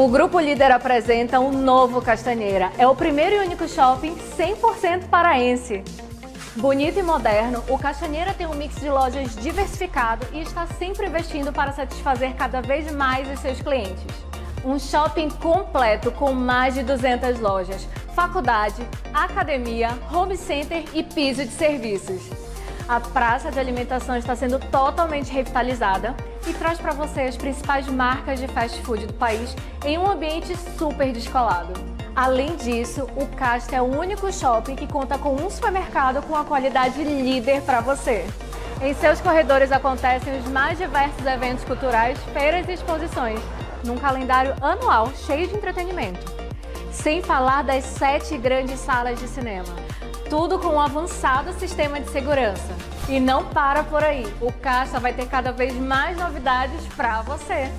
O Grupo Líder apresenta um novo Castanheira. É o primeiro e único shopping 100% paraense. Bonito e moderno, o Castanheira tem um mix de lojas diversificado e está sempre investindo para satisfazer cada vez mais os seus clientes. Um shopping completo com mais de 200 lojas, faculdade, academia, home center e piso de serviços. A praça de alimentação está sendo totalmente revitalizada e traz para você as principais marcas de fast food do país em um ambiente super descolado. Além disso, o Casta é o único shopping que conta com um supermercado com a qualidade líder para você. Em seus corredores acontecem os mais diversos eventos culturais, feiras e exposições, num calendário anual cheio de entretenimento. Sem falar das sete grandes salas de cinema. Tudo com um avançado sistema de segurança. E não para por aí, o Caixa vai ter cada vez mais novidades para você.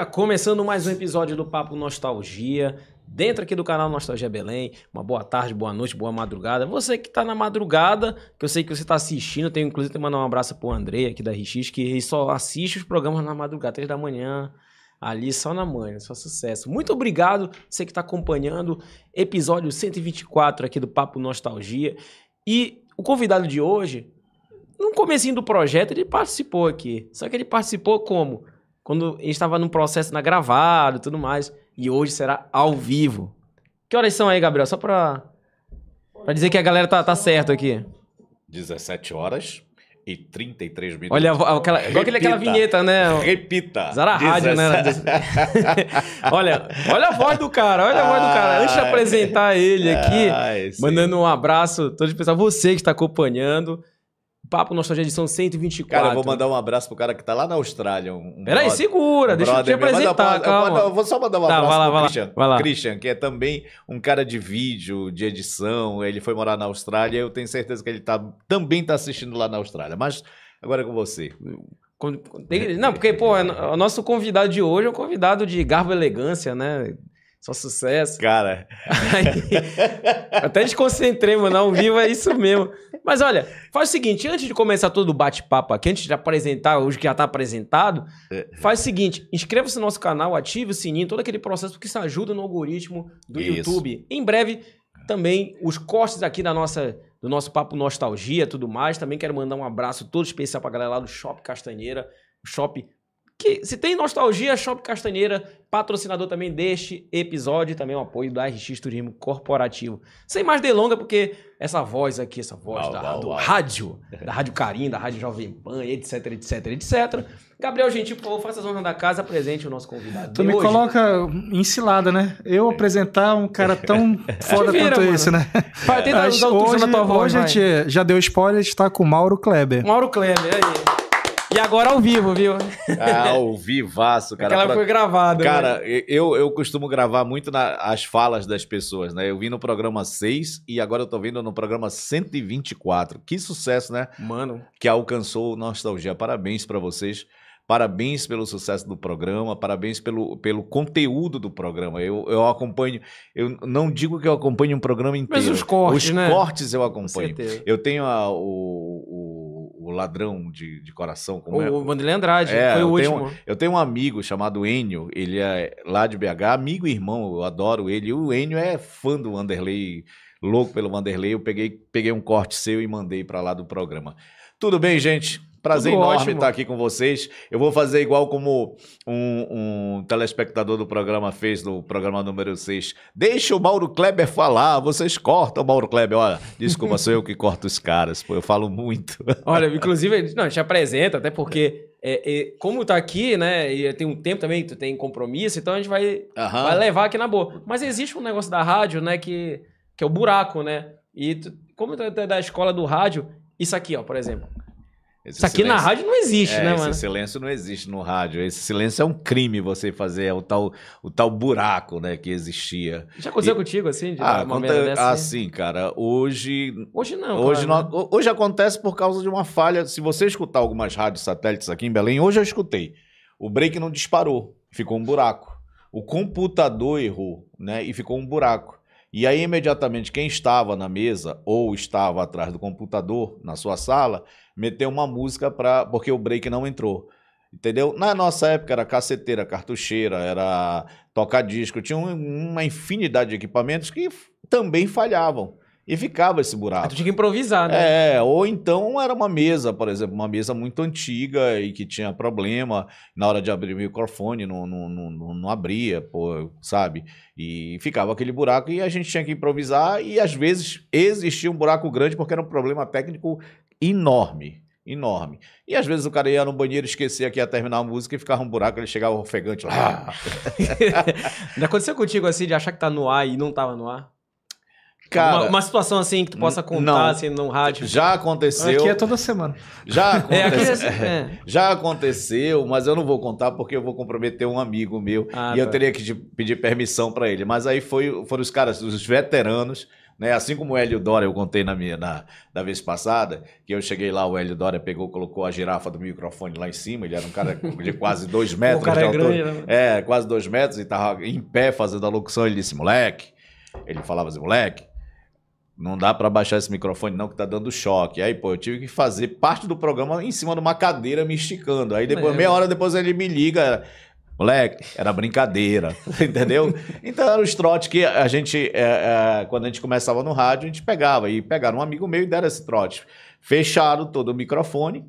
galera, começando mais um episódio do Papo Nostalgia, dentro aqui do canal Nostalgia Belém. Uma boa tarde, boa noite, boa madrugada. Você que tá na madrugada, que eu sei que você tá assistindo, tenho inclusive que mandar um abraço pro André aqui da RX, que só assiste os programas na madrugada, três da manhã, ali só na manhã, só sucesso. Muito obrigado, você que tá acompanhando episódio 124 aqui do Papo Nostalgia. E o convidado de hoje, no comecinho do projeto, ele participou aqui. Só que ele participou como? Quando a gente estava num processo na gravado e tudo mais. E hoje será ao vivo. Que horas são aí, Gabriel? Só pra, pra dizer que a galera tá, tá certo aqui. 17 horas e 33 minutos. Olha, aquela, igual aquela vinheta, né? Repita. Zara Rádio, né? olha, olha a voz do cara, olha a voz do ah, cara. Antes de apresentar ele aqui, Ai, mandando um abraço, todo especial, você que está acompanhando. Papo Nostalgia Edição 124. Cara, eu vou mandar um abraço pro cara que tá lá na Austrália. Um Peraí, brother, segura, um deixa eu te apresentar, eu, calma. Eu, vou só mandar um tá, abraço vai lá, pro vai Christian. Vai lá. Christian, que é também um cara de vídeo, de edição. Ele foi morar na Austrália. Eu tenho certeza que ele tá, também tá assistindo lá na Austrália. Mas agora é com você. Não, porque, pô, é o nosso convidado de hoje é um convidado de garbo e elegância, né? Só sucesso. Cara. Aí, até desconcentrei, mano. Ao vivo é isso mesmo. Mas olha, faz o seguinte: antes de começar todo o bate-papo aqui, antes de apresentar hoje que já está apresentado, é. faz o seguinte: inscreva-se no nosso canal, ative o sininho, todo aquele processo, porque isso ajuda no algoritmo do isso. YouTube. Em breve, também os cortes aqui da nossa do nosso papo nostalgia tudo mais. Também quero mandar um abraço todo especial para a galera lá do Shop Castanheira, Shopping Shop que se tem nostalgia, Shop Castanheira, patrocinador também deste episódio, também um apoio da RX Turismo Corporativo. Sem mais delonga, porque essa voz aqui, essa voz uau, da, uau, do uau. rádio, da Rádio Carim, da Rádio Jovem Pan, etc, etc, etc. Gabriel Gentil, por favor, faça as zona da casa, apresente o nosso convidado. Tu me hoje. coloca encilada, né? Eu é. apresentar um cara tão foda vira, quanto mano. esse, né? Tenta usar o hoje, da tua voz, hoje, gente já deu spoiler, a gente tá com o Mauro Kleber. Mauro Kleber, aí. E agora ao vivo, viu? Ah, ao vivaço, cara. Aquela pra... foi gravada. Cara, né? eu, eu costumo gravar muito na, as falas das pessoas, né? Eu vim no programa 6 e agora eu tô vindo no programa 124. Que sucesso, né? Mano. Que alcançou Nostalgia. Parabéns para vocês. Parabéns pelo sucesso do programa, parabéns pelo, pelo conteúdo do programa. Eu, eu acompanho, eu não digo que eu acompanho um programa inteiro. Mas os cortes, os né? cortes eu acompanho. Com certeza. eu tenho a, o, o Ladrão de, de Coração. Como o, é? o Vanderlei Andrade, é, foi o eu último. Tenho, eu tenho um amigo chamado Enio, ele é lá de BH, amigo e irmão, eu adoro ele. o Enio é fã do Vanderlei, louco pelo Vanderlei. Eu peguei, peguei um corte seu e mandei para lá do programa. Tudo bem, gente? Prazer Tudo enorme ótimo. estar aqui com vocês. Eu vou fazer igual como um, um telespectador do programa fez no programa número 6. Deixa o Mauro Kleber falar, vocês cortam o Mauro Kleber. Olha, desculpa, sou eu que corto os caras, pô, eu falo muito. Olha, inclusive, não, a gente apresenta, até porque é, é, como tá aqui, né? E tem um tempo também, tu tem compromisso, então a gente vai, uhum. vai levar aqui na boa. Mas existe um negócio da rádio, né? Que, que é o buraco, né? E tu, como tu é da escola do rádio, isso aqui, ó, por exemplo. Esse Isso aqui silêncio... na rádio não existe, é, né, esse mano? Esse silêncio não existe no rádio. Esse silêncio é um crime você fazer é o tal, o tal buraco, né, que existia. Já aconteceu e... contigo, assim? De ah, conta... assim, cara, hoje... Hoje não, hoje, não... Né? hoje acontece por causa de uma falha. Se você escutar algumas rádios satélites aqui em Belém, hoje eu escutei. O break não disparou, ficou um buraco. O computador errou, né, e ficou um buraco. E aí, imediatamente, quem estava na mesa ou estava atrás do computador, na sua sala, meteu uma música para porque o break não entrou. Entendeu? Na nossa época era caceteira, cartucheira, era tocar disco tinha uma infinidade de equipamentos que também falhavam. E ficava esse buraco. tu tinha que improvisar, né? É, ou então era uma mesa, por exemplo, uma mesa muito antiga e que tinha problema. Na hora de abrir o microfone, não, não, não, não abria, pô, sabe? E ficava aquele buraco e a gente tinha que improvisar. E às vezes existia um buraco grande porque era um problema técnico enorme enorme. E às vezes o cara ia no banheiro, esquecia que ia terminar a música e ficava um buraco, ele chegava ofegante lá. Já aconteceu contigo assim, de achar que tá no ar e não tava no ar? Cara, uma, uma, situação assim que tu possa contar não, assim num rádio. Já aconteceu. Aqui é toda semana. Já é, é aconteceu. Assim, é, é, já aconteceu, mas eu não vou contar porque eu vou comprometer um amigo meu ah, e tá. eu teria que pedir permissão para ele. Mas aí foi, foram os caras, os veteranos. Né? Assim como o Hélio Dória, eu contei na minha na, da vez passada, que eu cheguei lá, o Hélio Dória pegou, colocou a girafa do microfone lá em cima, ele era um cara de quase dois metros. o cara é grande, né? É, quase dois metros, e estava em pé fazendo a locução, ele disse, moleque, ele falava assim, moleque, não dá para baixar esse microfone, não, que tá dando choque. Aí, pô, eu tive que fazer parte do programa em cima de uma cadeira me esticando. Aí depois, é. meia hora depois, ele me liga. Moleque, era brincadeira, entendeu? Então eram os trotes que a gente, é, é, quando a gente começava no rádio, a gente pegava. E pegaram um amigo meu e deram esse trote. Fecharam todo o microfone,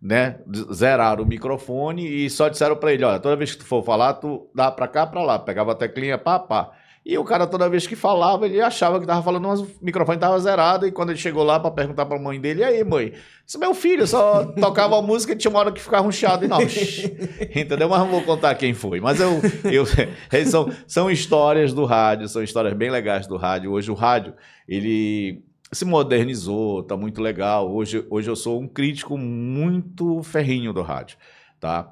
né? Zeraram o microfone e só disseram para ele: olha, toda vez que tu for falar, tu dá para cá, para lá. Pegava a teclinha, pá, pá. E o cara, toda vez que falava, ele achava que estava falando, mas o microfone estava zerado. E quando ele chegou lá para perguntar para a mãe dele, e aí, mãe? Isso é meu filho só tocava a música e tinha uma hora que ficava um chiado e não. Entendeu? Mas não vou contar quem foi. Mas eu, eu são, são histórias do rádio, são histórias bem legais do rádio. Hoje o rádio, ele se modernizou, tá muito legal. Hoje, hoje eu sou um crítico muito ferrinho do rádio, tá?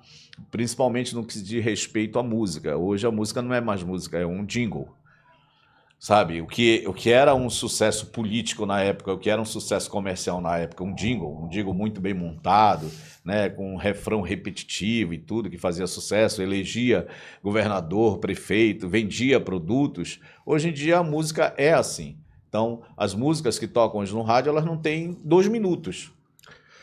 principalmente no que diz respeito à música. Hoje a música não é mais música, é um jingle. Sabe? O que, o que era um sucesso político na época, o que era um sucesso comercial na época, um jingle, um jingle muito bem montado, né, com um refrão repetitivo e tudo que fazia sucesso, elegia governador, prefeito, vendia produtos. Hoje em dia a música é assim. Então, as músicas que tocam hoje no rádio, elas não têm dois minutos.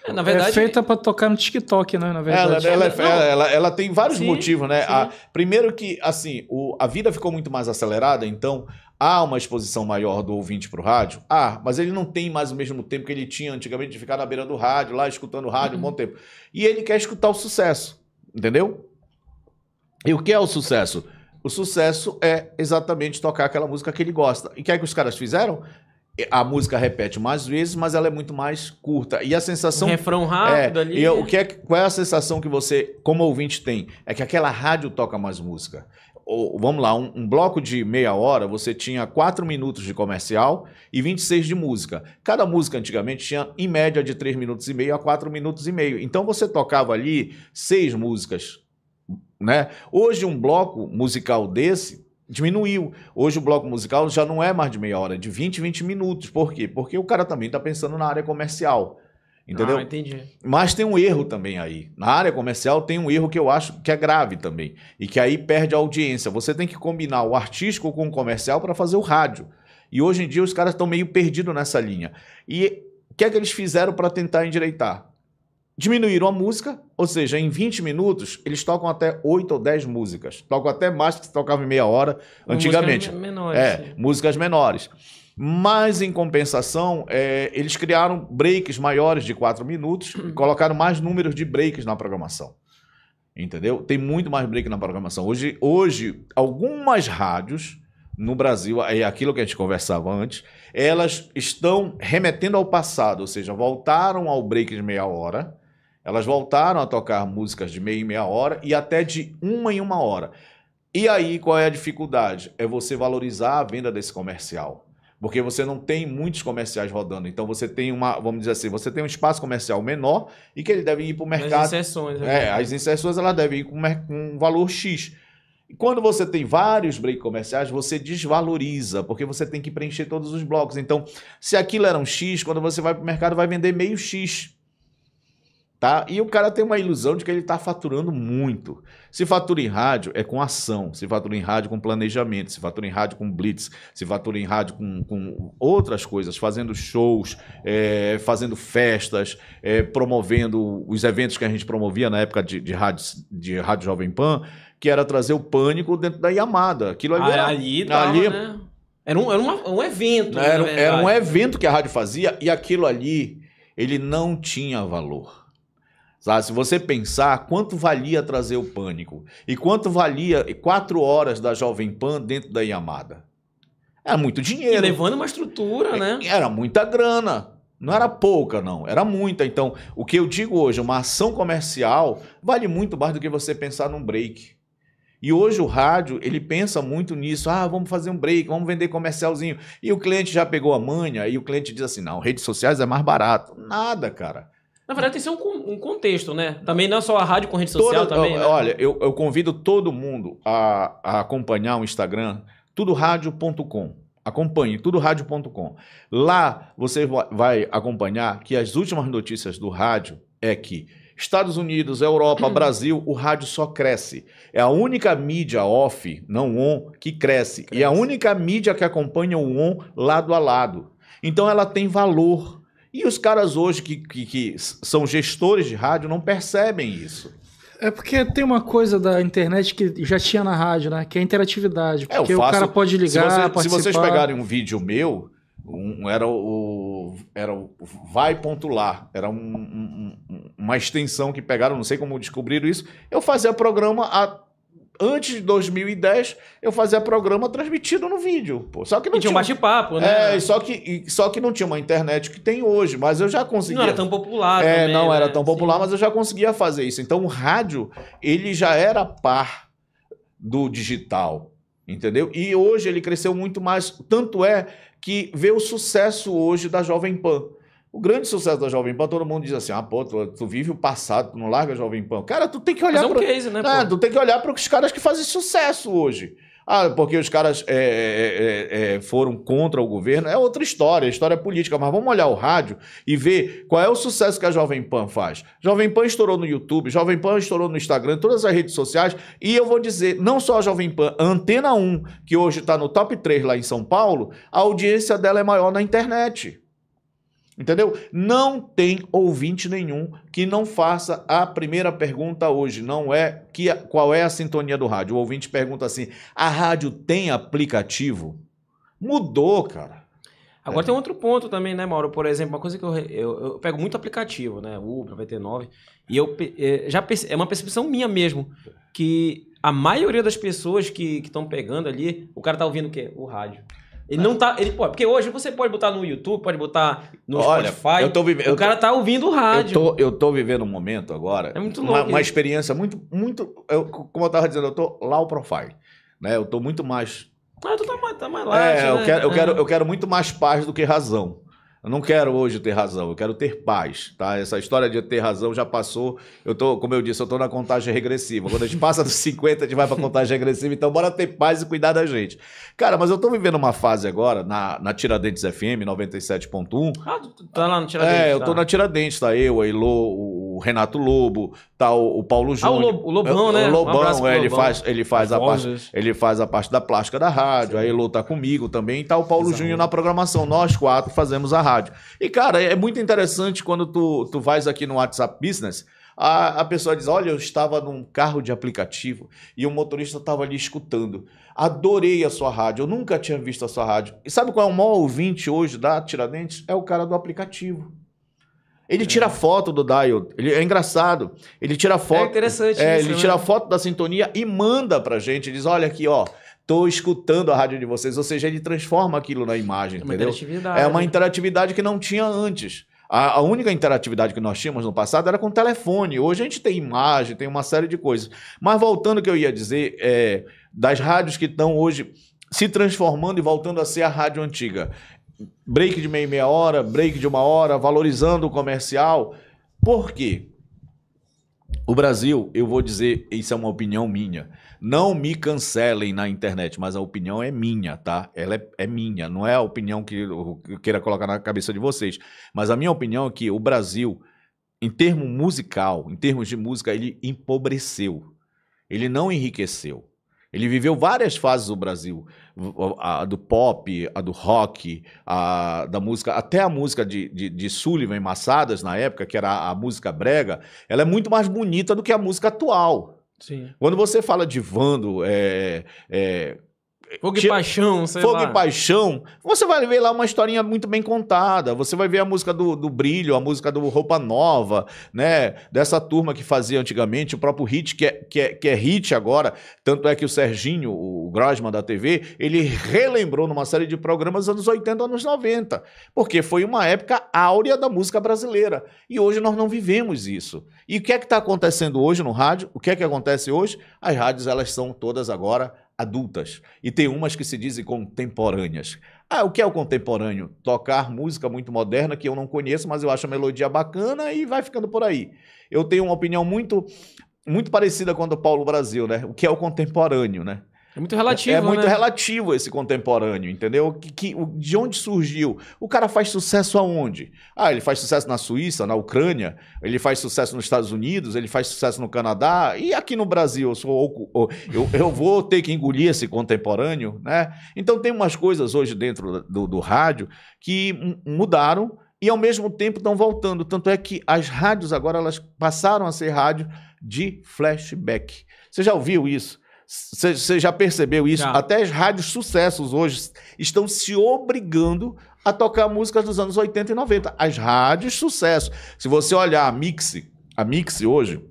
É, na verdade, é feita para tocar no TikTok, né? Na verdade. Ela, é ela, ela, ela, ela tem vários sim, motivos, né? A, primeiro que, assim, o, a vida ficou muito mais acelerada, então há uma exposição maior do ouvinte para o rádio? Ah, mas ele não tem mais o mesmo tempo que ele tinha antigamente de ficar na beira do rádio, lá escutando rádio uhum. um bom uhum. tempo. E ele quer escutar o sucesso, entendeu? E o que é o sucesso? O sucesso é exatamente tocar aquela música que ele gosta. E o que é que os caras fizeram? a música repete mais vezes, mas ela é muito mais curta. E a sensação. Um refrão rápido é, ali. E o que é, qual é a sensação que você, como ouvinte, tem? É que aquela rádio toca mais música. Ou, vamos lá, um, um, bloco de meia hora, você tinha 4 minutos de comercial e 26 de música. Cada música antigamente tinha, em média, de 3 minutos e meio a 4 minutos e meio. Então você tocava ali seis músicas. Né? Hoje, um bloco musical desse diminuiu. Hoje o bloco musical já não é mais de meia hora, é de 20, 20 minutos. Por quê? Porque o cara também está pensando na área comercial. Entendeu? Ah, entendi. Mas tem um erro também aí. Na área comercial tem um erro que eu acho que é grave também. E que aí perde a audiência. Você tem que combinar o artístico com o comercial para fazer o rádio. E hoje em dia os caras estão meio perdidos nessa linha. E o que é que eles fizeram para tentar endireitar? diminuíram a música, ou seja, em 20 minutos eles tocam até 8 ou 10 músicas. Tocam até mais do que se tocava em meia hora antigamente. Músicas menores. É, sim. músicas menores. Mas, em compensação, é, eles criaram breaks maiores de 4 minutos e colocaram mais números de breaks na programação. Entendeu? Tem muito mais break na programação. Hoje, hoje algumas rádios no Brasil, é aquilo que a gente conversava antes, elas estão remetendo ao passado, ou seja, voltaram ao break de meia hora elas voltaram a tocar músicas de meia e meia hora e até de uma em uma hora. E aí, qual é a dificuldade? É você valorizar a venda desse comercial. Porque você não tem muitos comerciais rodando. Então você tem uma, vamos dizer assim, você tem um espaço comercial menor e que ele deve ir para o mercado. As inserções. Né? É, as inserções elas devem ir com um valor X. E quando você tem vários break comerciais, você desvaloriza, porque você tem que preencher todos os blocos. Então, se aquilo era um X, quando você vai para o mercado, vai vender meio X. Tá? E o cara tem uma ilusão de que ele está faturando muito. Se fatura em rádio, é com ação. Se fatura em rádio, com planejamento. Se fatura em rádio, com blitz. Se fatura em rádio, com, com outras coisas. Fazendo shows, é, fazendo festas, é, promovendo os eventos que a gente promovia na época de, de, rádio, de rádio Jovem Pan, que era trazer o pânico dentro da Yamada. Aquilo ali, ah, era, ali, ali né? Era um, era uma, um evento. Era, era um evento que a rádio fazia e aquilo ali, ele não tinha valor. Sabe? Se você pensar quanto valia trazer o pânico e quanto valia quatro horas da Jovem Pan dentro da Yamada. Era muito dinheiro. E levando uma estrutura, né? É, era muita grana. Não era pouca, não. Era muita. Então, o que eu digo hoje, uma ação comercial vale muito mais do que você pensar num break. E hoje o rádio, ele pensa muito nisso. Ah, vamos fazer um break, vamos vender comercialzinho. E o cliente já pegou a manha e o cliente diz assim: não, redes sociais é mais barato. Nada, cara. Na verdade, tem que ser um, um, contexto, né? Também não é só a rádio com rede social Toda, também. né? Olha, eu, eu, convido todo mundo a, a acompanhar o Instagram, tudoradio.com. Acompanhe tudoradio.com. Lá você vai acompanhar que as últimas notícias do rádio é que Estados Unidos, Europa, Brasil, o rádio só cresce. É a única mídia off, não on, que cresce. cresce. E é a única mídia que acompanha o on lado a lado. Então ela tem valor. E os caras hoje que, que, que são gestores de rádio não percebem isso. É porque tem uma coisa da internet que já tinha na rádio, né? Que é a interatividade. É, porque é, faço, o cara pode ligar, se, você, se vocês pegarem um vídeo meu, um, era o era o vai era um, um, uma extensão que pegaram não sei como descobriram isso eu fazia programa a antes de 2010, eu fazia programa transmitido no vídeo. Pô. Só que não e tinha um bate-papo, né? É, só que, só que não tinha uma internet que tem hoje, mas eu já conseguia. Não era tão popular. É, também, não né? era tão popular, Sim. mas eu já conseguia fazer isso. Então o rádio, ele já era par do digital. Entendeu? E hoje ele cresceu muito mais. Tanto é que vê o sucesso hoje da Jovem Pan. O grande sucesso da Jovem Pan, todo mundo diz assim: ah, pô, tu, tu vive o passado, tu não larga a Jovem Pan. Cara, tu tem que olhar. Mas é um case, né? Ah, tu tem que olhar para os caras que fazem sucesso hoje. Ah, porque os caras é, é, é, é foram contra o governo. É outra história, é história política. Mas vamos olhar o rádio e ver qual é o sucesso que a Jovem Pan faz. Jovem Pan estourou no YouTube, Jovem Pan estourou no Instagram, todas as redes sociais. E eu vou dizer, não só a Jovem Pan, a Antena 1, que hoje está no top 3 lá em São Paulo, a audiência dela é maior na internet. Entendeu? Não tem ouvinte nenhum que não faça a primeira pergunta hoje, não é que qual é a sintonia do rádio. O ouvinte pergunta assim: "A rádio tem aplicativo?" Mudou, cara. Agora é. tem outro ponto também, né, Mauro? Por exemplo, uma coisa que eu, eu, eu pego muito aplicativo, né? Uber, VT9, e eu eh, já perce, é uma percepção minha mesmo, que a maioria das pessoas que estão pegando ali, o cara tá ouvindo o quê? O rádio. Ele não tá. Ele Porque hoje você pode botar no YouTube, pode botar no Olha, Spotify. Eu tô o cara tô, tá ouvindo o rádio. Eu tô, eu tô vivendo um momento agora. É muito louco. Uma, uma experiência muito. muito eu, como eu tava dizendo, eu tô lá o profile. Né? Eu tô muito mais. Ah, tu tá mais, tá mais lá. É, né? eu, quero, eu, é. quero, eu quero muito mais paz do que razão. Eu não quero hoje ter razão, eu quero ter paz, tá? Essa história de ter razão já passou. Eu tô, como eu disse, eu tô na contagem regressiva. Quando a gente passa dos 50, a gente vai a contagem regressiva, então bora ter paz e cuidar da gente. Cara, mas eu estou vivendo uma fase agora na, na Tiradentes FM 97.1. Ah, tá lá no Tiradentes. É, eu tô tá. na Tiradentes, tá eu, a Ilô, o Renato Lobo, tá o, o Paulo Júnior. Ah, o, o Lobão, é, né? O Lobão, um é, Lobão. ele faz, ele faz a parte, ele faz a parte da plástica da rádio. Sim. A Elô tá comigo também, tá o Paulo Exato. Júnior na programação. Nós quatro fazemos a rádio rádio. E, cara, é muito interessante quando tu, tu vais aqui no WhatsApp Business, a, a pessoa diz: Olha, eu estava num carro de aplicativo e o motorista estava ali escutando. Adorei a sua rádio, eu nunca tinha visto a sua rádio. E sabe qual é o maior ouvinte hoje da Tiradentes? É o cara do aplicativo. Ele tira é. foto do dial, ele é engraçado. Ele tira é foto. É interessante. É, isso, ele né? tira foto da sintonia e manda pra gente. Ele diz: olha aqui, ó, estou escutando a rádio de vocês. Ou seja, ele transforma aquilo na imagem, é uma entendeu? Interatividade. É uma interatividade que não tinha antes. A, única interatividade que nós tínhamos no passado era com telefone. Hoje a gente tem imagem, tem uma série de coisas. Mas voltando ao que eu ia dizer, é, das rádios que estão hoje se transformando e voltando a ser a rádio antiga. Break de meia, meia hora, break de uma hora, valorizando o comercial. Por quê? O Brasil, eu vou dizer, isso é uma opinião minha. Não me cancelem na internet, mas a opinião é minha, tá? Ela é, é minha, não é a opinião que eu queira colocar na cabeça de vocês. Mas a minha opinião é que o Brasil, em termo musical, em termos de música, ele empobreceu. Ele não enriqueceu. Ele viveu várias fases do Brasil, a do pop, a do rock, a da música, até a música de, de, de Sullivan Massadas na época, que era a música brega, ela é muito mais bonita do que a música atual. Sim. Quando você fala de Vando, é, é, Fogo e Paixão, sei Fogo lá. e Paixão, você vai ver lá uma historinha muito bem contada. Você vai ver a música do, do Brilho, a música do Roupa Nova, né? Dessa turma que fazia antigamente, o próprio hit, que é, que é, que é hit agora. Tanto é que o Serginho, o Grosman da TV, ele relembrou numa série de programas anos 80, anos 90. Porque foi uma época áurea da música brasileira. E hoje nós não vivemos isso. E o que é que está acontecendo hoje no rádio? O que é que acontece hoje? As rádios, elas são todas agora adultas e tem umas que se dizem contemporâneas. Ah, o que é o contemporâneo? Tocar música muito moderna que eu não conheço, mas eu acho a melodia bacana e vai ficando por aí. Eu tenho uma opinião muito muito parecida com a do Paulo Brasil, né? O que é o contemporâneo, né? É muito relativo. É, é muito né? relativo esse contemporâneo, entendeu? Que, que, de onde surgiu? O cara faz sucesso aonde? Ah, ele faz sucesso na Suíça, na Ucrânia, ele faz sucesso nos Estados Unidos, ele faz sucesso no Canadá. E aqui no Brasil, eu, sou, eu, eu vou ter que engolir esse contemporâneo, né? Então tem umas coisas hoje dentro do, do rádio que mudaram e ao mesmo tempo estão voltando. Tanto é que as rádios agora elas passaram a ser rádio de flashback. Você já ouviu isso? Você já percebeu isso? Já. Até as rádios sucessos hoje estão se obrigando a tocar músicas dos anos 80 e 90. As rádios sucesso. Se você olhar a Mix, a Mix hoje.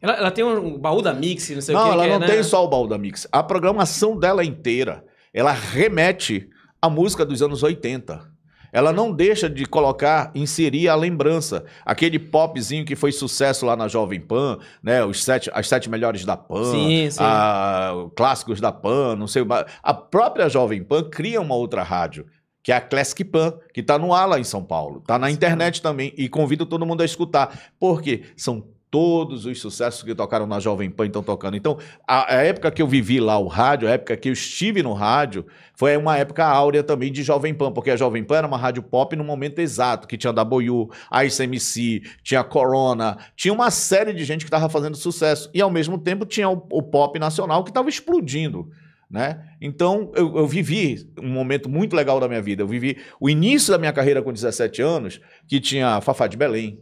Ela, ela tem um baú da Mix, não sei não, o que. Não, ela é, não né? tem só o baú da Mix. A programação dela é inteira. Ela remete à música dos anos 80 ela não deixa de colocar, inserir a lembrança. Aquele popzinho que foi sucesso lá na Jovem Pan, né? Os sete, as sete melhores da Pan, sim, sim. A, clássicos da Pan, não sei. A própria Jovem Pan cria uma outra rádio que é a Classic Pan, que está no ar lá em São Paulo. Está na internet também e convido todo mundo a escutar, porque são todos os sucessos que tocaram na Jovem Pan estão tocando. Então, a, a, época que eu vivi lá o rádio, a época que eu estive no rádio, foi uma época áurea também de Jovem Pan, porque a Jovem Pan era uma rádio pop no momento exato, que tinha a Boyu, a SMC, tinha Corona, tinha uma série de gente que estava fazendo sucesso. E ao mesmo tempo tinha o, o pop nacional que estava explodindo. Né? Então, eu, eu, vivi um momento muito legal da minha vida. Eu vivi o início da minha carreira com 17 anos, que tinha Fafá de Belém,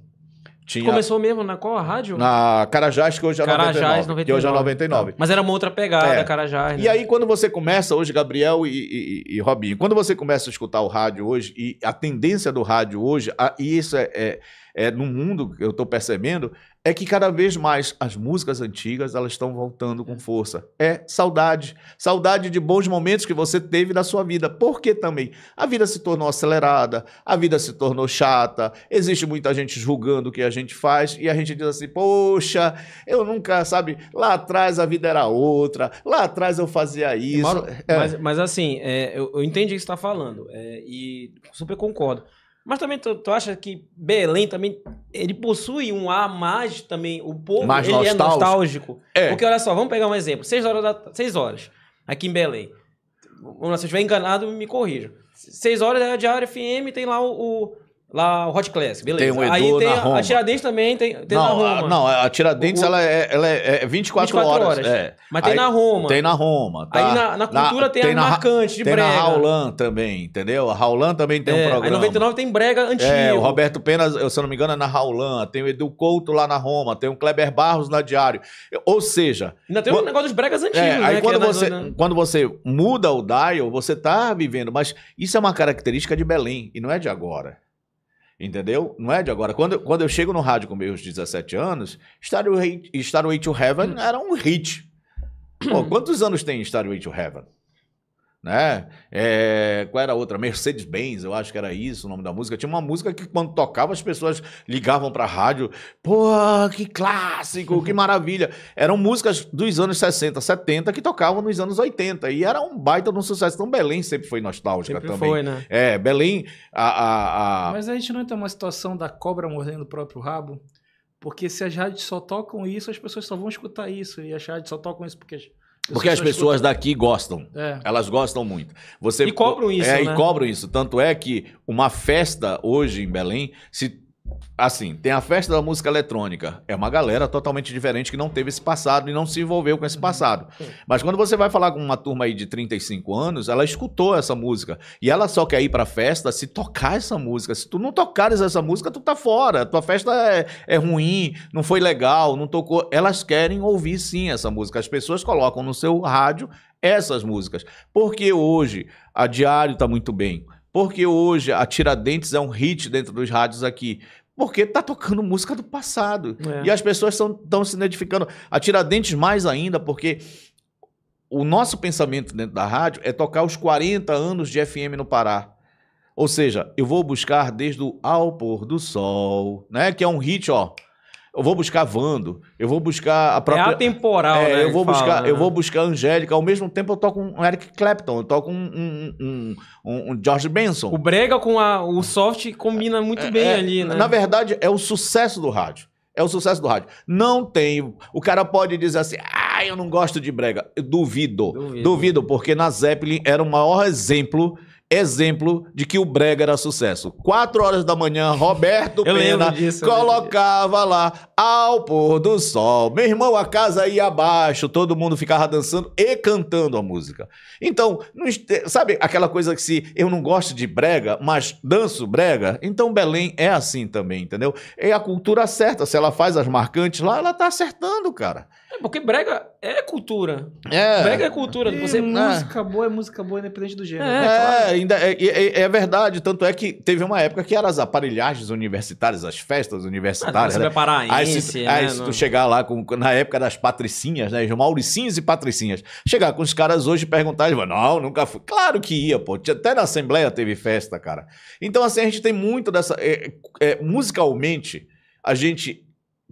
tinha... Começou mesmo na qual a rádio? Na Carajás, que hoje é Carajás, 99, 99. Que hoje é 99. Mas era uma outra pegada, é. Carajás. Né? E aí, quando você começa, hoje, Gabriel e, e, e, Robinho, quando você começa a escutar o rádio hoje, e a tendência do rádio hoje, a, e isso é, é, é no mundo que eu estou percebendo, é que cada vez mais as músicas antigas elas estão voltando com força. É saudade, saudade de bons momentos que você teve na sua vida. Porque também a vida se tornou acelerada, a vida se tornou chata. Existe muita gente julgando o que a gente faz e a gente diz assim: "Poxa, eu nunca, sabe, lá atrás a vida era outra, lá atrás eu fazia isso". é. mas, mas, assim, é, eu, eu entendi o que você está falando é, e super concordo. Mas também tu, tu, acha que Belém também ele possui um ar mais também o povo mais ele é nostálgico. é nostálgico. É. Porque olha só, vamos pegar um exemplo. Seis horas da seis horas aqui em Belém. Se eu estiver enganado, me corrija. Seis horas é a Diário FM, tem lá o, o Lá o Hot Classic, beleza. Tem o Edu Aí tem na a, Roma. a Tiradentes também, tem, tem não, na Roma. A, não, a Tiradentes o, ela é, ela é 24, é 24 horas. horas. É. Mas tem Aí, na Roma. Tem na Roma. Tá? Aí na, na cultura na, tem, tem a na, marcante de tem brega. Tem na Raulan também, entendeu? A Raulan também tem é, um programa. Aí 99 tem brega antigo. É, o Roberto Pena, se eu não me engano, é na Raulan. Tem o Edu Couto lá na Roma. Tem o Kleber Barros na Diário. Ou seja... Ainda tem o um negócio dos bregas é, antigos, é, Aí né, quando, é você, na... quando você muda o dial, você tá vivendo. Mas isso é uma característica de Belém e não é de agora. Entendeu? Não é de agora. Quando, quando eu chego no rádio com meus 17 anos, Starway, Starway to Heaven hum. era um hit. Pô, quantos anos tem Starway to Heaven? né? É, qual era a outra? Mercedes-Benz, eu acho que era isso o nome da música. Tinha uma música que quando tocava as pessoas ligavam para a rádio. Pô, que clássico, que maravilha. Eram músicas dos anos 60, 70 que tocavam nos anos 80 e era um baita de um sucesso. Então Belém sempre foi nostálgica sempre também. foi, né? É, Belém... A, a, a... Mas a gente não entra numa situação da cobra mordendo o próprio rabo? Porque se as rádios só tocam isso, as pessoas só vão escutar isso. E as rádios só tocam isso porque porque as pessoas escutam. daqui gostam. É. Elas gostam muito. Você, e cobram isso, é, né? E cobram isso. Tanto é que uma festa hoje em Belém, se Assim, tem a festa da música eletrônica. É uma galera totalmente diferente que não teve esse passado e não se envolveu com esse uhum. passado. Mas quando você vai falar com uma turma aí de 35 anos, ela escutou essa música. E ela só quer ir pra festa se tocar essa música. Se tu não tocares essa música, tu tá fora. Tua festa é, é ruim, não foi legal, não tocou. Elas querem ouvir sim essa música. As pessoas colocam no seu rádio essas músicas. Porque hoje a Diário tá muito bem. Porque hoje a Tiradentes é um hit dentro dos rádios aqui porque tá tocando música do passado. É. E as pessoas estão se identificando. A Tiradentes mais ainda, porque o nosso pensamento dentro da rádio é tocar os 40 anos de FM no Pará. Ou seja, eu vou buscar desde o Ao Pôr do Sol, né? Que é um hit, ó. Eu vou buscar Vando, eu vou buscar a própria. É atemporal, é, né? Eu vou, buscar, fala, eu né? vou buscar Angélica. Ao mesmo tempo, eu toco um Eric Clapton, eu toco um, um, um, um George Benson. O Brega com a, o soft combina muito é, bem é, ali, né? Na verdade, é o sucesso do rádio. É o sucesso do rádio. Não tem. O cara pode dizer assim: ah, eu não gosto de Brega. Eu duvido. Duvido, duvido porque na Zeppelin era o maior exemplo exemplo de que o brega era sucesso. Quatro horas da manhã, Roberto Pena disso, colocava lá ao pôr do sol. Meu irmão, a casa ia abaixo, todo mundo ficava dançando e cantando a música. Então, sabe aquela coisa que se eu não gosto de brega, mas danço brega? Então Belém é assim também, entendeu? É a cultura certa, se ela faz as marcantes lá, ela tá acertando, cara. É porque brega é cultura. É. Brega é cultura. E você... É, música é. boa é música boa, independente do gênero. É, né? é claro. ainda é, é, é, é, verdade. Tanto é que teve uma época que eram as aparelhagens universitárias, as festas universitárias. Ah, né? né? aí se, né? aí se tu chegar lá, com, na época das patricinhas, né? Mauricinhas e patricinhas. Chegar com os caras hoje e perguntar, eles vão, não, nunca fui. Claro que ia, pô. Até na Assembleia teve festa, cara. Então, assim, a gente tem muito dessa... musicalmente, a gente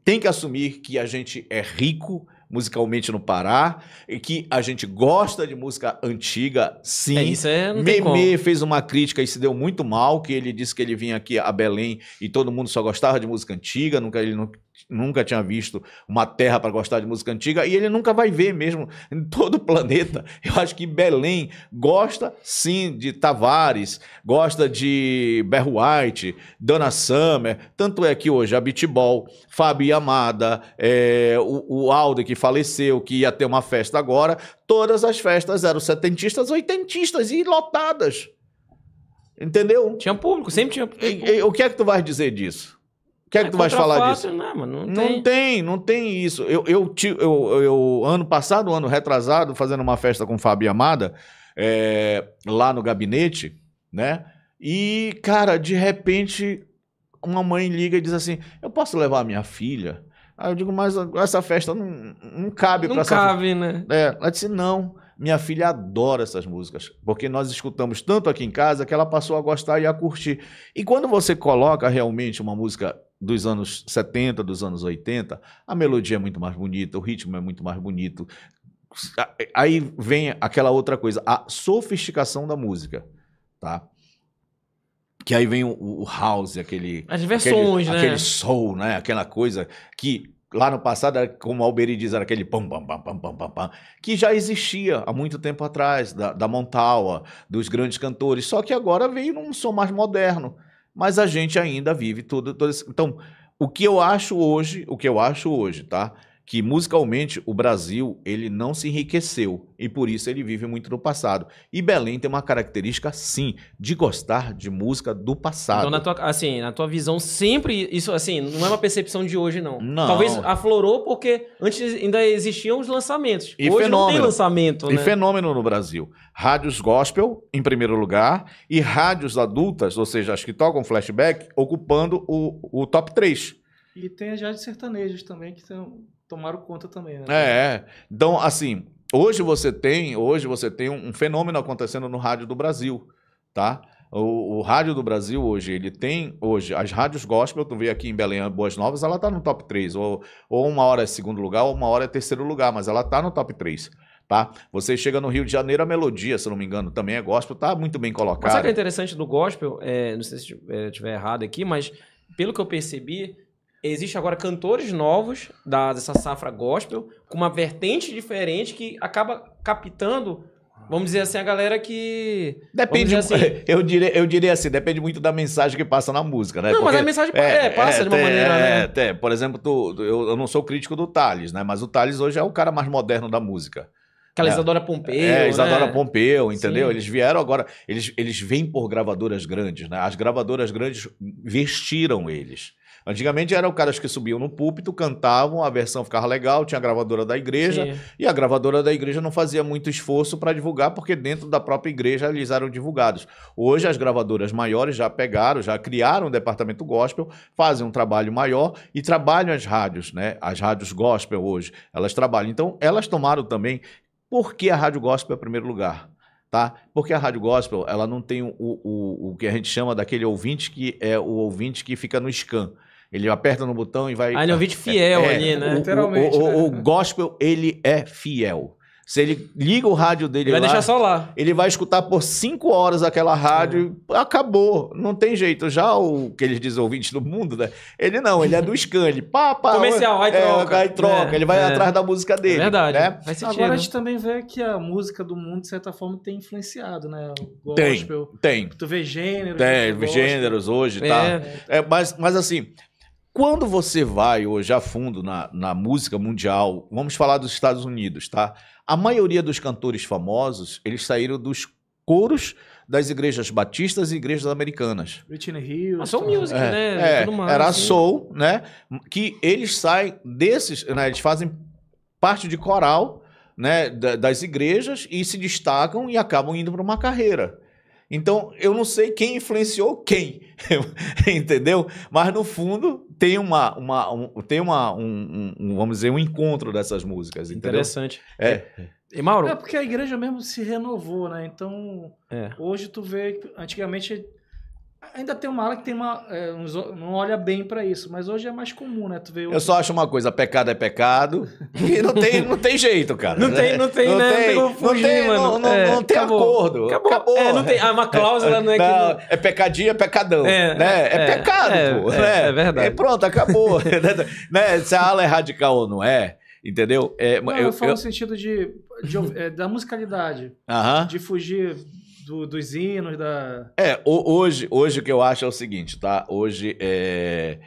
tem que assumir que a gente é rico musicalmente no Pará, e que a gente gosta de música antiga, sim. É, isso é, não Meme fez uma crítica e se deu muito mal, que ele disse que ele vinha aqui a Belém e todo mundo só gostava de música antiga, nunca ele não nunca tinha visto uma terra para gostar de música antiga e ele nunca vai ver mesmo em todo o planeta. Eu acho que Belém gosta sim de Tavares, gosta de Barry White, Donna Summer, tanto é que hoje a Beatball, Fabi Amada, é, o, o Aldo que faleceu, que ia ter uma festa agora, todas as festas eram setentistas, oitentistas e lotadas. Entendeu? Tinha público, sempre tinha público. E, e, o que é que tu vai dizer disso? O que é, é tu vais falar disso? Não, né, mano, não, tem. não tem, não tem isso. Eu, eu, eu, eu, ano passado, ano retrasado, fazendo uma festa com o Fábio Amada, é, lá no gabinete, né? E, cara, de repente, uma mãe liga e diz assim: Eu posso levar minha filha? Aí eu digo, mas essa festa não, não cabe para essa Não cabe, né? É, ela disse, não. Minha filha adora essas músicas, porque nós escutamos tanto aqui em casa que ela passou a gostar e a curtir. E quando você coloca realmente uma música dos anos 70, dos anos 80, a melodia é muito mais bonita, o ritmo é muito mais bonito. Aí vem aquela outra coisa, a sofisticação da música, tá? Que aí vem o, o house, aquele... As versões, aquele, né? Aquele soul, né? Aquela coisa que lá no passado era como Alberi diz, era aquele pam, pam, pam, pam, pam, pam, pam, que já existia há muito tempo atrás, da, da Montaua, dos grandes cantores, só que agora veio num som mais moderno mas a gente ainda vive tudo. tudo esse... Então, o que eu acho hoje, o que eu acho hoje, tá? que musicalmente o Brasil ele não se enriqueceu e por isso ele vive muito no passado. E Belém tem uma característica sim de gostar de música do passado. Então na tua assim, na tua visão sempre isso assim, não é uma percepção de hoje não. não. Talvez aflorou porque antes ainda existiam os lançamentos. E hoje fenômeno. não tem lançamento, E né? fenômeno no Brasil. Rádios gospel em primeiro lugar e rádios adultas, ou seja, as que tocam flashback, ocupando o, o top 3. E tem as rádios sertanejos também que são tomaram conta também, né? É, é, então assim, hoje você tem, hoje você tem um, um fenômeno acontecendo no rádio do Brasil, tá? O, o, rádio do Brasil hoje, ele tem hoje as rádios gospel, tu vê aqui em Belém Boas Novas, ela tá no top 3, ou, ou uma hora é segundo lugar, ou uma hora é terceiro lugar, mas ela tá no top 3 tá? Você chega no Rio de Janeiro, a melodia, se não me engano, também é gospel, tá muito bem colocado. sabe o que é interessante do gospel? É, não sei se estiver errado aqui, mas pelo que eu percebi, existe agora cantores novos da, dessa safra gospel com uma vertente diferente que acaba captando Vamos dizer assim, a galera que. Depende. Assim, eu, diria, eu diria assim, depende muito da mensagem que passa na música, né? Não, Porque mas a mensagem é, é, passa é, de uma tem, maneira. É, né? É, por exemplo, tu, eu, eu, não sou crítico do Thales, né? Mas o Thales hoje é o cara mais moderno da música. Aquela né? Isadora Pompeu. É, Isadora né? Pompeu, entendeu? Sim. Eles vieram agora. Eles, eles vêm por gravadoras grandes, né? As gravadoras grandes vestiram eles. Antigamente era o cara que subiam no púlpito, cantavam, a versão ficava legal, tinha a gravadora da igreja, Sim. e a gravadora da igreja não fazia muito esforço para divulgar, porque dentro da própria igreja eles eram divulgados. Hoje as gravadoras maiores já pegaram, já criaram o departamento gospel, fazem um trabalho maior e trabalham as rádios, né? As rádios gospel hoje, elas trabalham. Então, elas tomaram também por que a rádio gospel é o primeiro lugar tá? Porque a rádio gospel, ela não tem o, o, o que a gente chama daquele ouvinte que é o ouvinte que fica no scan. Ele aperta no botão e vai. Ah, ele é um vídeo é, fiel é, ali, né? O, Literalmente. O, né? o, gospel, ele é fiel. Se ele liga o rádio dele vai lá, deixar só lá. Ele vai escutar por cinco horas aquela rádio é. e acabou. Não tem jeito. Já o que eles dizem ouvintes do mundo, né? Ele não, ele é do scan. Ele pá, pá, Comercial, aí é, troca. Aí troca. É, ele vai é, atrás é. da música dele. verdade. Né? Sentido, Agora a gente também vê que a música do mundo, de certa forma, tem influenciado, né? O gospel. Tem, tem. Tu vê gêneros. Tem, gêneros hoje, tá? É, mas, mas assim, quando você vai hoje a fundo na, na música mundial, vamos falar dos Estados Unidos, tá? A maioria dos cantores famosos, eles saíram dos coros das igrejas batistas e igrejas americanas. Whitney Hill. Ah, soul music, é, né? É, mais, era assim. soul, né? Que eles saem desses, né? Eles fazem parte de coral, né? das igrejas e se destacam e acabam indo para uma carreira. Então, eu não sei quem influenciou quem, entendeu? Mas no fundo tem uma, uma um, tem uma um, um, vamos dizer um encontro dessas músicas, entendeu? Interessante. É. E Mauro? É porque a igreja mesmo se renovou, né? Então, é. hoje tu vê, antigamente Ainda tem uma ala que tem uma, é, uns, não olha bem para isso, mas hoje é mais comum, né? Tu vê Eu só acho uma coisa, pecado é pecado e não tem, não tem jeito, cara. Não né? tem, não tem, não né? Tem, não tem, fugir, não tem, mano. Não, é, não tem acabou, acordo. Acabou. acabou. É, não tem, ah, uma cláusula é, não é não, que... É pecadinho, é pecadão. É, né? é, é pecado, pô. né? é verdade. E pronto, acabou. né? Se a ala é radical ou não é, entendeu? É, não, eu, eu falo eu... no sentido de, de, de da musicalidade, uh -huh. de fugir do, dos hinos, da... É, hoje, hoje o que eu acho é o seguinte, tá? Hoje é...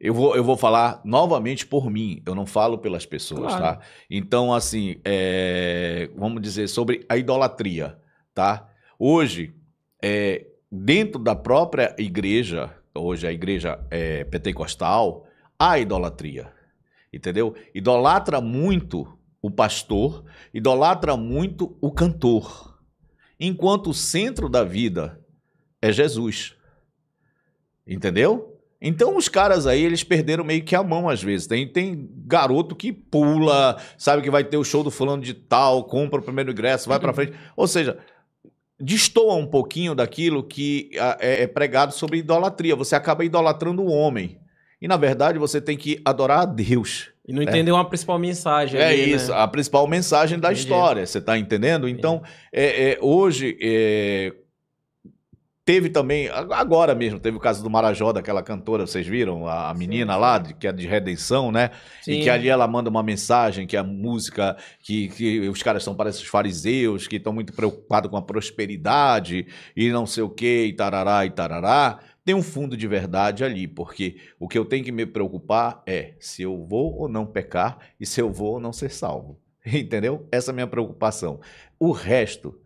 Eu vou, eu vou falar novamente por mim, eu não falo pelas pessoas, tá? claro. tá? Então, assim, é... vamos dizer sobre a idolatria, tá? Hoje, é... dentro da própria igreja, hoje a igreja é, pentecostal, há idolatria, entendeu? Idolatra muito o pastor, idolatra muito o cantor, enquanto o centro da vida é Jesus. Entendeu? Então os caras aí, eles perderam meio que a mão às vezes. Tem, tem garoto que pula, sabe que vai ter o show do fulano de tal, compra o primeiro ingresso, vai para uhum. frente. Ou seja, destoa um pouquinho daquilo que ah, é, é pregado sobre idolatria. Você acaba idolatrando o homem. E na verdade você tem que adorar a Deus. E não né? entendeu a principal mensagem. É ali, né? isso, né? a principal mensagem da história. Você está entendendo? Então, é, é, hoje é, teve também, agora mesmo, teve o caso do Marajó, daquela cantora, vocês viram? A, a menina sim, sim. lá, que é de redenção, né? Sim. E que ali ela manda uma mensagem que a música, que, que os caras são, parece os fariseus, que estão muito preocupados com a prosperidade e não sei o quê, e tarará, e tarará tem um fundo de verdade ali, porque o que eu tenho que me preocupar é se eu vou ou não pecar e se eu vou ou não ser salvo. Entendeu? Essa é a minha preocupação. O resto,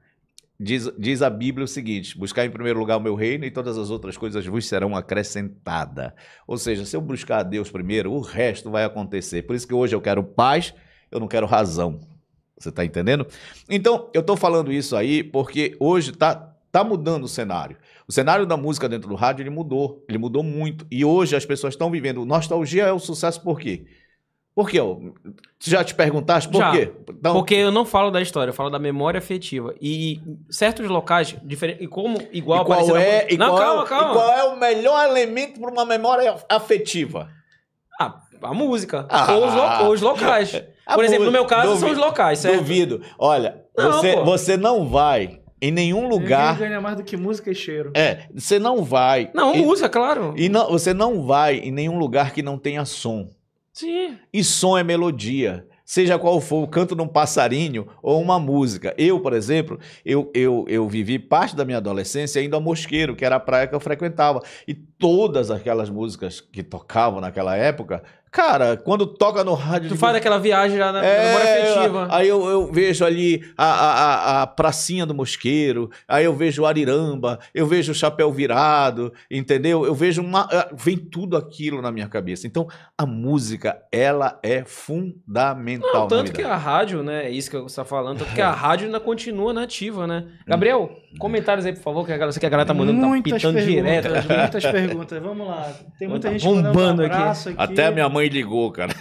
diz, diz a Bíblia o seguinte: buscar em primeiro lugar o meu reino e todas as outras coisas vos serão acrescentadas. Ou seja, se eu buscar a Deus primeiro, o resto vai acontecer. Por isso que hoje eu quero paz, eu não quero razão. Você está entendendo? Então, eu estou falando isso aí porque hoje está tá mudando o cenário. O cenário da música dentro do rádio ele mudou, ele mudou muito. E hoje as pessoas estão vivendo. Nostalgia é o sucesso por quê? Por quê? Já te perguntaste por Já, quê? Então... Porque eu não falo da história, eu falo da memória afetiva. E certos locais, diferente, e como igual e qual é, e Não, qual é calma, calma. E qual é o melhor elemento para uma memória afetiva? Ah, a música. Ah, ou, os lo... ou, os locais. Por exemplo, no meu caso, duvido, são os locais, certo? Duvido. Olha, não, você, você não vai em nenhum lugar. Ninguém ganha mais do que música e cheiro. É, você não vai. Não, e, usa, claro. E não, você não vai em nenhum lugar que não tenha som. Sim. E som é melodia. Seja qual for o canto de um passarinho ou uma música. Eu, por exemplo, eu, eu, eu vivi parte da minha adolescência indo a Mosqueiro, que era a praia que eu frequentava. E todas aquelas músicas que tocavam naquela época Cara, quando toca no rádio. Tu de... faz aquela viagem já na é, memória afetiva. Aí eu, eu, vejo ali a, a, a pracinha do mosqueiro, aí eu vejo o Ariramba, eu vejo o Chapéu Virado, entendeu? Eu vejo uma. Vem tudo aquilo na minha cabeça. Então, a música, ela é fundamental. Não, tanto que a rádio, né? É isso que você está falando, tanto que é. a rádio ainda continua nativa, né? Hum. Gabriel, comentários aí, por favor, que a galera, que a galera tá mandando, tá muitas tá pitando direto. Muitas perguntas, vamos lá. Tem muita tá gente bombando um aqui. aqui. Até a minha mãe mãe ligou, cara.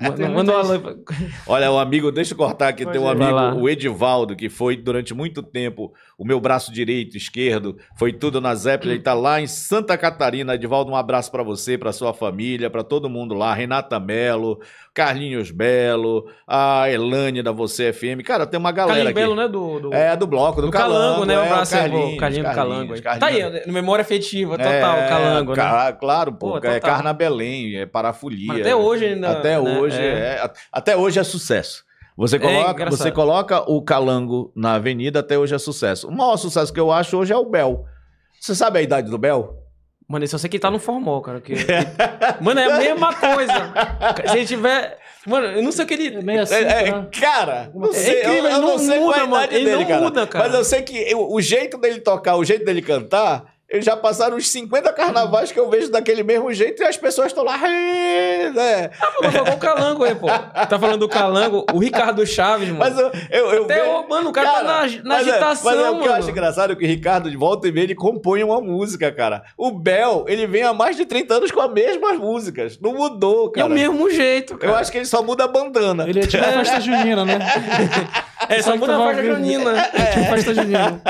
manda, um alô. Olha, o amigo, deixa eu cortar aqui, tem um amigo, o Edivaldo, que foi durante muito tempo o meu braço direito, esquerdo, foi tudo na Zeppelin, ele tá lá em Santa Catarina. Edivaldo, um abraço para você, para sua família, para todo mundo lá. Renata Melo, Carlinhos Belo, a Elane da Você FM. Cara, tem uma galera Carlinhos aqui. Belo, né? Do, do... É, do bloco, do, do Calango, Calango, né? Um é, abraço é, Carlinhos, pro do Calango. Tá Carlinhos, Carlinhos. Tá aí, né? memória afetiva total, é, Calango, né? Claro, pô, Pô, é Carna Belém, é parafolia. Mas até né? hoje ainda. Até, né? hoje é. É, até hoje é sucesso. Você é coloca, é você coloca o calango na avenida, até hoje é sucesso. O maior sucesso que eu acho hoje é o Bel. Você sabe a idade do Bel? Mano, esse eu sei que tá no formol, cara. Que... Mano, é a mesma coisa. Se ele tiver. Mano, eu não sei o que ele. É meio assim, é, é, né? cara, é não sei. É incrível, eu, eu não, não, sei é muda, qual a idade mano. Ele dele, não cara. muda, cara. Mas eu sei que eu, o jeito dele tocar, o jeito dele cantar já passaram uns 50 carnavais que eu vejo daquele mesmo jeito e as pessoas estão lá. Né? Tá falando do calango aí, pô. Tá falando do calango, o Ricardo Chaves, mano. Mas eu, eu, eu Até, vejo... mano, o cara, tá cara tá na, na mas agitação. É, mas é o que eu acho engraçado é que o Ricardo, de volta e meia, ele compõe uma música, cara. O Bel, ele vem há mais de 30 anos com as mesmas músicas. Não mudou, cara. É o mesmo jeito, cara. Eu acho que ele só muda a bandana. Ele é tipo festa junina, né? É, só, só muda é, tipo a festa junina. É tipo festa junina.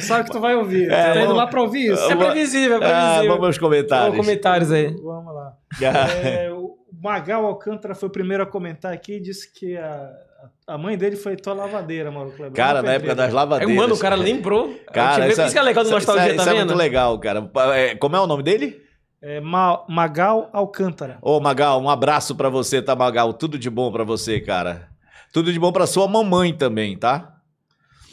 Sabe que tu vai ouvir. É, tá indo lá pra ouvir ouvi isso. É previsível, é ah, previsível. Ah, vamos aos comentários. Vamos comentários aí. Vamos lá. é, o Magal Alcântara foi o primeiro a comentar aqui e disse que a, a mãe dele foi tua lavadeira, mano. Cleber. Cara, na época das lavadeiras. É, mano, o cara lembrou. Cara, vê, isso, que é legal do Nostalgia, isso, tá isso vendo? é muito legal, cara. É, como é o nome dele? É Magal Alcântara. Ô, Magal, um abraço para você, tá, Magal? Tudo de bom para você, cara. Tudo de bom para sua mamãe também, tá?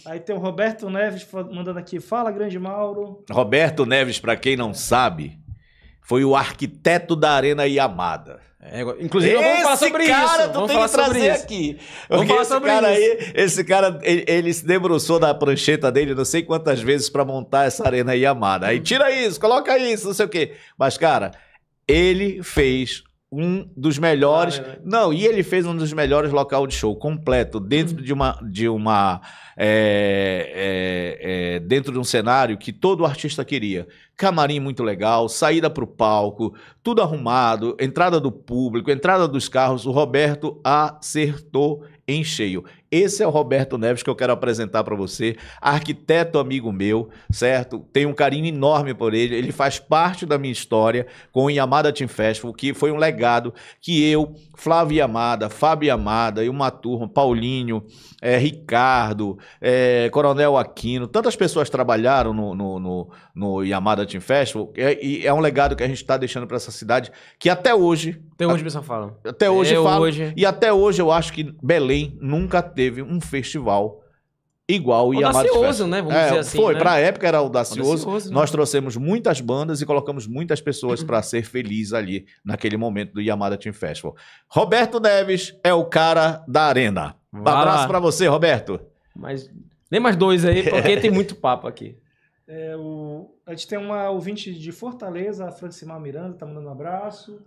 Aí tem o Roberto Neves mandando aqui, fala grande Mauro. Roberto Neves, para quem não sabe, foi o arquiteto da Arena Yamada. É, inclusive, esse vamos falar sobre cara, isso. Tu vamos tem falar que trazer isso. aqui. Vamos falar sobre cara isso. Aí, esse cara, ele, ele, se debruçou na prancheta dele não sei quantas vezes para montar essa Arena Yamada. Aí tira isso, coloca isso, não sei o quê. Mas, cara, ele fez um dos melhores. Ah, é, é. Não, e ele fez um dos melhores local de show completo dentro uhum. de uma de uma é, é, é, dentro de um cenário que todo artista queria. Camarim muito legal, saída para o palco, tudo arrumado, entrada do público, entrada dos carros. O Roberto acertou em cheio. Esse é o Roberto Neves que eu quero apresentar para você, arquiteto amigo meu, certo? Tenho um carinho enorme por ele, ele faz parte da minha história com o Yamada Team Festival, que foi um legado que eu, Flávio Yamada, Fábio Yamada e uma turma, Paulinho, é, Ricardo, é, Coronel Aquino, tantas pessoas trabalharam no, no, no, no Yamada Team Festival, é, e é, é, um legado que a gente está deixando para essa cidade, que até hoje. Até hoje a fala. Até hoje eu Hoje... E até hoje eu acho que Belém nunca teve um festival igual o Yamaha Audacioso, né? Vamos é, dizer assim. Foi, né? a época era audacioso. audacioso né? Nós né? trouxemos muitas bandas e colocamos muitas pessoas para ser feliz ali naquele momento do Yamada Team Festival. Roberto Neves é o cara da arena. Um abraço para você, Roberto. Mas nem mais dois aí, porque tem muito papo aqui. É, o... A gente tem uma ouvinte de Fortaleza, a Francimar Miranda, tá mandando um abraço.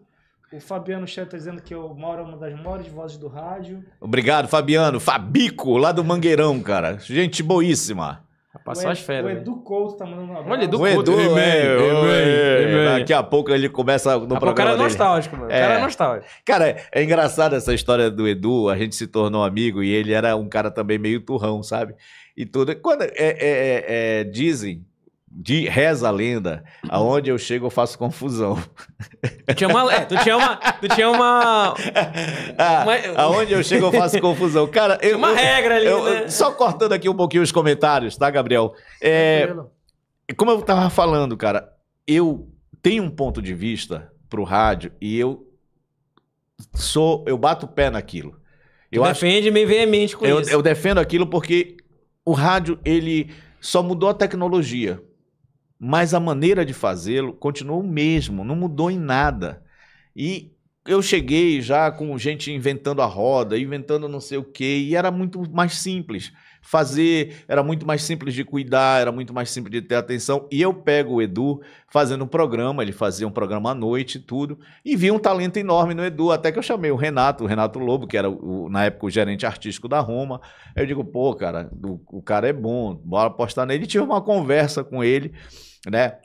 O Fabiano Chet tá dizendo que eu é moro uma das maiores vozes do rádio. Obrigado, Fabiano. Fabico, lá do Mangueirão, cara. Gente boíssima. Passou as férias. O Edu Couto tá mandando uma Olha, Edu o Edu, Couto. Daqui a pouco ele começa no a programa O cara é nostálgico, mano. O cara é, é nostálgico. Cara, é engraçado essa história do Edu. A gente se tornou amigo e ele era um cara também meio turrão, sabe? E tudo. Quando, é, é, é, é dizem de reza a lenda, uhum. aonde eu chego eu faço confusão. Tu tinha uma, é, tu tinha uma, tu tinha uma, ah, aonde eu chego eu faço confusão. Cara, eu, uma regra ali, eu, né? Só cortando aqui um pouquinho os comentários, tá, Gabriel? É, como eu tava falando, cara, eu tenho um ponto de vista pro rádio e eu sou, eu bato o pé naquilo. Eu tu acho, defende meio veemente com eu, isso. Eu defendo aquilo porque o rádio ele só mudou a tecnologia mas a maneira de fazê-lo continuou o mesmo, não mudou em nada. E eu cheguei já com gente inventando a roda, inventando não sei o quê, e era muito mais simples fazer, era muito mais simples de cuidar, era muito mais simples de ter atenção. E eu pego o Edu fazendo um programa, ele fazia um programa à noite e tudo, e vi um talento enorme no Edu, até que eu chamei o Renato, o Renato Lobo, que era o, na época o gerente artístico da Roma. Eu digo, pô, cara, o, o cara é bom, bora apostar nele. E tive uma conversa com ele né?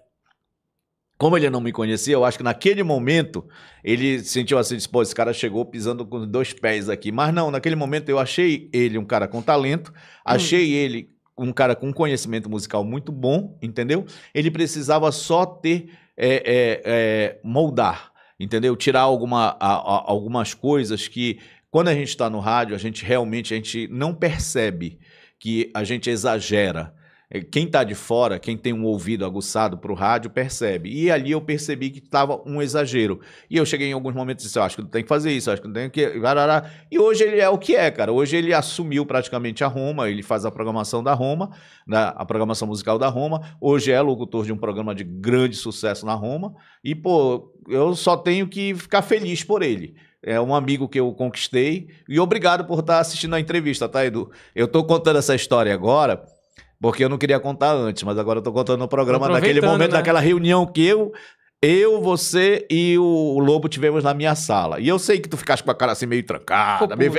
Como ele não me conhecia, eu acho que naquele momento ele sentiu assim, disse, pô, esse cara chegou pisando com dois pés aqui. Mas não, naquele momento eu achei ele um cara com talento, hum. achei hum. ele um cara com conhecimento musical muito bom, entendeu? Ele precisava só ter, é, é, é, moldar, entendeu? Tirar alguma, a, a, algumas coisas que, quando a gente está no rádio, a gente realmente a gente não percebe que a gente exagera, é, quem está de fora, quem tem um ouvido aguçado para o rádio, percebe. E ali eu percebi que estava um exagero. E eu cheguei em alguns momentos e disse, acho que não tem que fazer isso, acho que não tem que... E hoje ele é o que é, cara. Hoje ele assumiu praticamente a Roma, ele faz a programação da Roma, né? a programação musical da Roma. Hoje é locutor de um programa de grande sucesso na Roma. E, pô, eu só tenho que ficar feliz por ele é um amigo que eu conquistei. E obrigado por estar tá assistindo a entrevista, tá, Edu? Eu estou contando essa história agora porque eu não queria contar antes, mas agora eu tô contando no programa daquele momento, né? daquela reunião que eu eu, você e o Lobo tivemos na minha sala. E eu sei que tu ficaste com a cara assim meio trancada. Meio...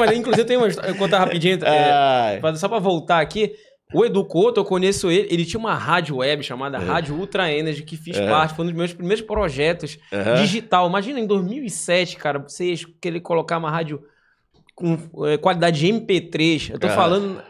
mas, inclusive, tem uma história. Eu contar rapidinho. É, só pra voltar aqui. O Edu Couto, eu conheço ele. Ele tinha uma rádio web chamada é. Rádio Ultra Energy, que fiz é. parte. Foi um dos meus primeiros projetos é. digital. Imagina, em 2007, cara, vocês querer colocar uma rádio com é, qualidade MP3. Eu tô é. falando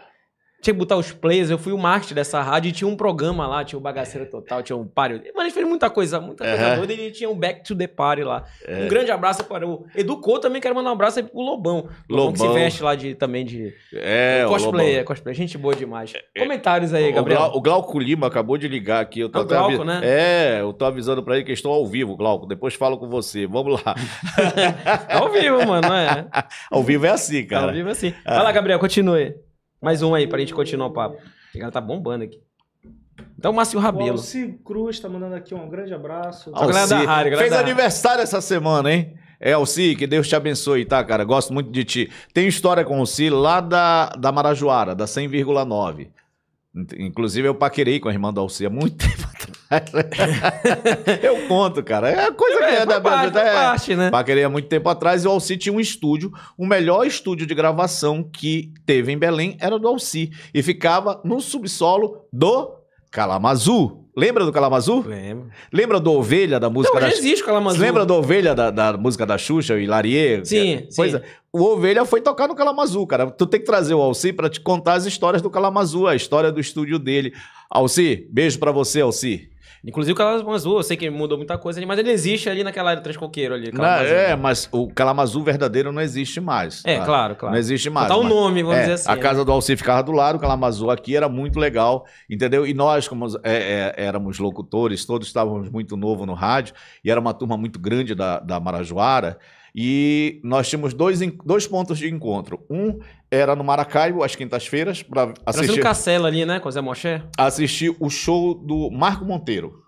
tinha que botar os players, eu fui o master dessa rádio e tinha um programa lá, tinha o Bagaceira Total, tinha um Páreo. Mas a gente fez muita coisa, muita coisa uhum. doida e tinha um Back to the Party lá. Uhum. Um grande abraço para o Educou também, quero mandar um abraço aí pro Lobão. Lobão. que se veste lá de, também de é, é cosplay, é, cosplay. Gente boa demais. É, é, Comentários aí, o Gabriel. Glau, o Glauco Lima acabou de ligar aqui. Eu tô ah, Glauco, né? É, eu tô avisando para ele que estou ao vivo, Glauco. Depois falo com você. Vamos lá. ao vivo, mano, não é? ao vivo é assim, cara. ao vivo é assim. Vai lá, Gabriel, continue. Mais um aí pra gente continuar o papo. A galera tá bombando aqui. Então, Márcio Rabelo. Alci Cruz tá mandando aqui um grande abraço. É Alci. galera Fez é aniversário essa semana, hein? É, Alci, que Deus te abençoe, tá, cara? Gosto muito de ti. Tem história com o Alci lá da, da Marajoara, da 100,9. Inclusive, eu paquerei com a irmã do Alci há muito tempo atrás. eu conto, cara. É a coisa é, que é, da parte, é, parte, né? Paquerei há muito tempo atrás, o Alci tinha um estúdio, o melhor estúdio de gravação que teve em Belém era do Alci. E ficava no subsolo do Calamazu. Lembra do Calamazu? Lembro. Lembra do Ovelha da música não, da Xuxa? existe o Calamazu. Lembra do Ovelha da, da música da Xuxa e Larier? É sim, coisa? sim. O Ovelha foi tocar no Calamazu, cara. Tu tem que trazer o Alci para te contar as histórias do Calamazu, a história do estúdio dele. Alci, beijo para você, Alci. Inclusive o Calamazu. eu sei que mudou muita coisa ali, mas ele existe ali naquela área Transcoqueiro ali. Não, é, mas o Calamazu verdadeiro não existe mais. É, tá? claro, claro. Não existe mais. Tá o nome, vamos é, dizer assim. A né? casa do Alci ficava do lado, o Calamazu aqui era muito legal, entendeu? E nós, como é, é, éramos locutores, todos estávamos muito novo no rádio, e era uma turma muito grande da, da Marajoara, e nós tínhamos dois, dois pontos de encontro. Um era no Maracaibo, às quintas-feiras, para assistir. no Cacela ali, né? Com o Zé Moché. Assistir o show do Marco Monteiro.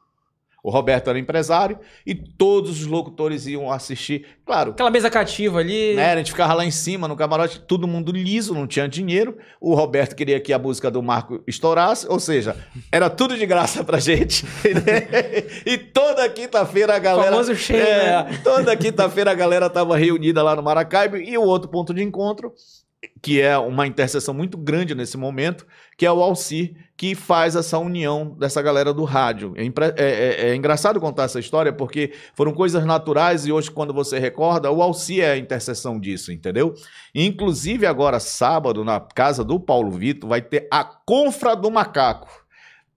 O Roberto era empresário e todos os locutores iam assistir. Claro. Aquela mesa cativa ali. Né, a gente ficava lá em cima, no camarote, todo mundo liso, não tinha dinheiro. O Roberto queria que a música do Marco estourasse, ou seja, era tudo de graça pra gente. Né? e toda quinta-feira a galera. O famoso cheio, é, né? Toda quinta-feira a galera tava reunida lá no Maracaibo e o outro ponto de encontro que é uma interseção muito grande nesse momento, que é o Alci, que faz essa união dessa galera do rádio. É, é, é, é, engraçado contar essa história porque foram coisas naturais e hoje, quando você recorda, o Alci é a interseção disso, entendeu? Inclusive, agora, sábado, na casa do Paulo Vitor, vai ter a Confra do Macaco.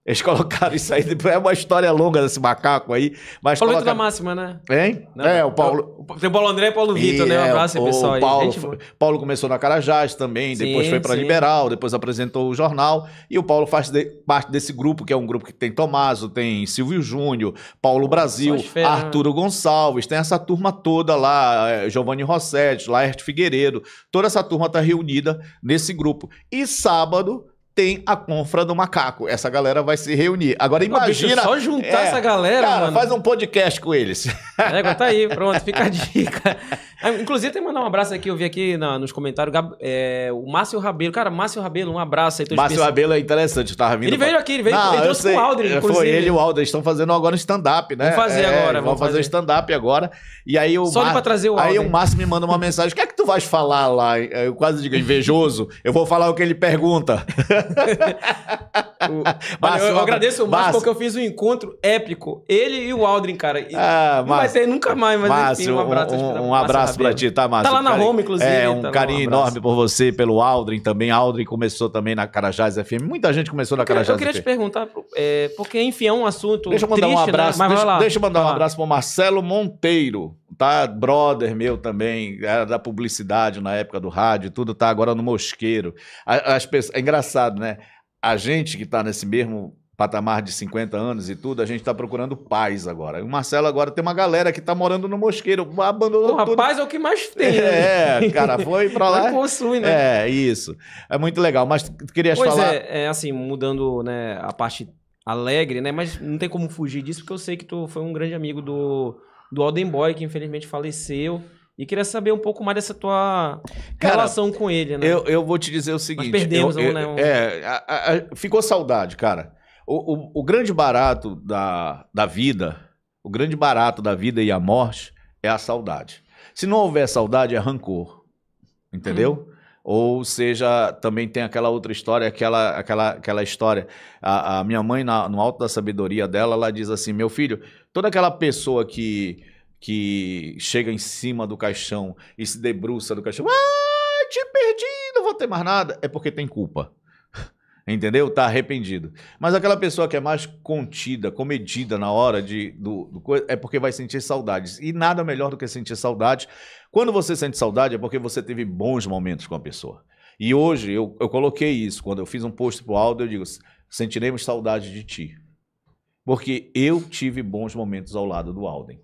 Eles colocaram isso aí, é uma história longa desse macaco aí. Mas Paulo colocaram... Vitor da Máxima, né? Hein? Não, é, o Paulo. Tem o Paulo André e Paulo Vitor, e, né? Um é, abraço pessoal. O Paulo, gente... Paulo começou na Carajás também, sim, depois foi para Liberal, depois apresentou o jornal. E o Paulo faz de... parte desse grupo, que é um grupo que tem Tomaso, tem Silvio Júnior, Paulo Brasil, né? Arturo Gonçalves, tem essa turma toda lá, é, Giovanni Rossetti, Laerte Figueiredo. Toda essa turma está reunida nesse grupo. E sábado tem a confra do macaco. Essa galera vai se reunir. Agora imagina. bicho, só juntar é, essa galera. Cara, mano. faz um podcast com eles. É, tá aí, pronto, fica a dica. Ah, inclusive, tem que mandar um abraço aqui, eu vi aqui na, nos comentários. É, o Márcio Rabelo. Cara, Márcio Rabelo, um abraço aí. Márcio Rabelo é interessante, tava vindo. Ele pra... veio aqui, ele veio. Não, ele trouxe o Aldrin, é, inclusive. Foi ele e o Aldrin, estão fazendo agora um stand-up, né? Vamos fazer é, agora, vamos fazer, o stand-up agora. E aí o Só Mar... pra trazer o Aldrin. Aí o Márcio me manda uma mensagem: o que é que tu vais falar lá? Eu quase digo invejoso. Eu vou falar o que ele pergunta. eu, eu, agradeço o Márcio porque eu fiz um encontro épico. Ele e o Aldrin, cara. ah, não vai ser nunca mais, mas Márcio, enfim, um abraço. Um, um abraço pra ti, tá, Márcio? Tá lá na carinho, home, inclusive. É, né, um tá carinho um enorme por você, pelo Aldrin também. Aldrin começou também na Carajás FM. Muita gente começou na Carajás FM. Eu queria te perguntar, é, porque enfim, é um assunto Deixa eu mandar triste, um né? abraço, né? deixa, deixa, eu mandar um abraço pro Marcelo Monteiro tá brother meu também, era da publicidade na época do rádio, tudo tá agora no mosqueiro. As, pessoas, é engraçado, né? A gente que tá nesse mesmo patamar de 50 anos e tudo, a gente tá procurando paz agora. E o Marcelo agora tem uma galera que tá morando no mosqueiro, abandonou Porra, tudo. Paz é o que mais tem. Né? É, cara, foi para lá. possui, né? É, isso. É muito legal, mas querias pois falar... Pois é, é, assim, mudando né, a parte alegre, né? Mas não tem como fugir disso, porque eu sei que tu foi um grande amigo do do Alden Boy, que infelizmente faleceu. E queria saber um pouco mais dessa tua Cara, relação com ele, né? Eu, eu vou te dizer o seguinte. Nós perdemos, eu, eu, né? Um... É, a, a, a, ficou saudade, cara. O, o, o, grande barato da, da vida, o grande barato da vida e a morte é a saudade. Se não houver saudade, é rancor. Entendeu? Hum ou seja, também tem aquela outra história, aquela, aquela, aquela história. A, a minha mãe, na, no alto da sabedoria dela, ela diz assim: meu filho, toda aquela pessoa que, que chega em cima do caixão e se debruça do caixão, ah, te perdi, não vou ter mais nada, é porque tem culpa entendeu? Tá arrependido. Mas aquela pessoa que é mais contida, comedida na hora de do, do é porque vai sentir saudades. E nada melhor do que sentir saudades. Quando você sente saudade é porque você teve bons momentos com a pessoa. E hoje eu, eu coloquei isso, quando eu fiz um post pro Aldo, eu digo: sentiremos saudade de ti. Porque eu tive bons momentos ao lado do Alden.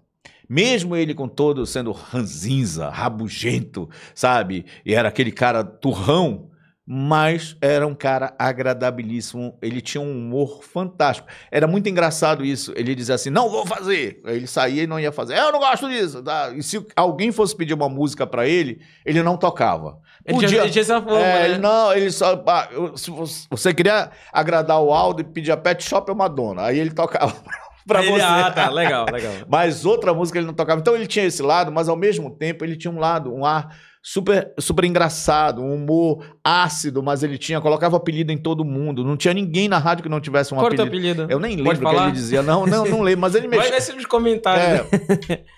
Mesmo ele com todo sendo ranzinza, rabugento, sabe? E era aquele cara turrão, mas era um cara agradabilíssimo. Ele tinha um humor fantástico. Era muito engraçado isso. Ele dizia assim: não vou fazer. ele saía e não ia fazer. Eu não gosto disso. Tá, e se alguém fosse pedir uma música para ele, ele não tocava. Ele Podia, já, ele falou, é, né? Não, ele só. Ah, se você queria agradar o Aldo e pedir a Pet Shop ou Madonna. Aí ele tocava. pra você. Ah, tá, legal, legal. mas outra música ele não tocava. Então ele tinha esse lado, mas ao mesmo tempo ele tinha um lado, um ar super, super engraçado, um humor ácido, mas ele tinha, colocava apelido em todo mundo. Não tinha ninguém na rádio que não tivesse um Corta apelido. apelido. Eu nem lembro o que ele dizia. Não, não, não lembro, mas ele mexia. Vai nesses comentários. É. Né?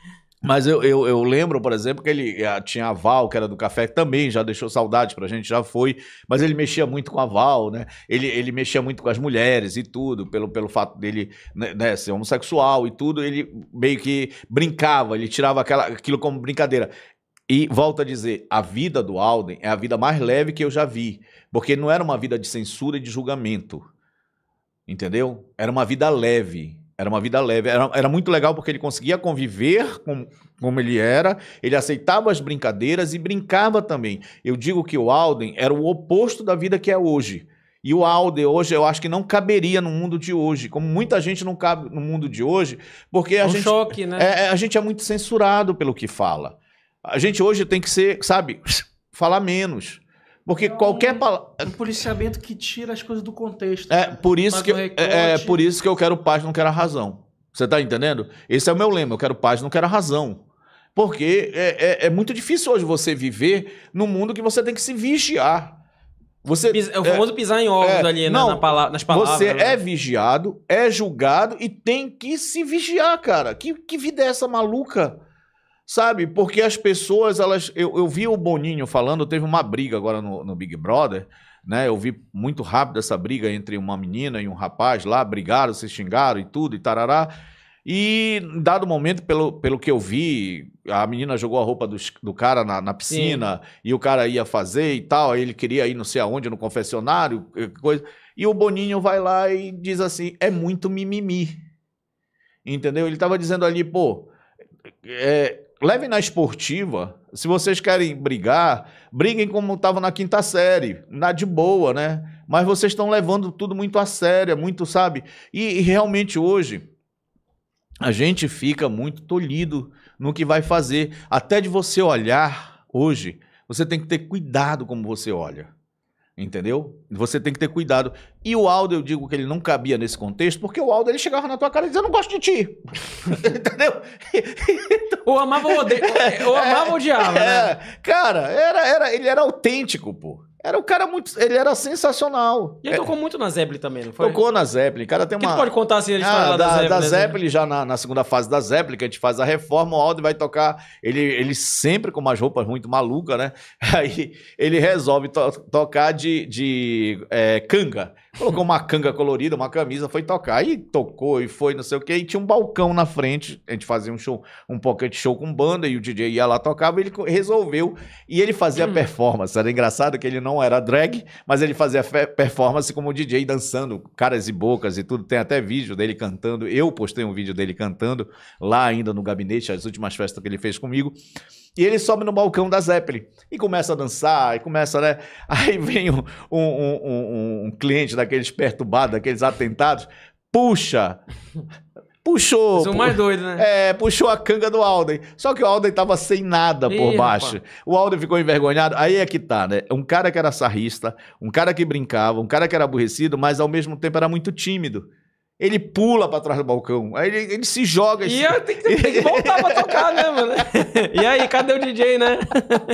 Mas eu, eu, eu, lembro, por exemplo, que ele eh, tinha a Val, que era do café, que também já deixou saudade pra gente, já foi. Mas ele mexia muito com a Val, né? Ele, ele mexia muito com as mulheres e tudo, pelo, pelo fato dele né, né ser homossexual e tudo. Ele meio que brincava, ele tirava aquela, aquilo como brincadeira. E volto a dizer, a vida do Alden é a vida mais leve que eu já vi, porque não era uma vida de censura e de julgamento. Entendeu? Era uma vida leve. Era uma vida leve. Era, era muito legal porque ele conseguia conviver com como ele era, ele aceitava as brincadeiras e brincava também. Eu digo que o Alden era o oposto da vida que é hoje. E o Alden hoje, eu acho que não caberia no mundo de hoje, como muita gente não cabe no mundo de hoje, porque a um gente. choque, né? É, é a gente é muito censurado pelo que fala. A gente hoje tem que ser, sabe, falar menos. Porque não, qualquer palavra. Um policiamento que tira as coisas do contexto. É, por isso, que, é, é, por isso que eu quero paz, não quero razão. Você tá entendendo? Esse é o meu lema. Eu quero paz, não quero razão. Porque é, é, é muito difícil hoje você viver num mundo que você tem que se vigiar. Você, é o é, famoso é, pisar em ovos é, ali né, não, na, palavra, nas palavras. Você né? é vigiado, é julgado e tem que se vigiar, cara. Que, que vida é essa maluca? Sabe? Porque as pessoas, elas. Eu, eu vi o Boninho falando, teve uma briga agora no, no Big Brother, né? Eu vi muito rápido essa briga entre uma menina e um rapaz lá, brigaram, se xingaram e tudo, e tarará. E em dado momento, pelo, pelo que eu vi, a menina jogou a roupa do, do cara na, na piscina Sim. e o cara ia fazer e tal. Aí ele queria ir não sei aonde, no confessionário, coisa. E o Boninho vai lá e diz assim: é muito mimimi. Entendeu? Ele estava dizendo ali, pô, é, levem na esportiva. Se vocês querem brigar, briguem como estavam na quinta série, na de boa, né? Mas vocês estão levando tudo muito a sério, é muito, sabe? E, e realmente hoje a gente fica muito tolhido no que vai fazer. Até de você olhar hoje, você tem que ter cuidado como você olha. Entendeu? Você tem que ter cuidado. E o Aldo, eu digo que ele não cabia nesse contexto, porque o Aldo ele chegava na tua cara e dizia: Eu não gosto de ti. Entendeu? então, ou amava ou, ode... ou ou odiava. Né? É, cara, era, era, ele era autêntico, pô. Era um cara muito. Ele era sensacional. E ele é. tocou é... muito na Zeppelin também, não foi? Tocou na Zeppelin. Cara, tem uma. Que pode contar assim, ele ah, da, da Zeppelin, da né, Zeppelin né? já na, na, segunda fase da Zeppelin, que a gente faz a reforma, o Aldo vai tocar. Ele, ele sempre com umas roupas muito malucas, né? Aí ele resolve to tocar de, de é, canga. Colocou uma canga colorida, uma camisa, foi tocar. aí tocou, e foi, não sei o quê. E tinha um balcão na frente. A gente fazia um show, um pocket show com banda, e o DJ ia lá, tocava, e ele resolveu. E ele fazia hum. performance. Era engraçado que ele não era drag, mas ele fazia performance como DJ, dançando, caras e bocas e tudo. Tem até vídeo dele cantando. Eu postei um vídeo dele cantando lá ainda no gabinete, as últimas festas que ele fez comigo. E ele sobe no balcão da Zeppelin e começa a dançar, e começa, né? Aí vem um, um, um, um cliente daqueles perturbados, daqueles atentados, puxa. Puxou. São mais doido, né? É, puxou a canga do Alden. Só que o Alden tava sem nada Ih, por baixo. Rapaz. O Alden ficou envergonhado. Aí é que tá, né? Um cara que era sarrista, um cara que brincava, um cara que era aborrecido, mas ao mesmo tempo era muito tímido. Ele pula para trás do balcão. Aí ele, ele se joga. E assim. tenho que, tem que voltar pra tocar, né, mano? E aí, cadê o DJ, né?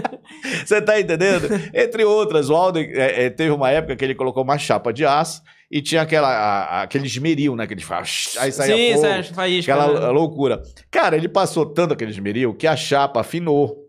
Você tá entendendo? Entre outras, o Alden é, é, teve uma época que ele colocou uma chapa de aço e tinha aquela, a, aquele esmeril, né? Que ele faz. Aí saía Sim, fogo, é, faísca, aquela né? loucura. Cara, ele passou tanto aquele esmeril que a chapa afinou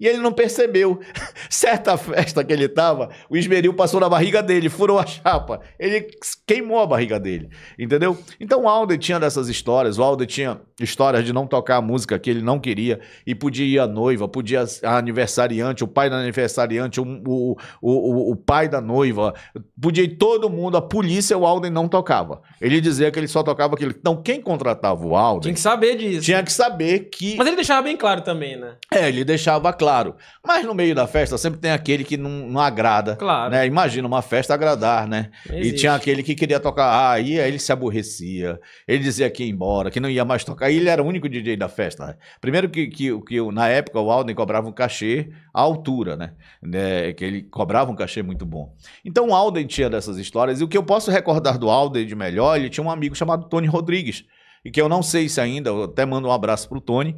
e ele não percebeu. Certa festa que ele estava, o esmeril passou na barriga dele, furou a chapa. Ele queimou a barriga dele, entendeu? Então o Alder tinha dessas histórias, o Alder tinha histórias de não tocar a música que ele não queria e podia ir à noiva, podia a aniversariante, o pai da aniversariante, o, o, o, o, pai da noiva, podia ir todo mundo, a polícia, o Alden não tocava. Ele dizia que ele só tocava aquilo. Então quem contratava o Alden... Tinha que saber disso. Tinha que saber que... Mas ele deixava bem claro também, né? É, ele deixava claro claro. Mas no meio da festa sempre tem aquele que não, não agrada. Claro. Né? Imagina uma festa agradar, né? E tinha aquele que queria tocar. Ah, aí ele se aborrecia. Ele dizia que ia embora, que não ia mais tocar. E ele era o único DJ da festa. Né? Primeiro que, que, que na época o Alden cobrava um cachê à altura, né? né? Que ele cobrava um cachê muito bom. Então o Alden tinha dessas histórias. E o que eu posso recordar do Alden de melhor, ele tinha um amigo chamado Tony Rodrigues e que eu não sei se ainda, até mando um abraço para o Tony,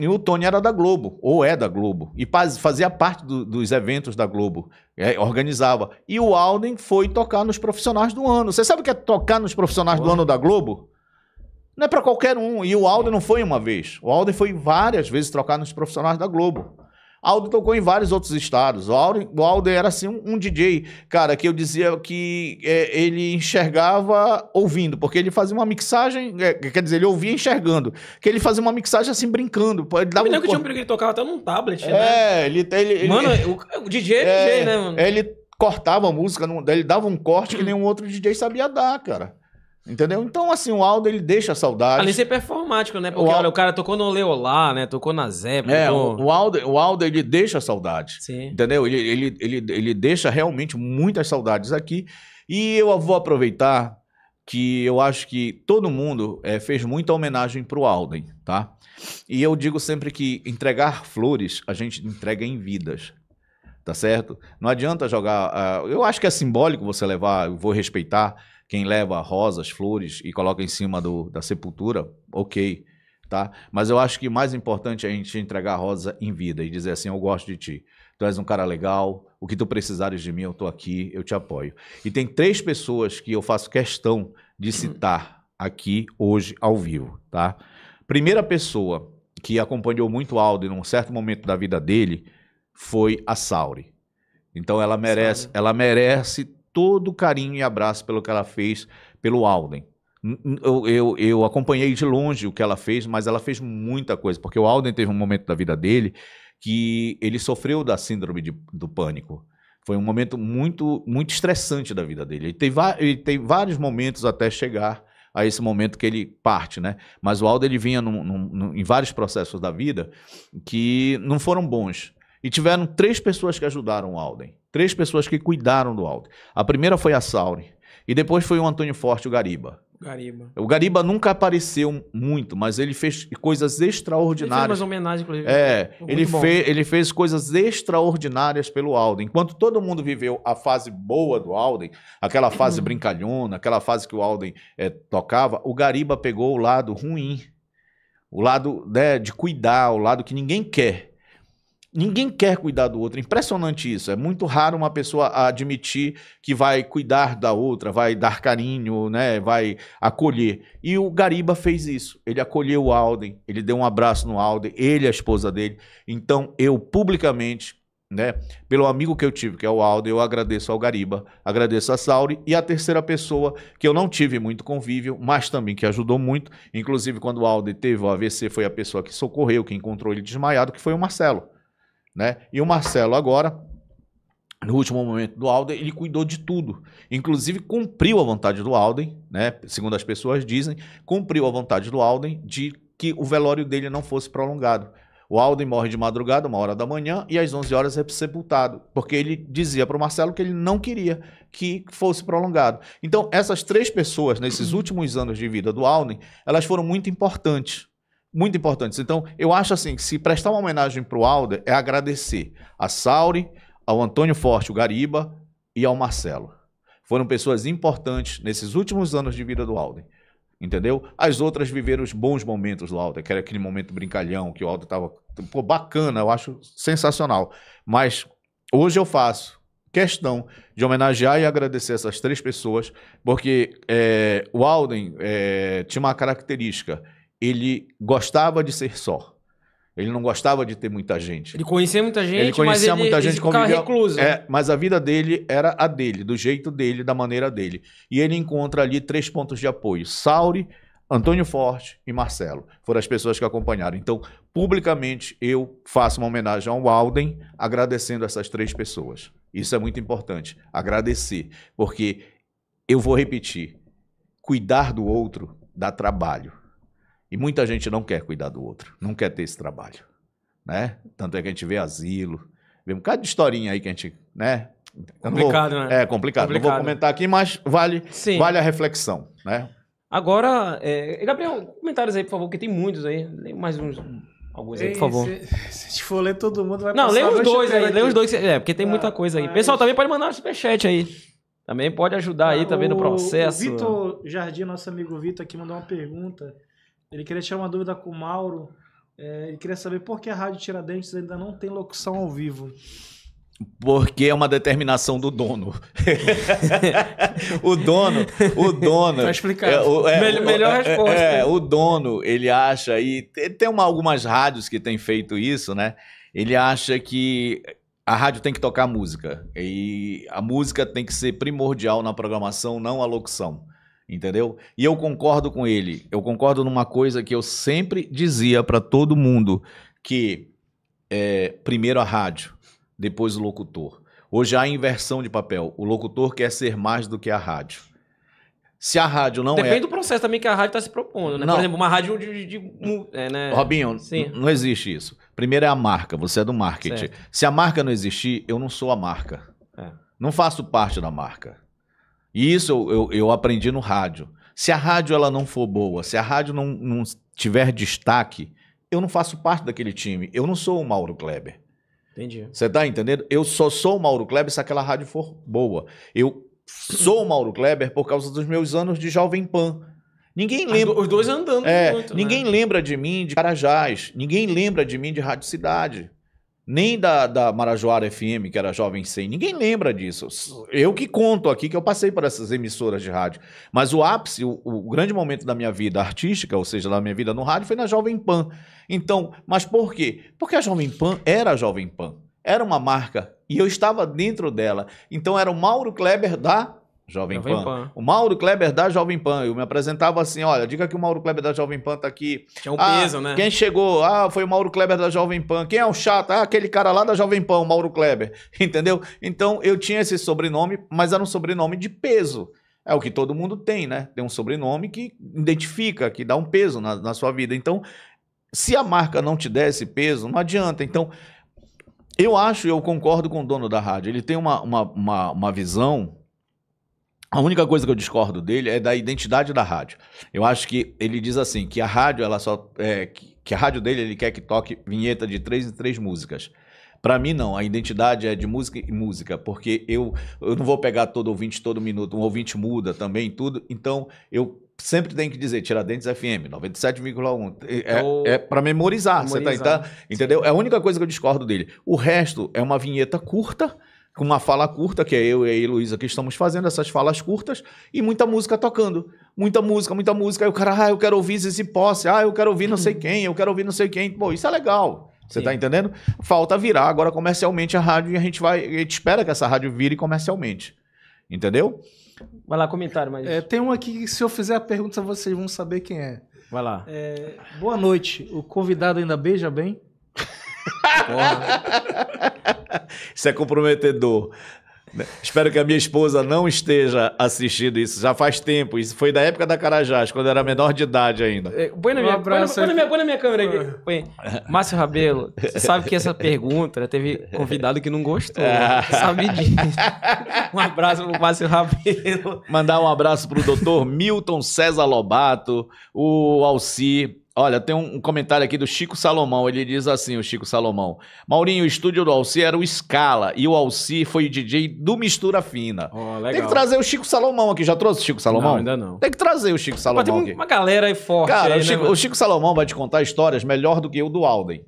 e o Tony era da Globo, ou é da Globo, e fazia parte do, dos eventos da Globo, é, organizava. E o Alden foi tocar nos profissionais do ano. Você sabe o que é tocar nos profissionais do ano da Globo? Não é para qualquer um. E o Alden não foi uma vez. O Alden foi várias vezes tocar nos profissionais da Globo. Aldo tocou em vários outros estados. O Aldo, o Aldo era assim um, um, DJ, cara, que eu dizia que é, ele enxergava ouvindo, porque ele fazia uma mixagem, é, quer dizer, ele ouvia enxergando, que ele fazia uma mixagem assim brincando. Ele dava não um... que tinha um perigo que ele tocava até num tablet, é, né? É, ele, ele, Mano, ele, o, o, DJ é DJ, né, mano? Ele cortava a música, ele dava um corte que hum. nenhum outro DJ sabia dar, cara. Entendeu? Então, assim, o Aldo ele deixa saudade. Além de ser performático, né? Porque o, Aldo... olha, o cara tocou no Leolá, né? Tocou na Zé. É, o, o, Aldo, o Aldo ele deixa saudade. Sim. Entendeu? Ele, ele, ele, ele deixa realmente muitas saudades aqui. E eu vou aproveitar que eu acho que todo mundo é, fez muita homenagem pro Alden, tá? E eu digo sempre que entregar flores, a gente entrega em vidas tá certo? Não adianta jogar. Uh, eu acho que é simbólico você levar, eu vou respeitar quem leva rosas, flores e coloca em cima do, da sepultura, ok. Tá? Mas eu acho que mais importante é a gente entregar a rosa em vida e dizer assim: eu gosto de ti. Tu és um cara legal, o que tu precisares de mim, eu estou aqui, eu te apoio. E tem três pessoas que eu faço questão de hum. citar aqui hoje ao vivo, tá? Primeira pessoa que acompanhou muito o Aldo em um certo momento da vida dele foi a Sauri. Então ela merece, ela merece todo carinho e abraço pelo que ela fez pelo Alden. Eu, eu, eu, acompanhei de longe o que ela fez, mas ela fez muita coisa, porque o Alden teve um momento da vida dele que ele sofreu da síndrome de, do pânico. Foi um momento muito, muito estressante da vida dele. Ele tem ele vários momentos até chegar a esse momento que ele parte, né? Mas o Aldo ele vinha num, num, num, em vários processos da vida que não foram bons. E tiveram três pessoas que ajudaram o Alden. Três pessoas que cuidaram do Alden. A primeira foi a Sauri. E depois foi o Antônio Forte, o Gariba. Gariba. O Gariba nunca apareceu muito, mas ele fez coisas extraordinárias. Ele fez umas homenagens, inclusive. É, ele, ele fez coisas extraordinárias pelo Alden. Enquanto todo mundo viveu a fase boa do Alden, aquela fase uhum. brincalhona, aquela fase que o Alden é, tocava, o Gariba pegou o lado ruim, o lado né, de cuidar, o lado que ninguém quer. Ninguém quer cuidar do outro. Impressionante isso. É muito raro uma pessoa admitir que vai cuidar da outra, vai dar carinho, né? Vai acolher. E o Gariba fez isso. Ele acolheu o Alden, ele deu um abraço no Alden, ele e a esposa dele. Então, eu publicamente, né, pelo amigo que eu tive, que é o Alden, eu agradeço ao Gariba, agradeço a Sauri e a terceira pessoa que eu não tive muito convívio, mas também que ajudou muito. Inclusive, quando o Alden teve o AVC, foi a pessoa que socorreu, que encontrou ele desmaiado, que foi o Marcelo. Né? E o Marcelo agora, no último momento do Alden, ele cuidou de tudo. Inclusive cumpriu a vontade do Alden, né? segundo as pessoas dizem, cumpriu a vontade do Alden de que o velório dele não fosse prolongado. O Alden morre de madrugada, uma hora da manhã, e às 11 horas é sepultado, porque ele dizia para o Marcelo que ele não queria que fosse prolongado. Então, essas três pessoas, nesses últimos anos de vida do Alden, elas foram muito importantes muito importantes. Então, eu acho assim que se prestar uma homenagem para o Alder é agradecer a Sauri, ao Antônio Forte, o Gariba e ao Marcelo. Foram pessoas importantes nesses últimos anos de vida do Alder. Entendeu? As outras viveram os bons momentos do Alder, que era aquele momento brincalhão, que o Alder tava. bacana, eu acho sensacional. Mas hoje eu faço questão de homenagear e agradecer essas três pessoas, porque é, o Alden é, tinha uma característica ele gostava de ser só. Ele não gostava de ter muita gente. Ele conhecia muita gente, ele conhecia mas muita ele, gente, ele ficava convivia, recluso. É, mas a vida dele era a dele, do jeito dele, da maneira dele. E ele encontra ali três pontos de apoio: Sauri, Antônio Forte e Marcelo. Foram as pessoas que acompanharam. Então, publicamente, eu faço uma homenagem ao Alden, agradecendo essas três pessoas. Isso é muito importante, agradecer. Porque eu vou repetir: cuidar do outro dá trabalho. E muita gente não quer cuidar do outro, não quer ter esse trabalho, né? Tanto é que a gente vê asilo, vê um bocado de historinha aí que a gente, né? Complicado, vou, né? É complicado. complicado. Não vou comentar aqui, mas vale, Sim. vale a reflexão, né? Agora, é... Gabriel, comentários aí, por favor, que tem muitos aí. leia mais uns, alguns aí, por favor. Se, gente for ler todo mundo, vai Não, lê os dois aí, né? lê os dois, é, porque tem ah, muita coisa aí. Mas... Pessoal, também pode mandar um superchat aí. Também pode ajudar ah, aí também o, no processo. O Vitor Jardim, nosso amigo Vitor aqui, mandou uma pergunta. Ele queria tirar uma dúvida com o Mauro. É, ele queria saber por que a Rádio Tiradentes ainda não tem locução ao vivo. Porque é uma determinação do dono. o dono, o dono. Vai tá explicar. É, o, é, melhor, o, é, resposta. É, o dono, ele acha, e tem uma, algumas rádios que têm feito isso, né? Ele acha que a rádio tem que tocar música. E a música tem que ser primordial na programação, não a locução entendeu? E eu concordo com ele. Eu concordo numa coisa que eu sempre dizia para todo mundo que é, primeiro a rádio, depois o locutor. Hoje há inversão de papel. O locutor quer ser mais do que a rádio. Se a rádio não Depende é... do processo também que a rádio está se propondo, né? Não. Por exemplo, uma rádio de... de, de é, né? Robinho, não existe isso. Primeiro é a marca, você é do marketing. Certo. Se a marca não existir, eu não sou a marca. É. Não faço parte da marca. E isso eu, eu, eu, aprendi no rádio. Se a rádio ela não for boa, se a rádio não, não tiver destaque, eu não faço parte daquele time. Eu não sou o Mauro Kleber. Entendi. Você tá entendendo? Eu só sou o Mauro Kleber se aquela rádio for boa. Eu sou o Mauro Kleber por causa dos meus anos de Jovem Pan. Ninguém ah, lembra. Os dois andando. É, muito, né? ninguém né? lembra de mim de Carajás. Ninguém lembra de mim de Rádio Cidade nem da, da Marajoara FM, que era Jovem sem ninguém lembra disso. Eu que conto aqui que eu passei por essas emissoras de rádio. Mas o ápice, o, o grande momento da minha vida artística, ou seja, da minha vida no rádio, foi na Jovem Pan. Então, mas por quê? Porque a Jovem Pan era a Jovem Pan. Era uma marca e eu estava dentro dela. Então era o Mauro Kleber da Jovem, Jovem Pan. Pan. O Mauro Kleber da Jovem Pan. Eu me apresentava assim: olha, diga que o Mauro Kleber da Jovem Pan tá aqui. Tinha um ah, peso, né? Quem chegou? Ah, foi o Mauro Kleber da Jovem Pan. Quem é o chato? Ah, aquele cara lá da Jovem Pan, o Mauro Kleber. Entendeu? Então eu tinha esse sobrenome, mas era um sobrenome de peso. É o que todo mundo tem, né? Tem um sobrenome que identifica, que dá um peso na, na sua vida. Então, se a marca não te der esse peso, não adianta. Então, eu acho, eu concordo com o dono da rádio. Ele tem uma, uma, uma, uma visão a única coisa que eu discordo dele é da identidade da rádio. Eu acho que ele diz assim que a rádio ela só é, que a rádio dele ele quer que toque vinheta de três em três músicas. Para mim, não. A identidade é de música e música, porque eu, eu não vou pegar todo ouvinte todo minuto. Um ouvinte muda também, tudo. Então, eu sempre tenho que dizer Tiradentes FM, 97,1. É, então, é, é, é para memorizar, memorizar, Você tá, entendeu? É a única coisa que eu discordo dele. O resto é uma vinheta curta com uma fala curta, que é eu e a Luísa que estamos fazendo essas falas curtas, e muita música tocando. Muita música, muita música. Aí o cara, ah, eu quero ouvir esse Posse, ah, eu quero ouvir não sei quem, eu quero ouvir não sei quem. Pô, isso é legal. Você tá entendendo? Falta virar agora comercialmente a rádio e a gente vai. A gente espera que essa rádio vire comercialmente. Entendeu? Vai lá, comentário, mas. É, tem um aqui que se eu fizer a pergunta, vocês vão saber quem é. Vai lá. É, boa noite. O convidado ainda beija bem? isso é comprometedor. Né? Espero que a minha esposa não esteja assistindo isso. Já faz tempo. Isso foi da época da Carajás, quando eu era menor de idade ainda. É, põe na minha, um põe, na, põe, na minha, põe na minha câmera aqui. Põe. Márcio Rabelo, você sabe que essa pergunta né, teve convidado que não gostou. Né? Ah. Sabe disso. Um abraço pro Márcio Rabelo. Mandar um abraço pro doutor Milton César Lobato, o Alci, Olha, tem um comentário aqui do Chico Salomão. Ele diz assim: o Chico Salomão. Maurinho, o estúdio do Alci era o Scala e o Alci foi o DJ do Mistura Fina. Oh, tem que trazer o Chico Salomão aqui. Já trouxe o Chico Salomão? Não, ainda não. Tem que trazer o Chico Salomão. Mas tem uma galera aí forte. Cara, aí, o, né, Chico, né? o Chico Salomão vai te contar histórias melhor do que o do Alden.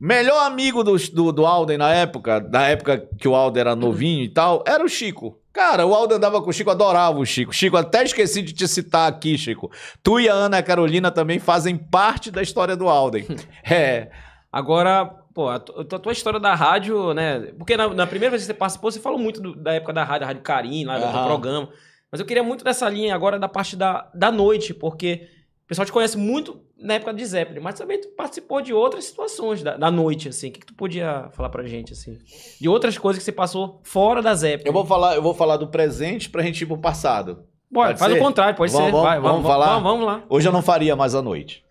Melhor amigo do, do, do Alden na época, da época que o Alden era novinho e tal, era o Chico. Cara, o Alden andava com o Chico, adorava o Chico. Chico, até esqueci de te citar aqui, Chico. Tu e a Ana Carolina também fazem parte da história do Alden. é. Agora, pô, a, a, tua história da rádio, né? Porque na, na primeira vez que você participou, você falou muito do, da época da rádio, da Rádio Carim, lá do programa. Mas eu queria muito dessa linha agora da parte da, da noite, porque o pessoal te conhece muito na época de Zeppelin, mas também tu participou de outras situações da, da noite, assim. O que, que, tu podia falar pra gente, assim? De outras coisas que você passou fora da Zeppelin. Eu vou falar, eu vou falar do presente pra gente ir pro passado. Bora, faz ser? o contrário, pode vamos, ser. Vamos, Vai, vamos, vamos, falar? Vamos, vamos lá. Hoje eu não faria mais a noite.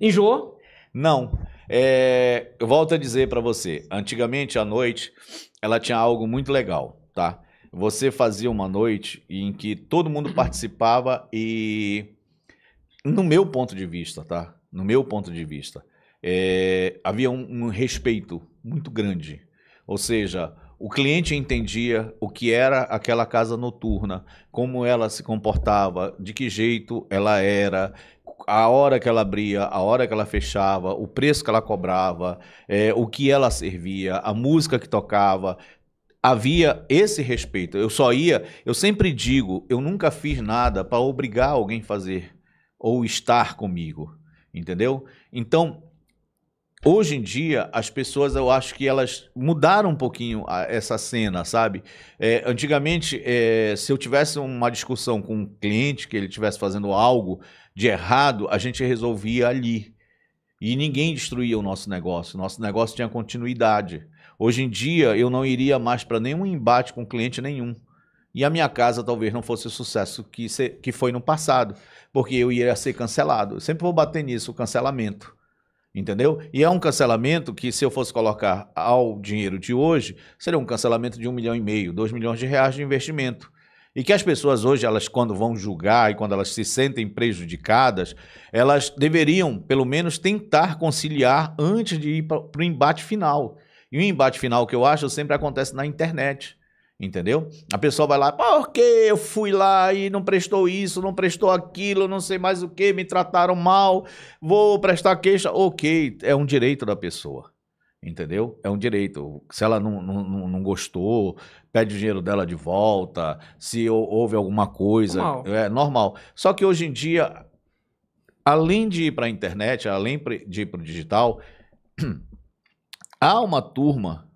Enjoou? Não. É, eu volto a dizer para você, antigamente a noite ela tinha algo muito legal, tá? Você fazia uma noite em que todo mundo participava e no meu ponto de vista, tá? No meu ponto de vista, é, havia um, um respeito muito grande. Ou seja, o cliente entendia o que era aquela casa noturna, como ela se comportava, de que jeito ela era, a hora que ela abria, a hora que ela fechava, o preço que ela cobrava, é, o que ela servia, a música que tocava. Havia esse respeito. Eu só ia, eu sempre digo, eu nunca fiz nada para obrigar alguém a fazer ou estar comigo, entendeu? Então, hoje em dia, as pessoas, eu acho que elas mudaram um pouquinho a, essa cena, sabe? É, antigamente, é, se eu tivesse uma discussão com um cliente, que ele estivesse fazendo algo de errado, a gente resolvia ali. E ninguém destruía o nosso negócio. Nosso negócio tinha continuidade. Hoje em dia, eu não iria mais para nenhum embate com cliente nenhum. E a minha casa talvez não fosse o sucesso que, se, que foi no passado, porque eu ia ser cancelado. Eu sempre vou bater nisso, o cancelamento. Entendeu? E é um cancelamento que, se eu fosse colocar ao dinheiro de hoje, seria um cancelamento de um milhão e meio, dois milhões de reais de investimento. E que as pessoas hoje, elas quando vão julgar e quando elas se sentem prejudicadas, elas deveriam, pelo menos, tentar conciliar antes de ir para o embate final. E o embate final que eu acho sempre acontece na internet. Entendeu? A pessoa vai lá, porque eu fui lá e não prestou isso, não prestou aquilo, não sei mais o que, me trataram mal, vou prestar queixa. Ok, é um direito da pessoa. Entendeu? É um direito. Se ela não, não, não gostou, pede o dinheiro dela de volta, se houve alguma coisa. Normal. É normal. Só que hoje em dia, além de ir para a internet, além de ir para o digital, há uma turma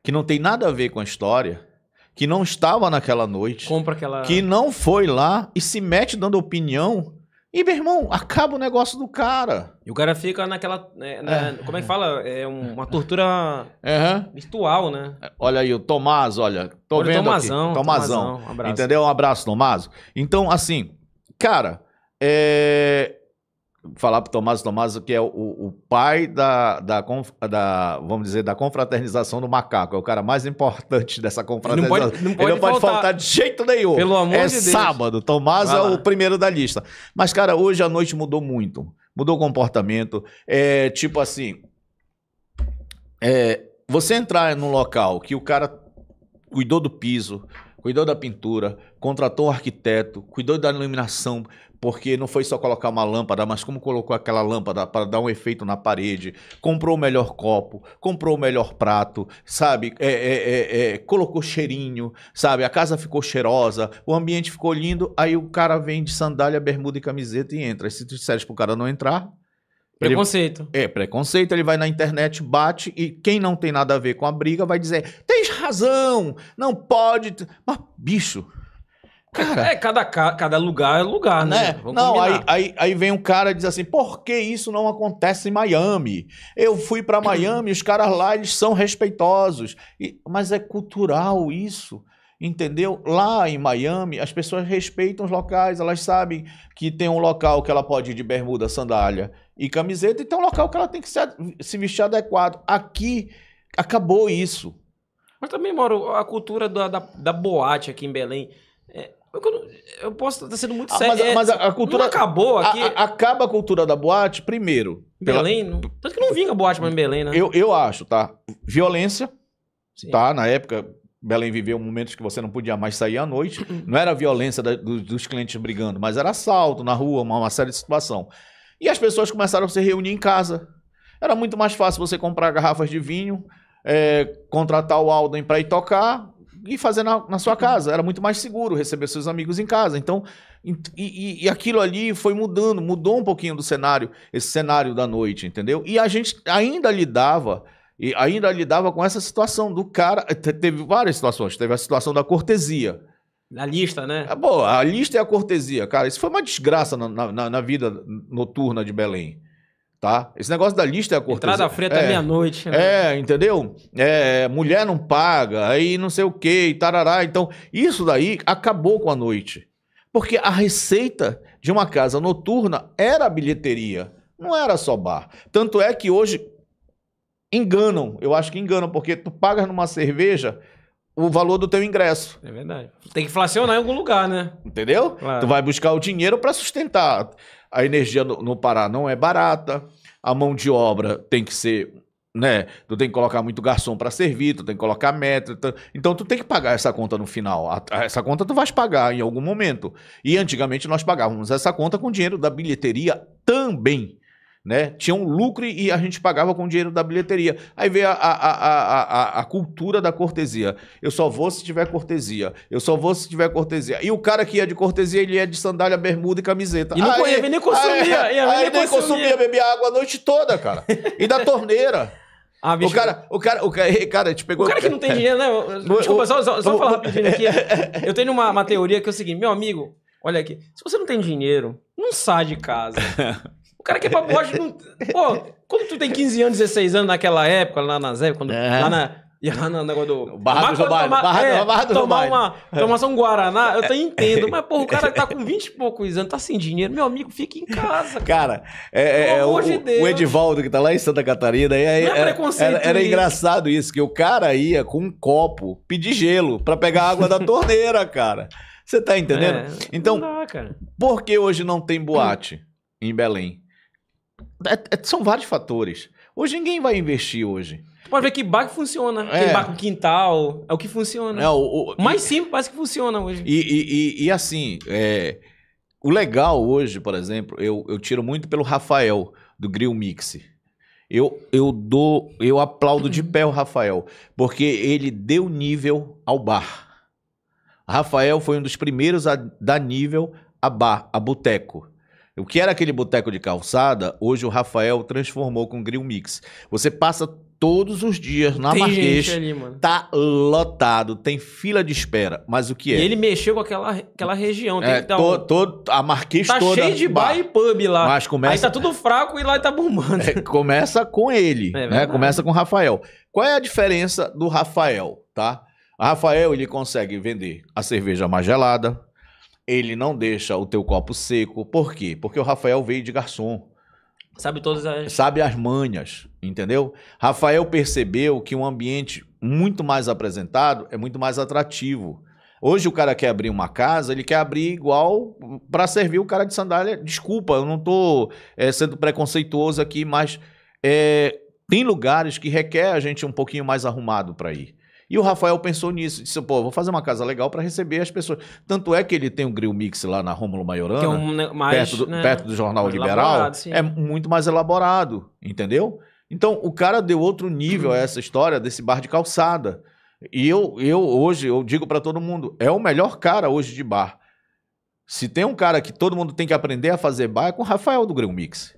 que não tem nada a ver com a história que não estava naquela noite, compra aquela que não foi lá e se mete dando opinião. E, meu irmão, acaba o negócio do cara. E o cara fica naquela. Né, na, é. Como é que fala? É uma tortura uhum. virtual, né? Olha aí, o Tomás, olha. Tô olha vendo. Tomazão, aqui. Tomazão. Tomazão um abraço. Entendeu? Um abraço, Tomás. Então, assim, cara, é falar para o Tomás Tomás que é o, o pai da, da, da, vamos dizer, da confraternização do macaco. É o cara mais importante dessa confraternização. Ele não pode, não pode, não pode faltar. faltar. de jeito nenhum. Pelo amor é de Deus. É sábado. Tomás Vai é lá. o primeiro da lista. Mas, cara, hoje a noite mudou muito. Mudou o comportamento. É tipo assim... É, você entrar num local que o cara cuidou do piso, cuidou da pintura, contratou um arquiteto, cuidou da iluminação, porque não foi só colocar uma lâmpada, mas como colocou aquela lâmpada para dar um efeito na parede, comprou o melhor copo, comprou o melhor prato, sabe? É, é, é, é colocou cheirinho, sabe? A casa ficou cheirosa, o ambiente ficou lindo, aí o cara vem de sandália, bermuda e camiseta e entra. E se tu disseres pro cara não entrar. Preconceito. Ele... é, preconceito. Ele vai na internet, bate, e quem não tem nada a ver com a briga vai dizer: tens razão, não pode. Mas, bicho, Cara, é, cada, cada lugar é lugar, né? né? Não, aí, aí, aí, vem um cara e diz assim: por que isso não acontece em Miami? Eu fui para Miami, os caras lá eles são respeitosos. E, mas é cultural isso. Entendeu? Lá em Miami, as pessoas respeitam os locais, elas sabem que tem um local que ela pode ir de bermuda, sandália e camiseta, e tem um local que ela tem que se, se vestir adequado. Aqui acabou isso. Mas também, moro a cultura da, da, da boate aqui em Belém eu posso estar tá sendo muito ah, sério. Mas, é, mas a, cultura. Não acabou aqui. A, a, acaba a cultura da boate, primeiro. Belém? Pela... Não, tanto que não vinha boate mais em Belém, né? Eu, eu acho, tá? Violência. Sim. Tá? Na época, Belém viveu momentos que você não podia mais sair à noite. Não era violência da, dos, dos clientes brigando, mas era assalto na rua, uma, uma série de situação. E as pessoas começaram a se reunir em casa. Era muito mais fácil você comprar garrafas de vinho, é, contratar o Alden para ir tocar, e fazer na, na, sua casa. Era muito mais seguro receber seus amigos em casa. Então, e, e, e, aquilo ali foi mudando, mudou um pouquinho do cenário, esse cenário da noite, entendeu? E a gente ainda lidava. E ainda lidava com essa situação do cara. Eh, teve várias situações. Teve a situação da cortesia. Na lista, né? É, bom, a lista é a cortesia, cara. Isso foi uma desgraça na, na, na vida noturna de Belém. Tá? Esse negócio da lista é a cortesia. Entrada à até é, meia-noite. Né? É, entendeu? É, mulher não paga, aí não sei o quê, e tarará. Então, isso daí acabou com a noite. Porque a receita de uma casa noturna era a bilheteria, não era só bar. Tanto é que hoje enganam, eu acho que enganam, porque tu pagas numa cerveja o valor do teu ingresso. É verdade. Tem que inflacionar em algum lugar, né? Entendeu? Claro. Tu vai buscar o dinheiro para sustentar a energia no, no Pará não é barata, a mão de obra tem que ser né? Tu tem que colocar muito garçom para servir, tu tem que colocar métrica. Então tu tem que pagar essa conta no final. essa conta tu vais pagar em algum momento. E antigamente nós pagávamos essa conta com dinheiro da bilheteria também né? Tinha um lucro e a gente pagava com o dinheiro da bilheteria. Aí veio a, a, a, a, cultura da cortesia. Eu só vou se tiver cortesia. Eu só vou se tiver cortesia. E o cara que ia é de cortesia, ele ia é de sandália, bermuda e camiseta. E não aí, ia, nem consumia. Aí, ia, aí, nem consumia, bebia água a noite toda, cara. E da torneira. Ah, bicho, o cara, o cara, o cara, cara, te pegou. O cara que não tem é. dinheiro, né? Desculpa, só, só, só o, falar rapidinho aqui. Eu tenho uma, uma teoria que é o seguinte, meu amigo, olha aqui. Se você não tem dinheiro, não sai de casa cara que é pra Borges não. Pô, quando tu tem 15 anos, 16 anos naquela época, lá na Zé, quando. É. Lá na. E lá no negócio do. Barra do Romário. Tomar, barra, é, barra do tomar uma. Tomar só um Guaraná, eu até entendo. Mas, pô o cara que tá com 20 e poucos anos, tá sem dinheiro. Meu amigo, fica em casa. Cara, cara é, é, é o, o, Edivaldo, que tá lá em Santa Catarina, aí, é era, era, era, engraçado isso, que o cara ia com um copo pedir gelo pra pegar água da torneira, cara. Você tá entendendo? É, então, dá, por que hoje não tem boate em Belém? É, é, são vários fatores. Hoje ninguém vai investir hoje. Tu pode ver que bar que funciona. É. Tem com quintal, é o que funciona. É, o, o mais e, simples, que funciona hoje. E, e, e, e assim, é, o legal hoje, por exemplo, eu, eu tiro muito pelo Rafael, do Grill Mix. Eu, eu dou, eu aplaudo de pé o Rafael, porque ele deu nível ao bar. Rafael foi um dos primeiros a dar nível a bar, a boteco. O que era aquele boteco de calçada, hoje o Rafael transformou com grill mix. Você passa todos os dias na tem Marquês. Ali, tá lotado, tem fila de espera. Mas o que é? E ele mexeu com aquela, aquela região. Tem é, que to, um... to, a Marquês tá toda. Tá cheio de bar, bar e pub lá. Mas começa... Aí tá tudo fraco e lá tá bombando. É, começa com ele, é né? Começa com o Rafael. Qual é a diferença do Rafael, tá? A Rafael, ele consegue vender a cerveja mais gelada, ele não deixa o teu copo seco. Por quê? Porque o Rafael veio de garçom. Sabe todas as. Sabe as manhas, entendeu? Rafael percebeu que um ambiente muito mais apresentado é muito mais atrativo. Hoje o cara quer abrir uma casa, ele quer abrir igual para servir o cara de sandália. Desculpa, eu não tô é, sendo preconceituoso aqui, mas é, tem lugares que requer a gente um pouquinho mais arrumado para ir. E o Rafael pensou nisso, disse, pô, vou fazer uma casa legal para receber as pessoas. Tanto é que ele tem um grill mix lá na Rômulo Maiorana, que é um, né, mais, perto, do, né, perto do Jornal Liberal, é muito mais elaborado, entendeu? Então, o cara deu outro nível a essa história desse bar de calçada. E eu, eu hoje, eu digo para todo mundo, é o melhor cara hoje de bar. Se tem um cara que todo mundo tem que aprender a fazer bar, é com o Rafael do Grill Mix.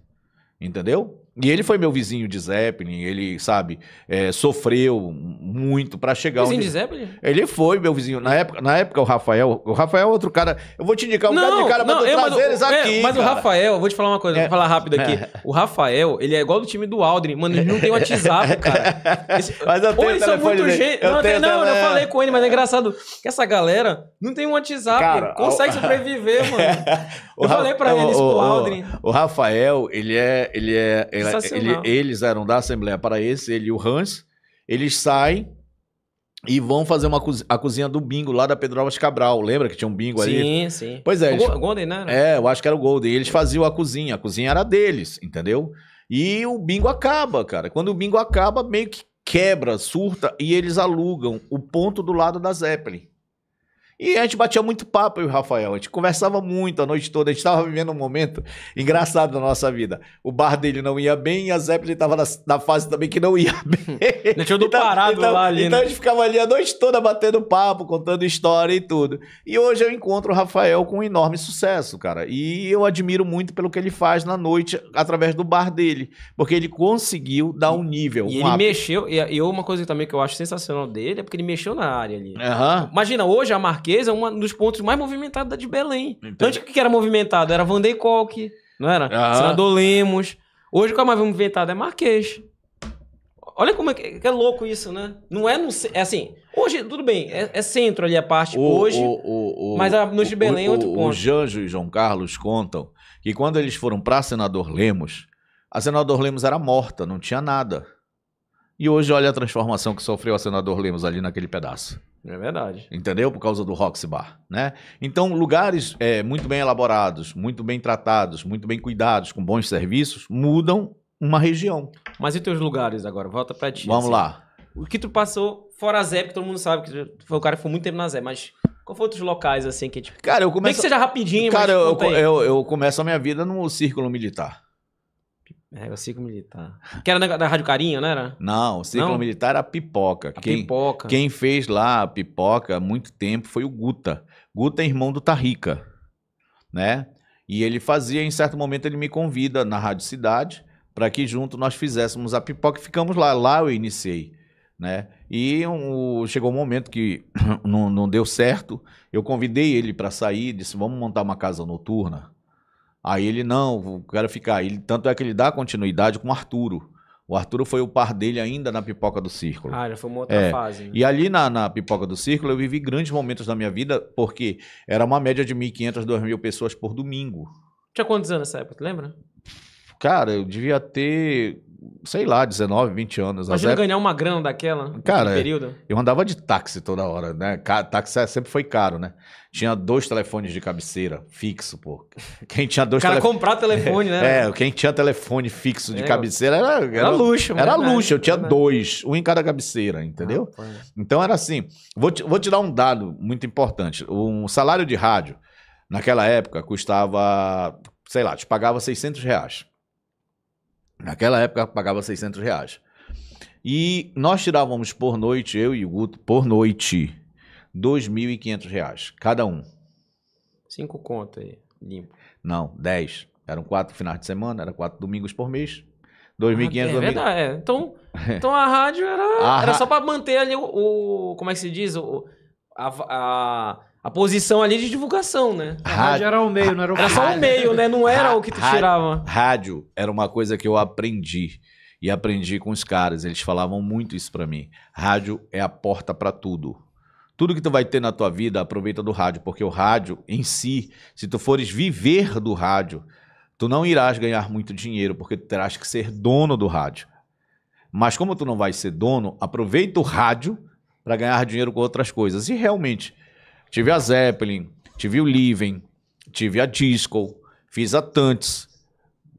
Entendeu? E ele foi meu vizinho de Zeppelin, ele, sabe, é, sofreu muito para chegar vizinho onde... de Zeppelin? Ele foi meu vizinho. Na época, na época, o Rafael... O Rafael é outro cara... Eu vou te indicar um não, cara de cara pra não, tu é, trazer eles aqui, é, Mas cara. o Rafael... Eu vou te falar uma coisa, vou é. falar rápido aqui. É. O Rafael, ele é igual do time do Aldrin. Mano, ele não tem WhatsApp, cara. Esse... Mas eu tenho Ou eles são muito gente... Não, tenho, não, eu falei com ele, mas é engraçado que essa galera não tem um WhatsApp. Cara, consegue o... sobreviver, mano. eu o falei pra eles, o, pro Aldrin. O Rafael, ele é... Ele é ele, eles eram da Assembleia para esse, ele e o Hans. Eles saem e vão fazer uma a cozinha do bingo lá da Pedro Alves Cabral. Lembra que tinha um bingo sim, ali? Sim, sim. Pois é. O eles, Golden, né? É, eu acho que era o Golden. Eles faziam a cozinha. A cozinha era deles, entendeu? E o bingo acaba, cara. Quando o bingo acaba, meio que quebra, surta e eles alugam o ponto do lado da Zeppelin. E a gente batia muito papo, eu e o Rafael. A gente conversava muito a noite toda. A gente estava vivendo um momento engraçado da nossa vida. O bar dele não ia bem e a Zeppelin estava na, na, fase também que não ia bem. Ele tinha do então, parado então, lá ali. Então né? a gente ficava ali a noite toda batendo papo, contando história e tudo. E hoje eu encontro o Rafael com um enorme sucesso, cara. E eu admiro muito pelo que ele faz na noite através do bar dele. Porque ele conseguiu dar um nível. E um ele up. mexeu. E, e uma coisa também que eu acho sensacional dele é porque ele mexeu na área ali. Uhum. Imagina, hoje a marca Marquês é um dos pontos mais movimentados de Belém. Entendi. Antes, o que era movimentado? Era Vanderkolk, não era? Senador Lemos. Hoje, é o que é mais movimentado é Marquês. Olha como é que, é louco isso, né? Não é no. É assim. Hoje, tudo bem, é, é centro ali a parte o, hoje. O, o, mas a noite de Belém é outro ponto. O Janjo e João Carlos contam que quando eles foram para Senador Lemos, a Senador Lemos era morta, não tinha nada. E hoje, olha a transformação que sofreu a Senador Lemos ali naquele pedaço. É verdade. Entendeu? Por causa do Roxy Bar, né? Então, lugares é, muito bem elaborados, muito bem tratados, muito bem cuidados, com bons serviços, mudam uma região. Mas e teus lugares agora? Volta pra ti. Vamos assim. lá. O que tu passou fora a Zé, porque todo mundo sabe que foi o cara que foi muito tempo na Zé, mas qual foi outros locais assim que a tipo, gente. Cara, eu começo. Nem que seja rapidinho, Cara, eu, eu, eu, eu começo a minha vida no círculo militar. Era o ciclo militar. Que era da, Rádio Carinha não era? Não, o ciclo não? militar era a pipoca. A quem, pipoca. Quem fez lá a pipoca há muito tempo foi o Guta. Guta é irmão do Tarrica, né? E ele fazia, em certo momento, ele me convida na Rádio Cidade para que junto nós fizéssemos a pipoca e ficamos lá. Lá eu iniciei, né? E um, chegou um momento que não, não deu certo. Eu convidei ele para sair, disse, vamos montar uma casa noturna Aí ele, não, quero ficar. Ele, tanto é que ele dá continuidade com o Arturo. O Arturo foi o par dele ainda na Pipoca do Círculo. Ah, já foi uma outra é. fase. Hein? Né? E ali na, na, Pipoca do Círculo eu vivi grandes momentos da minha vida, porque era uma média de 1.500, 2.000 pessoas por domingo. Tinha quantos anos nessa época, tu lembra? Cara, eu devia ter sei lá, 19, 20 anos. Imagina época... ganhar uma grana daquela Cara, período. Eu andava de táxi toda hora, né? Táxi é, sempre foi caro, né? Tinha dois telefones de cabeceira fixo, pô. Quem tinha dois O cara telef... comprar telefone, né? É, quem tinha telefone fixo de é, cabeceira era, era, era luxo. Era verdade, luxo, eu tinha verdade. dois, um em cada cabeceira, entendeu? Ah, então era assim. Vou te, vou te dar um dado muito importante. Um salário de rádio, naquela época, custava, sei lá, te pagava 600 reais. Naquela época pagava 600 reais. E nós tirávamos por noite, eu e o Guto, por noite, 2.500 reais, cada um. Cinco contas aí, limpo. Não, dez. Eram quatro finais de semana, eram quatro domingos por mês. 2.500 ah, É verdade, é. Então, então a rádio era, a era só para manter ali o, o, Como é que se diz? O, a, a a posição ali é de divulgação, né? A rádio, rádio era o meio, não era o Era só o meio, né? Não era o que tu tirava. Rádio era uma coisa que eu aprendi e aprendi com os caras, eles falavam muito isso para mim. Rádio é a porta para tudo. Tudo que tu vai ter na tua vida, aproveita do rádio, porque o rádio em si, se tu fores viver do rádio, tu não irás ganhar muito dinheiro, porque tu terás que ser dono do rádio. Mas como tu não vai ser dono, aproveita o rádio para ganhar dinheiro com outras coisas. E realmente, Tive a Zeppelin, tive o Living, tive a Disco, fiz a Tantes.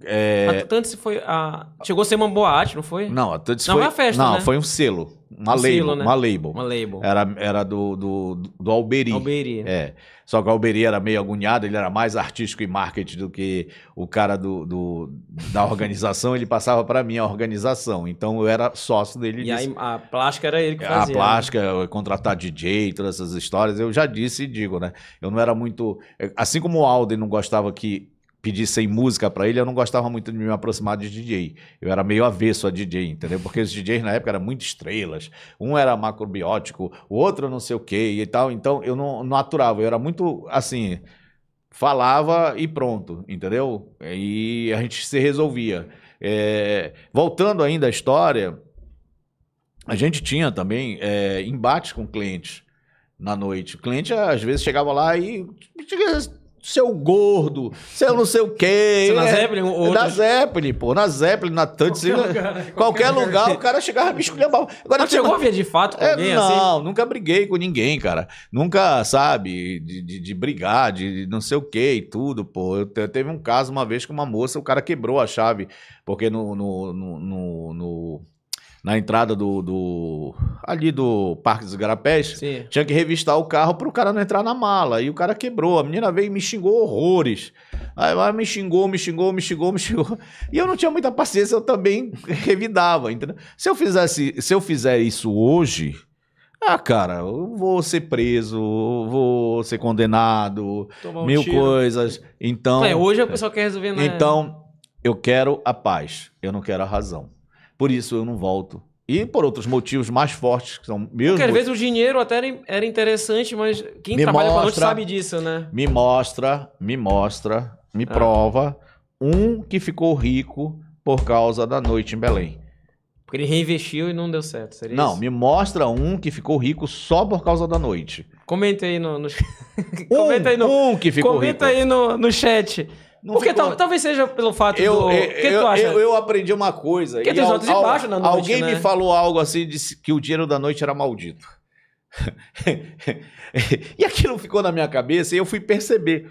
É... A Tantes foi a... Chegou a ser uma boate, não foi? Não, a Tantes não foi... Não, foi uma festa, Não, né? foi um selo. Uma um label, né? uma label. Uma label. Era, era do, do, do Alberi. Alberi. É. Só que o Alberi era meio agoniado, ele era mais artístico e marketing do que o cara do, do da organização, ele passava para mim a organização. Então eu era sócio dele. E a, a plástica era ele que é, fazia. A né? plástica, né? contratar DJ, todas essas histórias. Eu já disse e digo, né? Eu não era muito. Assim como o Alden não gostava que sem música para ele, eu não gostava muito de me aproximar de DJ. Eu era meio avesso a DJ, entendeu? Porque os DJs na época eram muito estrelas. Um era macrobiótico, o outro não sei o quê e tal. Então eu não, não aturava. Eu era muito assim. Falava e pronto, entendeu? E a gente se resolvia. É, voltando ainda à história, a gente tinha também é, embates com clientes na noite. O cliente às vezes chegava lá e seu gordo, seu não sei o quê. Você é, na é, Zeppelin? Ou é na Zeppelin, pô. Na Zeppelin, na Tante. Qualquer, lugar, né? qualquer, qualquer lugar, lugar, o cara chegava me esculhambava. Agora, não tipo, chegou uma... a ver de fato com é, alguém não, assim? Não, nunca briguei com ninguém, cara. Nunca, sabe, de, de, de brigar, de, de não sei o quê e tudo, pô. Eu, eu teve um caso uma vez com uma moça, o cara quebrou a chave, porque no, no, no, no na entrada do, do, ali do Parque dos Garapés, tinha que revistar o carro para o cara não entrar na mala. E o cara quebrou. A menina veio e me xingou horrores. Aí ela me xingou, me xingou, me xingou, me xingou. E eu não tinha muita paciência, eu também revidava, entendeu? Se eu fizesse, se eu fizer isso hoje, ah, cara, eu vou ser preso, vou ser condenado, mil coisas. Então, é, hoje a pessoa quer resolver nada. Né? Então, eu quero a paz, eu não quero a razão. Por isso eu não volto. E por outros motivos mais fortes, que são meus. Porque às vezes o dinheiro até era interessante, mas quem me trabalha mostra, com a noite sabe disso, né? Me mostra, me mostra, me ah. prova um que ficou rico por causa da noite em Belém. Porque ele reinvestiu e não deu certo, seria Não, isso? me mostra um que ficou rico só por causa da noite. Comenta aí no. no... Comenta aí no... um que ficou Comenta rico. Comenta aí no, no chat. Não Porque tal, talvez seja pelo fato eu, do... Eu, que eu, tu acha? Eu, eu, aprendi uma coisa. Porque tem al, na noite, Alguém né? me falou algo assim, disse que o dinheiro da noite era maldito. e aquilo ficou na minha cabeça e eu fui perceber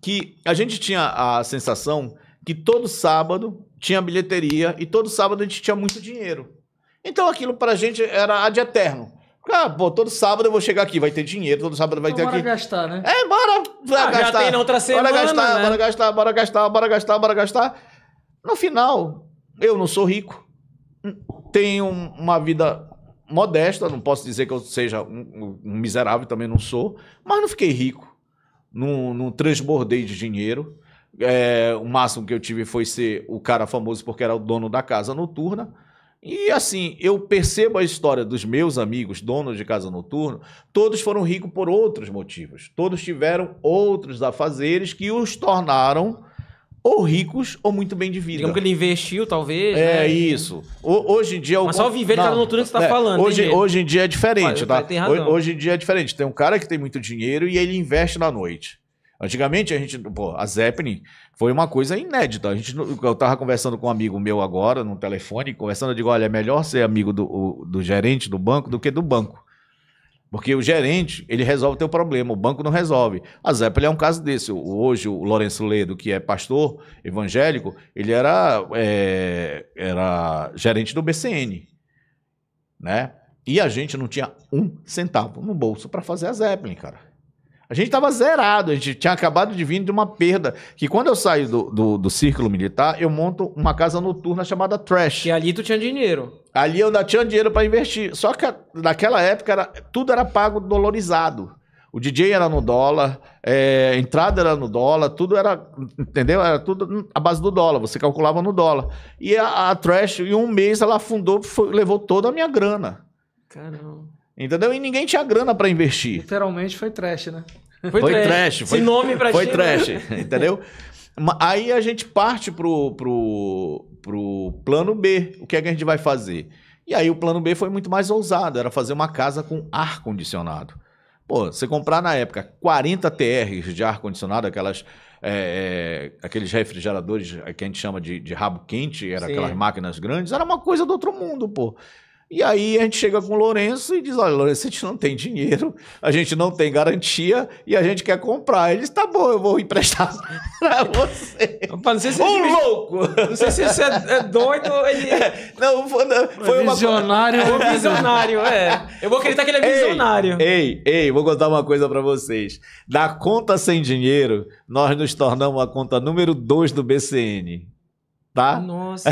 que a gente tinha a sensação que todo sábado tinha bilheteria e todo sábado a gente tinha muito dinheiro. Então aquilo pra gente era ad eterno. Cara, ah, pô, todo sábado eu vou chegar aqui, vai ter dinheiro, todo sábado vai então, ter bora aqui. Bora gastar, né? É, bora, bora ah, gastar. Já tem na outra semana, bora gastar, né? bora gastar, bora gastar, bora gastar, bora gastar. No final, eu não sou rico. Tenho uma vida modesta, não posso dizer que eu seja um, um miserável, também não sou, mas não fiquei rico. Não, não transbordei de dinheiro. É, o máximo que eu tive foi ser o cara famoso porque era o dono da casa noturna. E assim, eu percebo a história dos meus amigos, donos de casa noturno, todos foram ricos por outros motivos. Todos tiveram outros afazeres que os tornaram ou ricos ou muito bem de vida. Digamos que ele investiu, talvez. É né? isso. O, hoje em dia. Mas o, só viver de casa noturno que você está é, falando. Hoje, hoje em dia é diferente, Olha, tá? Hoje, hoje em dia é diferente. Tem um cara que tem muito dinheiro e ele investe na noite. Antigamente a gente, pô, a Zeppelin foi uma coisa inédita. A gente, eu tava conversando com um amigo meu agora no telefone, conversando, eu digo, olha, é melhor ser amigo do, o, do gerente do banco do que do banco. Porque o gerente, ele resolve o teu problema, o banco não resolve. A Zeppelin é um caso desse. Hoje, o Lourenço Ledo, que é pastor evangélico, ele era, é, era gerente do BCN, né? E a gente não tinha um centavo no bolso para fazer a Zeppelin, cara. A gente estava zerado, a gente tinha acabado de vir de uma perda. Que quando eu saio do, do, do círculo militar, eu monto uma casa noturna chamada Trash. E ali tu tinha dinheiro. Ali eu ainda tinha dinheiro para investir. Só que naquela época era, tudo era pago dolorizado. O DJ era no dólar, é, a entrada era no dólar, tudo era, entendeu? Era tudo a base do dólar, você calculava no dólar. E a, a Trash, em um mês, ela afundou, foi, levou toda a minha grana. Caramba. Entendeu? E ninguém tinha grana para investir. Literalmente foi trash, né? Foi, foi trash. trash. Foi, Esse nome pra Foi trash, entendeu? Aí a gente parte pro, pro, pro plano B. O que é que a gente vai fazer? E aí o plano B foi muito mais ousado. Era fazer uma casa com ar-condicionado. Pô, você comprar na época 40 TRs de ar-condicionado, aquelas... É, é, aqueles refrigeradores que a gente chama de, de rabo quente, eram aquelas máquinas grandes, era uma coisa do outro mundo, pô. E aí a gente chega com o Lourenço e diz: olha, Lourenço, a gente não tem dinheiro, a gente não tem garantia e a gente quer comprar. Ele diz: tá bom, eu vou emprestar pra você. Opa, não sei se um louco! Não sei se isso é, é doido ou ele. É, não, foi, foi uma Visionário é visionário, é. Eu vou acreditar que ele é visionário. Ei, ei, ei vou contar uma coisa para vocês. Da conta sem dinheiro, nós nos tornamos a conta número 2 do BCN tá? Nossa.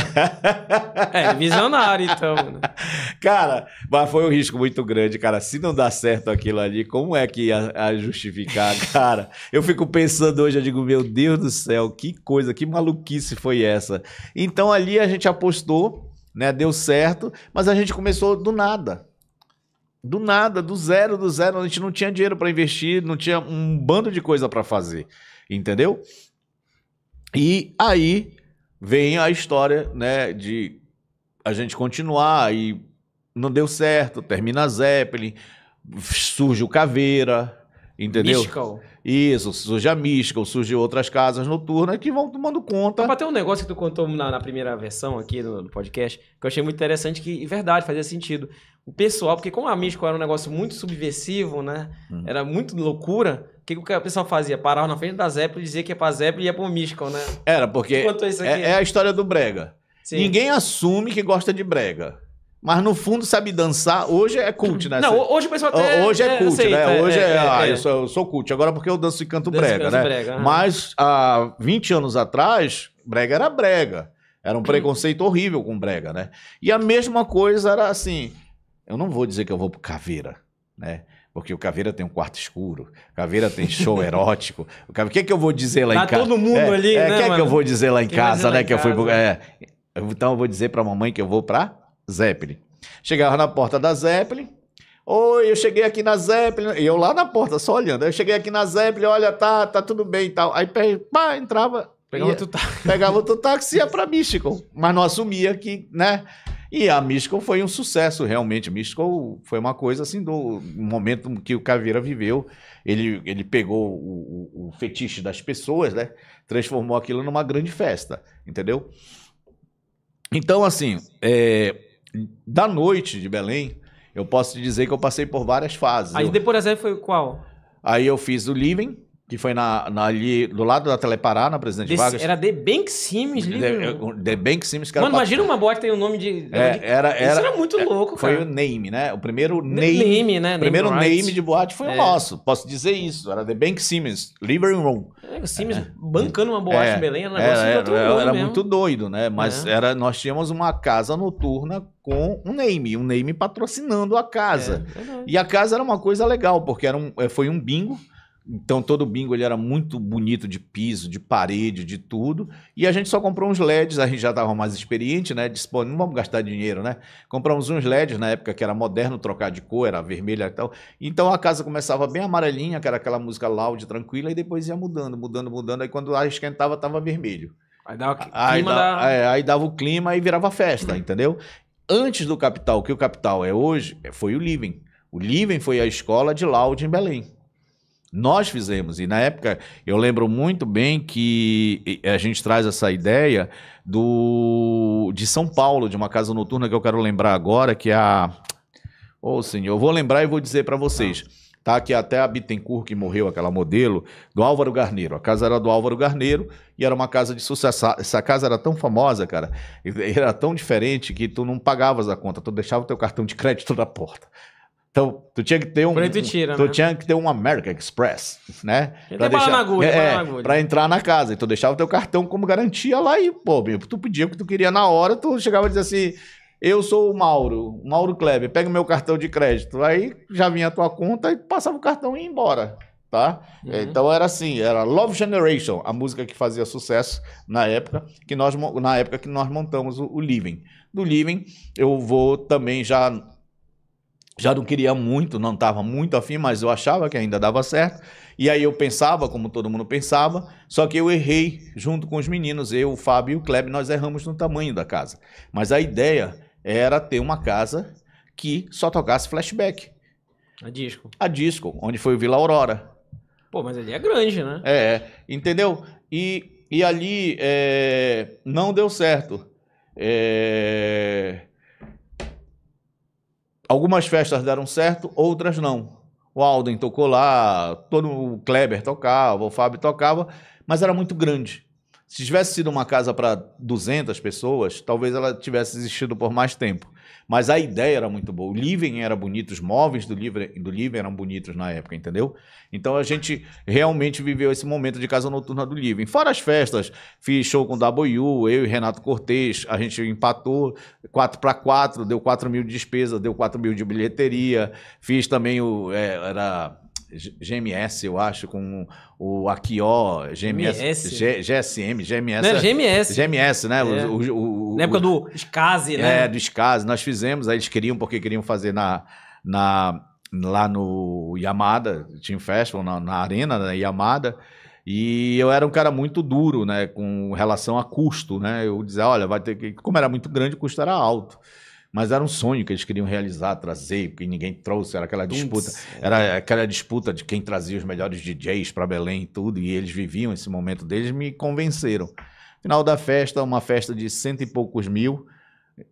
é, visionário, então. Mano. Né? Cara, mas foi um risco muito grande, cara. Se não dá certo aquilo ali, como é que ia, ia justificar, cara? Eu fico pensando hoje, eu digo, meu Deus do céu, que coisa, que maluquice foi essa? Então ali a gente apostou, né? Deu certo, mas a gente começou do nada. Do nada, do zero, do zero. A gente não tinha dinheiro para investir, não tinha um bando de coisa para fazer, entendeu? E aí vem a história, né, de a gente continuar e não deu certo, termina a Zeppelin, surge o Caveira, entendeu? Mystical. Isso, surge a Mystical, surge outras casas noturnas que vão tomando conta. Mas tem um negócio que tu contou na, na primeira versão aqui do podcast, que eu achei muito interessante, que, é verdade, fazia sentido. O pessoal, porque como a Mystical era um negócio muito subversivo, né, uhum. era muito loucura que, que o pessoal fazia? Parava na frente da Zeppelin e dizia que ia pra Zeppelin e ia pro Mystical, né? Era, porque é, é, a história do brega. Sim. Ninguém assume que gosta de brega. Mas no fundo sabe dançar. Hoje é cult, né? Não, hoje o pessoal até Hoje é, é cult, né? É, é, hoje é, é, ah, é ah, eu sou, eu sou, cult. Agora porque eu danço e canto danço brega, canto né? Brega, Mas há 20 anos atrás, brega era brega. Era um hum. preconceito horrível com brega, né? E a mesma coisa era assim. Eu não vou dizer que eu vou pro caveira, né? Porque o Caveira tem um quarto escuro, o Caveira tem show erótico. O Caveira... que é que eu vou dizer lá tá em casa? Tá todo mundo é, ali, é, né? O que é que eu vou dizer lá em casa, né? Em que casa, eu fui. É, então eu vou dizer pra mamãe que eu vou pra Zeppelin. Chegava na porta da Zeppelin. Oi, eu cheguei aqui na Zeppelin. E eu lá na porta, só olhando. Eu cheguei aqui na Zeppelin, olha, tá, tá tudo bem e tal. Aí pá, entrava. Pegava outro táxi. Pegava outro táxi e ia pra Místico. Mas não assumia que, né? E a Mystical foi um sucesso, realmente. Mystical foi uma coisa assim do momento que o Caveira viveu. Ele, ele pegou o, o, o fetiche das pessoas, né? Transformou aquilo numa grande festa, entendeu? Então, assim, é, da noite de Belém, eu posso te dizer que eu passei por várias fases. Aí depois foi qual? Aí eu fiz o Living, que foi na, na, ali do lado da Telepará, na Presidente Desse, Vargas. Era The Bank Sims, livro. The, The Bank Sims, cara. Mano, imagina uma que tem o um nome de. É, de... Era, era, Isso era muito é, louco, foi cara. Foi o name, né? O primeiro name. The name, né? O primeiro name, name, de boate foi é. o nosso. Posso dizer isso. Era The Bank Sims, Living Room. É, o Sims é. bancando uma boate é, em Belém era, era, era, era muito doido, né? Mas era, nós tínhamos uma casa noturna com um name, um name patrocinando a casa. e a casa era uma coisa legal, porque era um, eh, foi um bingo. Então todo o bingo ele era muito bonito de piso, de parede, de tudo. E a gente só comprou uns LEDs, a gente já estava mais experiente, né? Disponível, não vamos gastar dinheiro, né? Compramos uns LEDs na época que era moderno trocar de cor, era vermelha e tal. Então a casa começava bem amarelinha, que era aquela música loud, tranquila, e depois ia mudando, mudando, mudando. Aí quando a esquentava, estava vermelho. Aí dava, aí, Da... É, aí dava o clima e virava festa, entendeu? Antes do Capital, que o Capital é hoje, foi o Living. O Living foi a escola de Loud em Belém. Nós fizemos. E na época, eu lembro muito bem que a gente traz essa ideia do de São Paulo, de uma casa noturna que eu quero lembrar agora, que é a. Ô, oh, senhor, eu vou lembrar e vou dizer para vocês. Tá, que até a Bittencourt, que morreu, aquela modelo, do Álvaro Garneiro. A casa era do Álvaro Garneiro e era uma casa de sucesso. Essa casa era tão famosa, cara, era tão diferente que tu não pagavas a conta, tu deixava o teu cartão de crédito na porta. Então, tu tinha que ter um. tira, tu né? tinha que ter um American Express, né? Pra, deixar, na agulha, é, é na pra né? entrar na casa. Então, deixava o teu cartão como garantia lá e, pô, tu pedia o que tu queria na hora, tu chegava e dizia assim: eu sou o Mauro, Mauro Kleber, pega o meu cartão de crédito. Aí já vinha a tua conta e passava o cartão e ia embora. Tá? Uhum. Então era assim, era Love Generation, a música que fazia sucesso na época que nós, na época que nós montamos o, o Living. Do Living, eu vou também já já não queria muito, não estava muito afim, mas eu achava que ainda dava certo. E aí eu pensava, como todo mundo pensava, só que eu errei junto com os meninos, eu, o Fábio e o Kleb nós erramos no tamanho da casa. Mas a ideia era ter uma casa que só tocasse flashback. A disco. A disco, onde foi o Vila Aurora. Pô, mas ali é grande, né? É, entendeu? E, e ali é, não deu certo. É... Algumas festas deram certo, outras não. O Alden tocou lá, todo o Kleber tocava, o Fábio tocava, mas era muito grande. Se tivesse sido uma casa para 200 pessoas, talvez ela tivesse existido por mais tempo. Mas a ideia era muito boa. O living era bonito, os móveis do living, do living eram bonitos na época, entendeu? Então a gente realmente viveu esse momento de casa noturna do living. Fora as festas, fiz show com o WU, eu e Renato Cortez, a gente empatou 4 para 4, deu 4 mil de despesa, deu 4 mil de bilheteria. Fiz também o. É, era GMS, eu acho, com o aquió GMS, GSM, GMS. Não, é GMS. GMS, né? É. O, o, o, na época do SCASE, né? É, do SCASE. Nós fizemos, aí eles queriam, porque queriam fazer na, na, lá no Yamada, Team Festival, na, na arena da né, Yamada. E eu era um cara muito duro, né? Com relação a custo, né? Eu dizia, olha, vai ter que... Como era muito grande, o custo era alto mas era um sonho que eles queriam realizar, trazer, porque ninguém trouxe, era aquela disputa, é. era aquela disputa de quem trazia os melhores DJs para Belém e tudo, e eles viviam esse momento deles, me convenceram. Final da festa, uma festa de cento e poucos mil,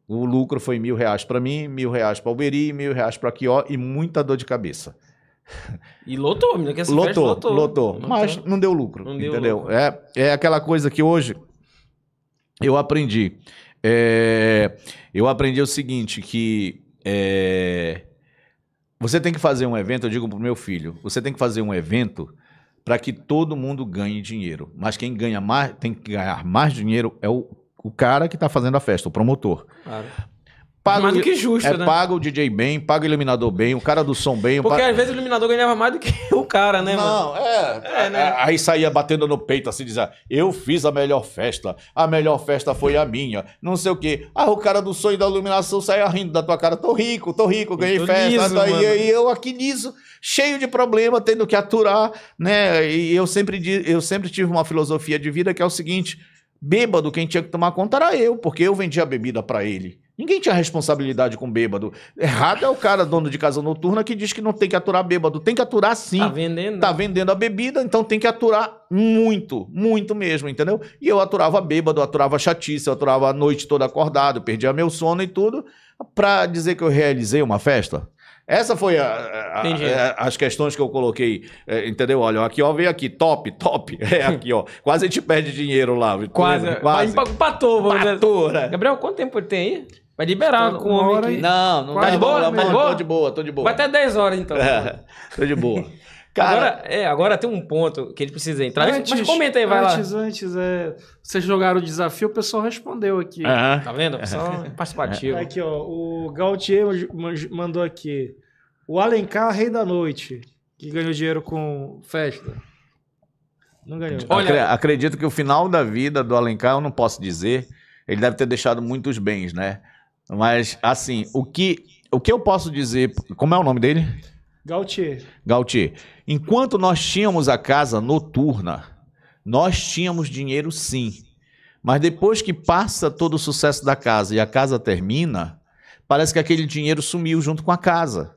o lucro foi mil reais para mim, mil reais para Uberi, mil reais para Quió e muita dor de cabeça. E lotou, menina, que essa lotou, festa lotou. Lotou, mas não deu lucro, não entendeu? Deu lucro. É, é aquela coisa que hoje eu aprendi. É, eu aprendi o seguinte, que é, você tem que fazer um evento, eu digo pro meu filho, você tem que fazer um evento para que todo mundo ganhe dinheiro. Mas quem ganha mais, tem que ganhar mais dinheiro é o, o cara que está fazendo a festa, o promotor. Claro. Paga mais do que justo, é, né? Paga o DJ bem, paga o iluminador bem, o cara do som bem. Porque às vezes o iluminador ganhava mais do que o cara, né? Não, mano? é. é né? É, aí saía batendo no peito assim, dizia: Eu fiz a melhor festa, a melhor festa foi a minha, não sei o quê. Ah, o cara do som e da iluminação saia rindo da tua cara: Tô rico, tô rico, ganhei tô festa. Liso, e, e eu aqui cheio de problema, tendo que aturar, né? E eu sempre, eu sempre tive uma filosofia de vida que é o seguinte Bêbado, quem tinha que tomar conta era eu, porque eu vendia bebida para ele. Ninguém tinha responsabilidade com bêbado. Errado é o cara, dono de casa noturna, que diz que não tem que aturar bêbado. Tem que aturar sim. Tá vendendo. Tá né? vendendo a bebida, então tem que aturar muito, muito mesmo, entendeu? E eu aturava bêbado, eu aturava chatice, eu aturava a noite toda acordado, perdia meu sono e tudo, pra dizer que eu realizei uma festa. Essa foi a, a, a, é, as questões que eu coloquei, é, entendeu? Olha, aqui, ó, veio aqui, top, top. É aqui, ó. Quase a gente perde dinheiro lá. Quase. Lembra? Quase. Empatou, vamos dizer. Né? Gabriel, quanto tempo tem aí? Vai liberar com o homem aqui. Não, não tá de boa, tá boa? Tô de boa, tô de boa. Vai até 10 horas então. É, tô de boa. Cara, agora, é, agora tem um ponto que ele precisa entrar. Antes, mas comenta aí, vai antes, lá. Antes, antes, é, vocês jogaram o desafio, o pessoal respondeu aqui. tá vendo? O pessoal é participativo. Aqui, ó, o Gautier mandou aqui. O Alencar, Rei da Noite, que ganhou dinheiro com festa. Não ganhou. Olha, acredito que o final da vida do Alencar, eu não posso dizer, ele deve ter deixado muitos bens, né? Mas, assim, o que, o que eu posso dizer... Como é o nome dele? Gautier. Gautier. Enquanto nós tínhamos a casa noturna, nós tínhamos dinheiro sim. Mas depois que passa todo o sucesso da casa e a casa termina, parece que aquele dinheiro sumiu junto com a casa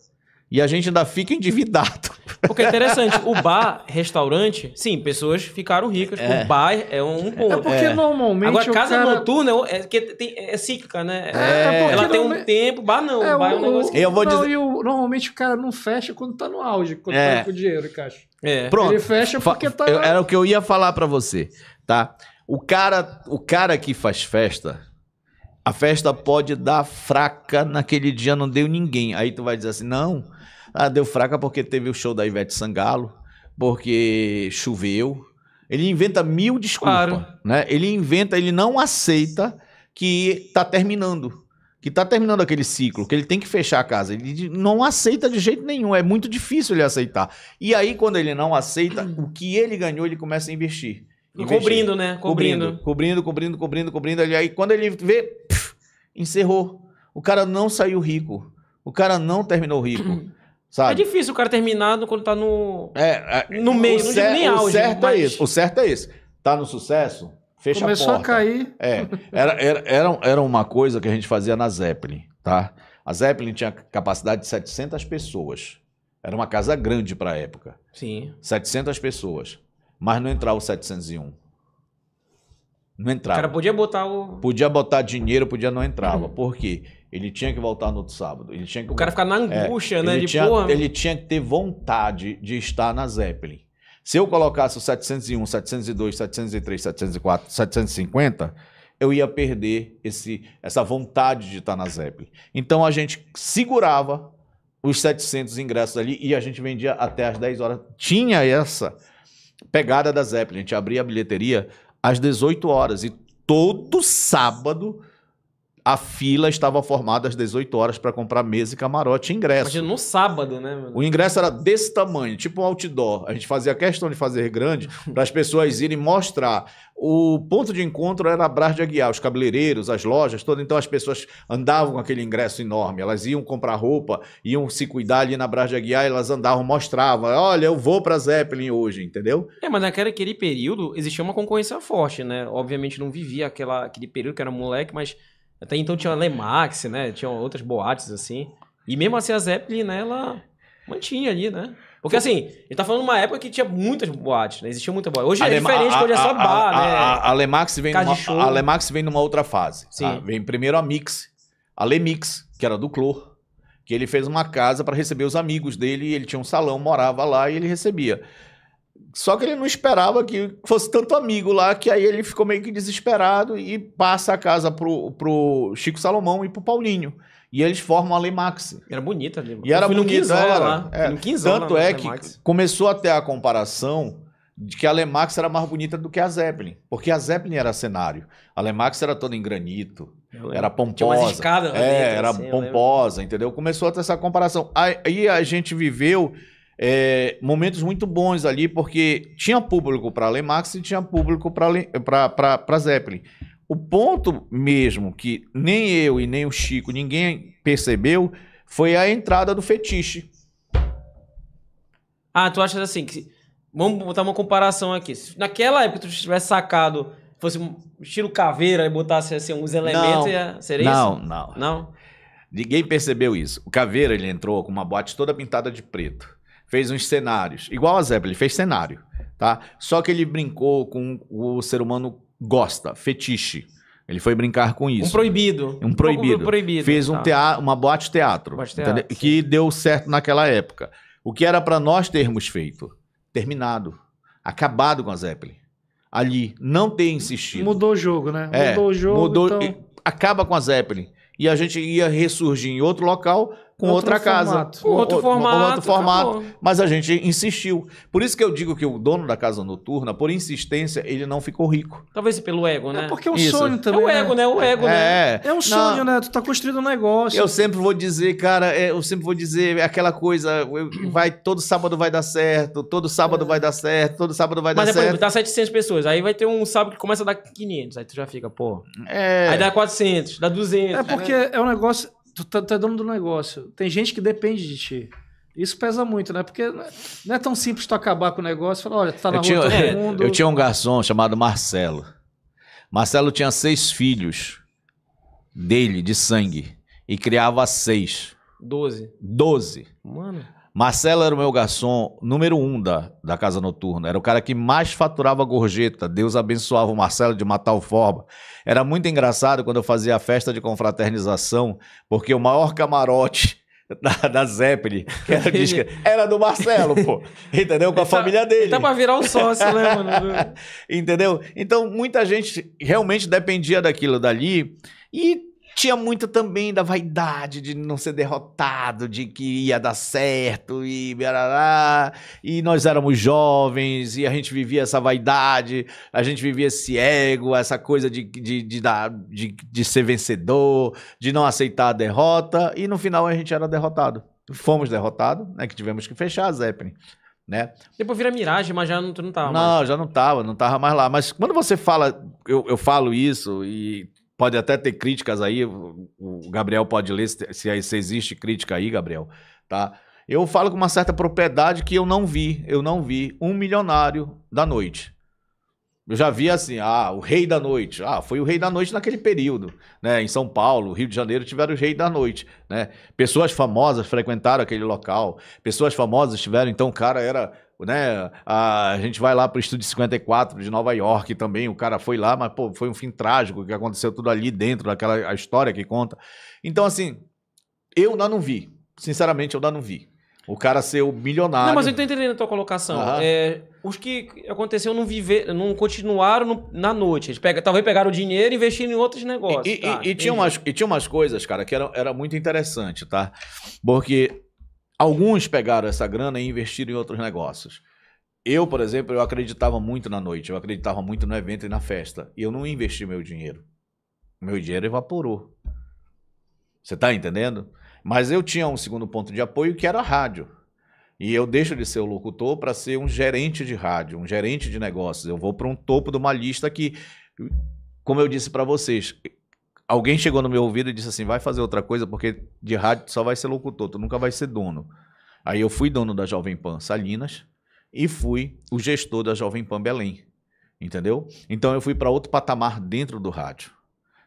e a gente ainda fica endividado. Porque é interessante, o bar, restaurante, sim, pessoas ficaram ricas. É. O bar é um ponto. É porque é. normalmente. Agora, casa cara... noturna é, é, é, é cíclica, né? É, é, é. ela tem um tempo, bar não. É, bar é um negócio. Eu vou dizer... eu, normalmente o cara não fecha quando tá no auge, quando é. tá com dinheiro, caixa. É. Pronto. Ele fecha porque tá. Eu, era o que eu ia falar para você, tá? O cara, o cara que faz festa a festa pode dar fraca, naquele dia não deu ninguém. Aí tu vai dizer assim, não, ah, deu fraca porque teve o show da Ivete Sangalo, porque choveu. Ele inventa mil desculpas, claro. né? Ele inventa, ele não aceita que tá terminando, que tá terminando aquele ciclo, que ele tem que fechar a casa. Ele não aceita de jeito nenhum, é muito difícil ele aceitar. E aí quando ele não aceita, o que ele ganhou, ele começa a investir. Cobrindo, né? Cobrindo. Cobrindo, cobrindo, cobrindo, cobrindo, cobrindo. Aí quando ele vê, Encerrou. O cara não saiu rico. O cara não terminou rico. Uhum. Sabe? É difícil o cara terminar quando tá no, é, é, no meio, não cer- nem O certo é mas... é isso. O certo é esse. Tá no sucesso, fecha Começou a porta. Começou a cair. É. Era, era, era, era uma coisa que a gente fazia na Zeppelin, tá? A Zeppelin tinha capacidade de 700 pessoas. Era uma casa grande para a época. Sim. 700 pessoas. Mas não entrava o 701. Não entrava. O cara podia botar o. Podia botar dinheiro, podia não entrava. Uhum. Por quê? Ele tinha que voltar no outro sábado. Ele tinha que... O cara ficar na é, angústia, é, né? Ele, de tinha, porra. ele tinha que ter vontade de estar na Zeppelin. Se eu colocasse o 701, 702, 703, 704, 750, eu ia perder esse, essa vontade de estar na Zeppelin. Então a gente segurava os 700 ingressos ali e a gente vendia até as 10 horas. Tinha essa pegada da Zeppelin. A gente abria a bilheteria às 18 horas. E todo sábado a fila estava formada às 18 horas para comprar mesa e camarote e ingresso. Imagina no sábado, né? Mano? O ingresso era desse tamanho, tipo um outdoor. A gente fazia questão de fazer grande para as pessoas irem mostrar. O ponto de encontro era a Brás de Aguiar, os cabeleireiros, as lojas, todas. Então as pessoas andavam com aquele ingresso enorme. Elas iam comprar roupa, iam se cuidar ali na Brás de Aguiar, elas andavam, mostravam. Olha, eu vou para Zeppelin hoje, entendeu? É, mas naquele período existia uma concorrência forte, né? Obviamente não vivia aquela, aquele período que era moleque, mas até então tinha a Lemax, né? Tinha outras boates, assim. E mesmo assim a Zeppelin, né, ela mantinha ali, né? Porque assim, ele tá falando de uma época que tinha muitas boates, né? Existia muita boate. Hoje a é Lema, diferente, a, hoje é só bar, a, né? A, a, Lemax vem numa, a Lemax vem numa outra fase. Tá? Sim. Tá? Vem primeiro a Mix, a Lemix, que era do Clor, que ele fez uma casa para receber os amigos dele, ele tinha um salão, morava lá e ele recebia. Só que ele não esperava que fosse tanto amigo lá, que aí ele ficou meio que desesperado e passa a casa pro, pro Chico Salomão e pro Paulinho. E eles formam a Lemax. Era bonita ali. E era bonita, era. Lá. É. Tanto é que começou até a comparação de que a Lemax era mais bonita do que a Zeppelin, porque a Zeppelin era cenário. A Lemax era toda em granito, era pomposa. Escada, é, era assim, pomposa, entendeu? Começou a ter essa comparação. Aí a gente viveu é, momentos muito bons ali, porque tinha público para Lemax e tinha público para Zeppelin. O ponto mesmo que nem eu e nem o Chico, ninguém percebeu, foi a entrada do fetiche. Ah, tu achas assim que. Vamos botar uma comparação aqui. Se naquela época tu tivesse sacado, fosse um estilo caveira e botasse assim, uns elementos, não, seria não, isso? Não, não. Não? Ninguém percebeu isso. O caveira ele entrou com uma boate toda pintada de preto fez uns cenários, igual a Zeppelin ele fez cenário, tá? Só que ele brincou com o ser humano gosta, fetiche. Ele foi brincar com isso. Um proibido. Um proibido. Um proibido Fez um tá. teatro, uma boate teatro. Boate teatro que deu certo naquela época. O que era para nós termos feito? Terminado. Acabado com a Zeppelin. Ali. Não ter insistido. Mudou o jogo, né? É, mudou o jogo. Mudou, então... Acaba com a Zeppelin. E a gente ia ressurgir em outro local com outro outra casa. Formato. Com outro formato. Com outro formato. Acabou. Mas a gente insistiu. Por isso que eu digo que o dono da casa noturna, por insistência, ele não ficou rico. Talvez pelo ego, é né? É porque é um isso. sonho também. É o né? ego, né? né? O ego, é. né? É, é um sonho, não. né? Tu tá construindo um negócio. Eu sempre vou dizer, cara, é, eu sempre vou dizer aquela coisa, vai, todo sábado vai dar certo, todo sábado é. vai dar certo, todo sábado vai Mas dar é, certo. Mas dá 700 pessoas, aí vai ter um sábado que começa a dar 500, aí tu já fica, pô. É. Aí dá 400, dá 200. É né? porque é, é um negócio tu, tá, tu é dono do negócio. Tem gente que depende de ti. Isso pesa muito, né? Porque não é, é tão simples tu acabar com o negócio e falar, olha, tu tá na eu rua tinha, todo é, mundo. Eu tinha um garçom chamado Marcelo. Marcelo tinha seis filhos dele, de sangue, e criava seis. Doze. Doze. Mano. Marcelo era o meu garçom número um da, da Casa Noturna. Era o cara que mais faturava gorjeta. Deus abençoava o Marcelo de uma tal forma. Era muito engraçado quando eu fazia a festa de confraternização, porque o maior camarote da, da Zeppelin, que era, era do Marcelo, pô. Entendeu? Com a tá, família dele. Tá pra virar o um sócio, né, mano? entendeu? Então, muita gente realmente dependia daquilo dali. E tinha muito também da vaidade de não ser derrotado, de que ia dar certo e barará, e nós éramos jovens e a gente vivia essa vaidade, a gente vivia esse ego, essa coisa de, de, de, dar, de, de ser vencedor, de não aceitar a derrota, e no final a gente era derrotado. Fomos derrotados, né, que tivemos que fechar a Zeppelin. Né? Depois vira miragem, mas já não, não tava. Não, mais. já não tava, não tava mais lá. Mas quando você fala, eu, eu falo isso e Pode até ter críticas aí, o Gabriel pode ler se, se existe crítica aí, Gabriel, tá? Eu falo com uma certa propriedade que eu não vi, eu não vi um milionário da noite. Eu já vi assim, ah, o rei da noite. Ah, foi o rei da noite naquele período, né? Em São Paulo, Rio de Janeiro tiveram o rei da noite, né? Pessoas famosas frequentaram aquele local, pessoas famosas tiveram, então o cara era né? A gente vai lá para o Estúdio 54 de Nova York também. O cara foi lá, mas pô, foi um fim trágico que aconteceu tudo ali dentro daquela a história que conta. Então, assim, eu ainda não vi. Sinceramente, eu ainda não vi. O cara ser o milionário. Não, mas eu tô entendendo a tua colocação. Uhum. É, os que aconteceu não viver, não continuaram no, na noite. Eles pega, talvez pegaram o dinheiro e investiram em outros negócios. E, tá, e, e, tinha, umas, e tinha umas coisas, cara, que era, era muito interessante, tá? Porque Alguns pegaram essa grana e investiram em outros negócios. Eu, por exemplo, eu acreditava muito na noite, eu acreditava muito no evento e na festa. E eu não investi meu dinheiro. Meu dinheiro evaporou. Você está entendendo? Mas eu tinha um segundo ponto de apoio que era a rádio. E eu deixo de ser o locutor para ser um gerente de rádio, um gerente de negócios. Eu vou para um topo de uma lista que, como eu disse para vocês, alguém chegou no meu ouvido e disse assim: vai fazer outra coisa, porque de rádio só vai ser locutor, tu nunca vai ser dono. Aí eu fui dono da Jovem Pan Salinas e fui o gestor da Jovem Pan Belém. Entendeu? Então eu fui para outro patamar dentro do rádio.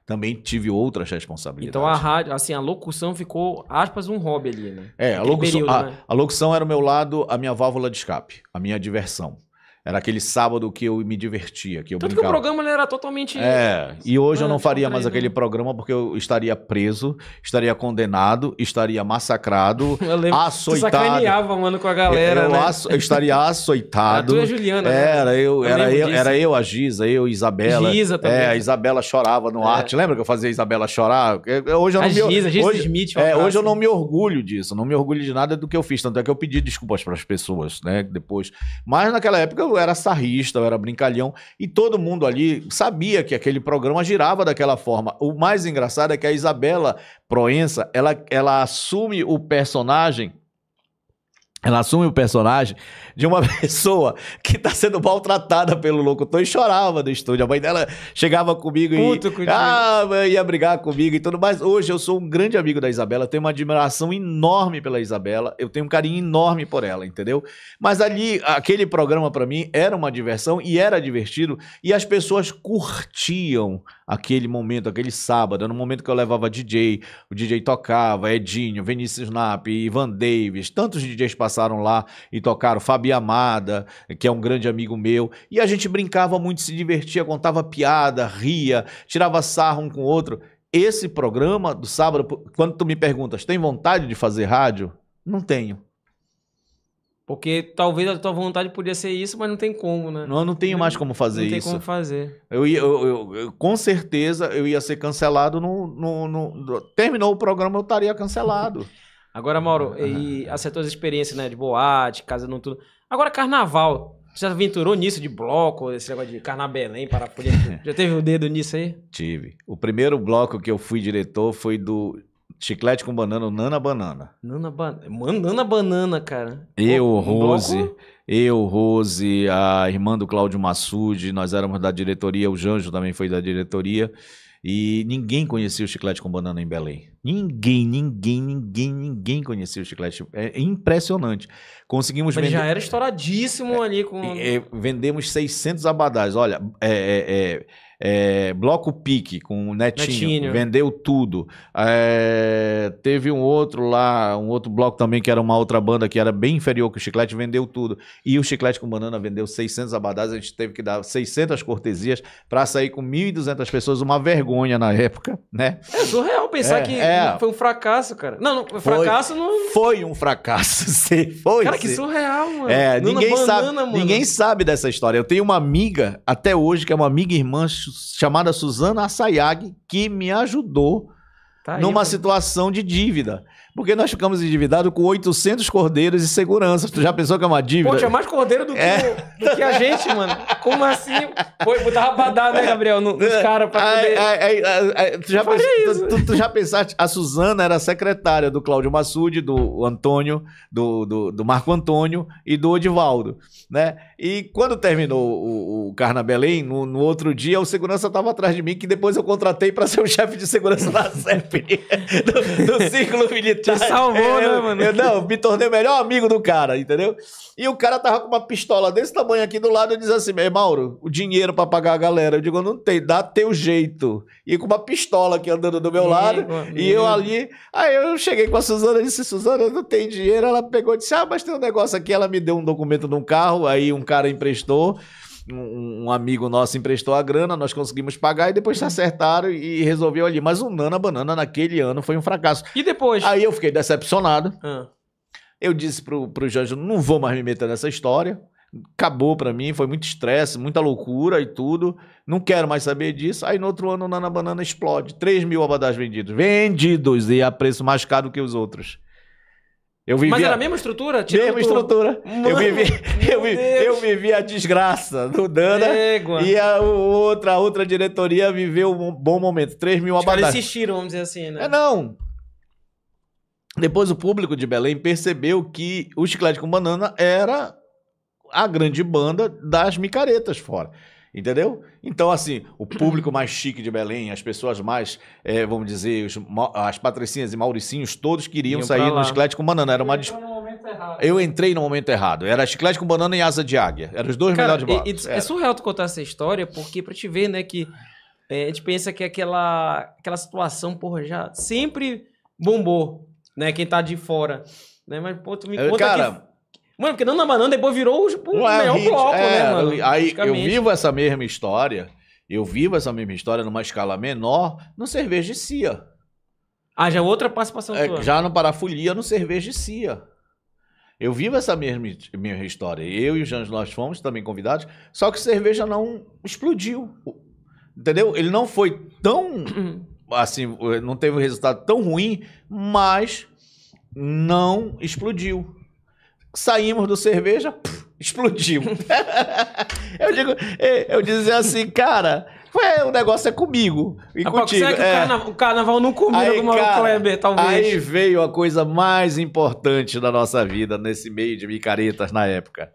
Também tive outras responsabilidades. Então a rádio, assim, a locução ficou, aspas, um hobby ali, né? É, a locução, período, a, né? a locução era o meu lado, a minha válvula de escape, a minha diversão. Era aquele sábado que eu me divertia, que eu Tanto brincava. que o programa era totalmente... É, e hoje eu né, não faria mais aquele programa porque eu estaria preso, estaria condenado, estaria massacrado, eu lembro, açoitado. Tu sacaneava, mano, com a galera, eu, né? aço, eu estaria açoitado. É né? Era tu e a Juliana, Era né? eu, eu, era, eu era eu, a Giza, eu, Isabela. Giza também. É, a Isabela chorava no é. arte. Lembra que eu fazia a Isabela chorar? Hoje eu não a me, Giza, Giza hoje, Smith. É, hoje eu não me orgulho disso, não me orgulho de nada do que eu fiz. Tanto é que eu pedi desculpas para as pessoas, né, depois. Mas naquela época eu era sarrista, eu era brincalhão, e todo mundo ali sabia que aquele programa girava daquela forma. O mais engraçado é que a Isabela Proença, ela, ela assume o personagem ela assume o personagem de uma pessoa que está sendo maltratada pelo locutor e chorava no estúdio. A mãe dela chegava comigo Puto e comigo. ah, ia brigar comigo e tudo mais. Hoje eu sou um grande amigo da Isabela, tenho uma admiração enorme pela Isabela, eu tenho um carinho enorme por ela, entendeu? Mas ali, aquele programa para mim era uma diversão e era divertido e as pessoas curtiam aquele momento, aquele sábado, no momento que eu levava DJ, o DJ tocava, Edinho, Vinícius Snap, Ivan Davis, tantos DJs passaram lá e tocaram, Fabi Amada, que é um grande amigo meu, e a gente brincava muito, se divertia, contava piada, ria, tirava sarro um com o outro. Esse programa do sábado, quando tu me perguntas, tem vontade de fazer rádio? Não tenho. Porque talvez a tua vontade podia ser isso, mas não tem como, né? Não, não tenho mais como fazer não isso. Não tem como fazer. Eu, ia, eu, eu, eu, com certeza eu ia ser cancelado no, no, no Terminou o programa, eu estaria cancelado. Agora, Mauro, ah, e acertou é. as experiências, né? De boate, casa não tudo. Agora, carnaval. Você já aventurou nisso de bloco, esse negócio de carnaval em para poder. já teve o um dedo nisso aí? Tive. O primeiro bloco que eu fui diretor foi do Chiclete com banana, ou nana banana. Nana banana. banana, cara. Eu, Rose. Eu, Rose, a irmã do Cláudio Massude, nós éramos da diretoria, o Janjo também foi da diretoria. E ninguém conhecia o chiclete com banana em Belém. Ninguém, ninguém, ninguém, ninguém conhecia o chiclete. É impressionante. Conseguimos Mas vender... já era estouradíssimo é, ali com. É, é vendemos 600 abadás. Olha, é, é, é é, Bloco Pique com o Netinho, Netinho. vendeu tudo. É, teve um outro lá, um outro bloco também que era uma outra banda que era bem inferior que o Chiclete, vendeu tudo. E o Chiclete com Banana vendeu 600 abadás, a gente teve que dar 600 cortesias para sair com 1.200 pessoas, uma vergonha na época, né? É surreal pensar é, que é. foi um fracasso, cara. Não, não fracasso foi, não. Foi um fracasso, sim, foi. Cara, sim. que surreal, mano. É, ninguém banana, sabe, mano. ninguém sabe dessa história. Eu tenho uma amiga até hoje que é uma amiga irmã chamada Suzana Assayag que me ajudou tá aí, numa mano. situação de dívida. Porque nós ficamos endividados com 800 cordeiros e segurança. Tu já pensou que é uma dívida? Pô, tinha é mais cordeiro do que, é. do que a gente, mano. Como assim? Foi, botava badá, né, Gabriel, no, nos é. caras pra poder... Ai, ai, ai, tu, já pens... tu, tu, tu, já pensaste... A Suzana era secretária do Cláudio Massudi, do Antônio, do, do, do, Marco Antônio e do Odivaldo, né? E quando terminou o, o Carna Belém, no, no outro dia, o segurança tava atrás de mim, que depois eu contratei para ser o chefe de segurança da CEP, do, do círculo militar. Te é, salvou, né, mano? Eu, não, me tornei o melhor amigo do cara, entendeu? E o cara tava com uma pistola desse tamanho aqui do lado e diz assim: Mauro, o dinheiro para pagar a galera. Eu digo: Não tem, dá teu jeito. E com uma pistola aqui andando do meu lado. E eu ali. Aí eu cheguei com a Suzana e disse: Suzana, não tem dinheiro. Ela pegou e disse: Ah, mas tem um negócio aqui. Ela me deu um documento de um carro, aí um cara emprestou um, um amigo nosso emprestou a grana, nós conseguimos pagar e depois se acertaram e resolveu ali. Mas o Nana Banana naquele ano foi um fracasso. E depois? Aí eu fiquei decepcionado. Ah. Eu disse pro, pro Jorge, não vou mais me meter nessa história acabou para mim, foi muito estresse, muita loucura e tudo. Não quero mais saber disso. Aí no outro ano o Nana Banana explode. 3 mil abadás vendidos. Vendidos! E a preço mais caro que os outros. Eu vivia... Mas era a mesma estrutura? Tirando... Mesma estrutura. Mano, eu vivi, eu, vivi, eu vivi a desgraça do Dana Égua. e a outra, outra diretoria viveu um bom momento. 3 mil abadares. Tipo, eles insistiram, vamos dizer assim, né? É, não. Depois o público de Belém percebeu que o Chiclete com Banana era a grande banda das micaretas fora. Entendeu? Então, assim, o público mais chique de Belém, as pessoas mais, é, vamos dizer, os, as patricinhas e mauricinhos, todos queriam Iam sair no chiclete com banana. Era uma disputa. Eu entrei no momento errado. Era chiclete com banana e asa de águia. Eram os dois Cara, melhores blocos. É, surreal tu contar essa história, porque pra te ver, né, que é, a gente pensa que aquela, aquela situação, porra, já sempre bombou, né, quem tá de fora. Né, mas, pô, tu me é, conta Cara, Mano, porque Nana Banana depois virou tipo, o maior hit, bloco, né, é, né, mano? Aí eu vivo essa mesma história. Eu vivo essa mesma história numa escala menor no cerveja de cia. Ah, já é outra participação é, tua. Já no Parafolia, no cerveja de cia. Eu vivo essa mesma, história. Eu e o Janjo, nós fomos também convidados, só que cerveja não explodiu. Entendeu? Ele não foi tão. assim, não teve um resultado tão ruim, mas não explodiu saímos do cerveja, explodimos explodiu. eu digo, eh, eu dizia assim, assim, cara, foi, o negócio é comigo e ah, contigo. Será que é. o, carnaval, o, carnaval, não comigo aí, alguma Kleber, talvez? Aí veio a coisa mais importante da nossa vida nesse meio de micaretas na época.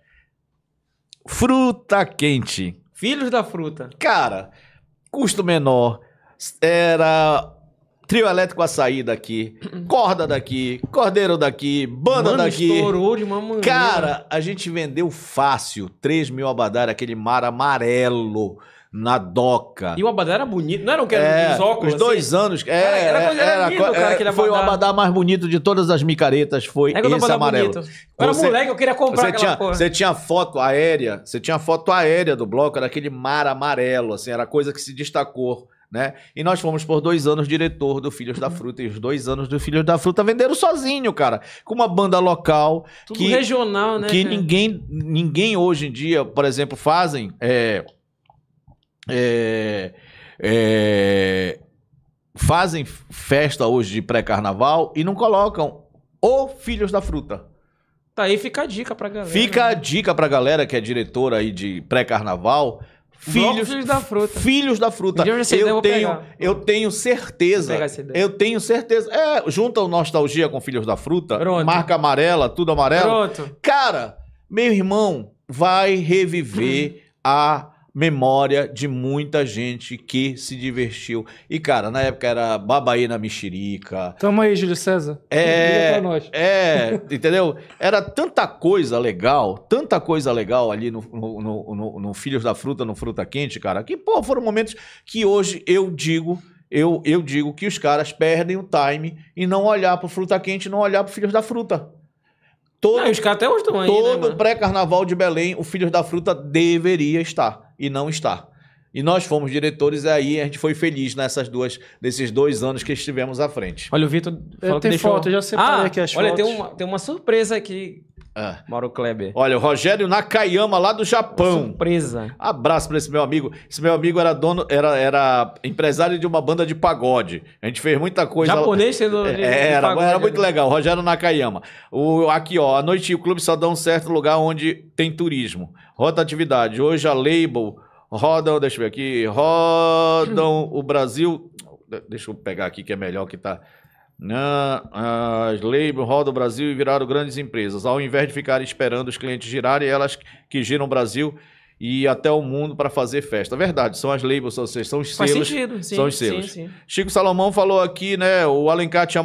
Fruta quente. Filhos da fruta. Cara, custo menor. Era Trio elétrico a sair daqui, corda daqui, cordeiro daqui, banda Mano, daqui. Estourou de uma maneira. Cara, a gente vendeu fácil 3 mil abadar, aquele mar amarelo na doca. E o Abadá era bonito, não era o que era é, os óculos? Os dois assim? anos. É, cara, era, era, era, lindo, cara, é, Foi o Abadá mais bonito de todas as micaretas, foi é esse amarelo. você, era moleque, eu queria comprar você tinha, porra. Você tinha foto aérea, você tinha foto aérea do bloco, era aquele mar amarelo, assim, era coisa que se destacou. Né? E nós fomos por dois anos diretor do Filhos da Fruta. E os dois anos do Filhos da Fruta venderam sozinho, cara. Com uma banda local. Tudo que, regional, né? Que ninguém, ninguém hoje em dia, por exemplo, fazem. É, é, é, fazem festa hoje de pré-carnaval e não colocam o Filhos da Fruta. Tá aí, fica a dica pra galera. Fica a né? dica pra galera que é diretora aí de pré-carnaval Filhos, filhos da fruta. Filhos da fruta. Então, eu, eu, tenho, eu tenho certeza. Eu tenho certeza. É, junta o Nostalgia com Filhos da Fruta. Pronto. Marca amarela, tudo amarelo. Pronto. Cara, meu irmão vai reviver a memória de muita gente que se divertiu. E, cara, na época era na mexerica. Tamo aí, Júlio César. É, é entendeu? Era tanta coisa legal, tanta coisa legal ali no, no, no, no, Filhos da Fruta, no Fruta Quente, cara, que, pô, foram momentos que hoje eu digo... Eu, eu digo que os caras perdem o time e não olhar pro fruta quente, não olhar pro filhos da fruta. Todo, os caras até hoje estão aí. Né, todo né, pré-carnaval de Belém, o Filhos da Fruta deveria estar e não está. E nós fomos diretores, e aí a gente foi feliz nessas duas, nesses dois anos que estivemos à frente. Olha, o Vitor é, falou eu que deixou... foto, eu já separei ah, aqui as olha, fotos. Olha, tem uma, tem uma surpresa aqui ah. Mauro Kleber. Olha, o Rogério Nakayama, lá do Japão. Surpresa. Abraço pra esse meu amigo. Esse meu amigo era dono, era, era empresário de uma banda de pagode. A gente fez muita coisa. Japonês sendo. É, de, era, de pagode, era muito legal. Rogério Nakayama. O, aqui, ó, a noite o clube só dá um certo lugar onde tem turismo. Rotatividade. Hoje a label rodam, deixa eu ver aqui, rodam o Brasil. Deixa eu pegar aqui que é melhor que tá. Né? As labels rodam o Brasil e viraram grandes empresas, ao invés de ficar esperando os clientes girarem, elas que giram o Brasil e até o mundo para fazer festa. Verdade, são as labels, ou seja, são os Faz selos. Sentido, sim, são os selos. Sim, sim. Chico Salomão falou aqui, né? O Alencar tinha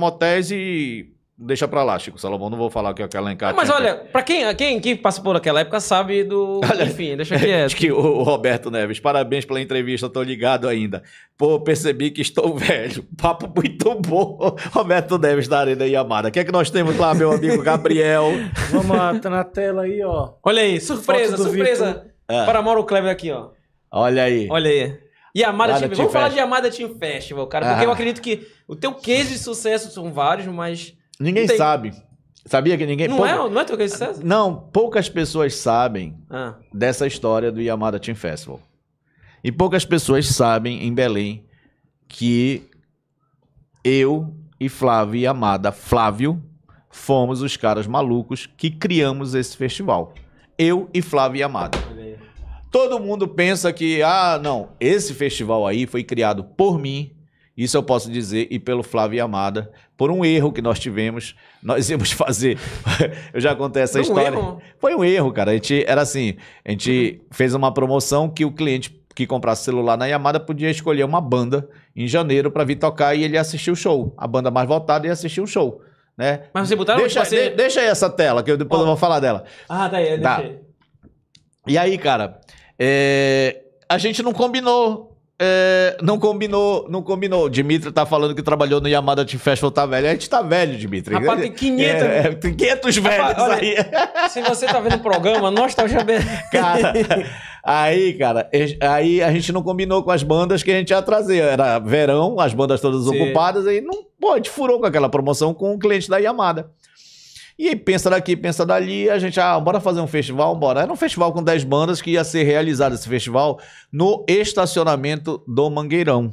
e Deixa pra lá, Chico Salomão, não vou falar o que aquela encarte. Mas olha, pra quem, quem, quem passou por aquela época sabe do. Olha, Enfim, deixa quieto. Acho que o Roberto Neves, parabéns pela entrevista, tô ligado ainda. Pô, percebi que estou velho. Papo muito bom. Roberto Neves da Arena Amada. O que é que nós temos lá, meu amigo Gabriel? Vamos lá, tá na tela aí, ó. Olha aí, surpresa, surpresa. É. Para Mauro Kleber aqui, ó. Olha aí. Olha aí. e Team Vamos falar de Amada Team Festival, cara, porque ah. eu acredito que o teu case de sucesso são vários, mas Ninguém Tem... sabe. Sabia que ninguém. Não, é, não é Toca de César? Não, poucas pessoas sabem ah. dessa história do Yamada Team Festival. E poucas pessoas sabem em Belém que eu e Flávio Yamada, Amada Flávio fomos os caras malucos que criamos esse festival. Eu e Flávio Yamada. Amada. Todo mundo pensa que, ah, não, esse festival aí foi criado por mim isso eu posso dizer, e pelo Flávio Amada, por um erro que nós tivemos, nós íamos fazer. eu já contei essa Foi história. Um erro. Foi um erro, cara. A gente era assim: a gente fez uma promoção que o cliente que comprasse celular na Yamada podia escolher uma banda em janeiro para vir tocar e ele assistir o show. A banda mais votada ia assistir o show. Né? Mas você botaram deixa, De, deixa aí essa tela, que eu depois oh. eu vou falar dela. Ah, tá aí, tá. E aí, cara, é... a gente não combinou é, não combinou, não combinou. O Dimitri tá falando que trabalhou no Yamada Team Festival, tá velho. A gente tá velho, Dimitri. Rapaz, tem 500. É, é, tem 500 velhos Rapaz, olha, aí. Se você tá vendo o programa, nós tá já Cara, aí, cara, aí a gente não combinou com as bandas que a gente ia trazer. Era verão, as bandas todas Sim. ocupadas, aí não, pô, a gente furou com aquela promoção com o um cliente da Yamada. E aí pensa daqui, pensa dali, a gente, ah, bora fazer um festival, bora. Era um festival com 10 bandas que ia ser realizado esse festival no estacionamento do Mangueirão.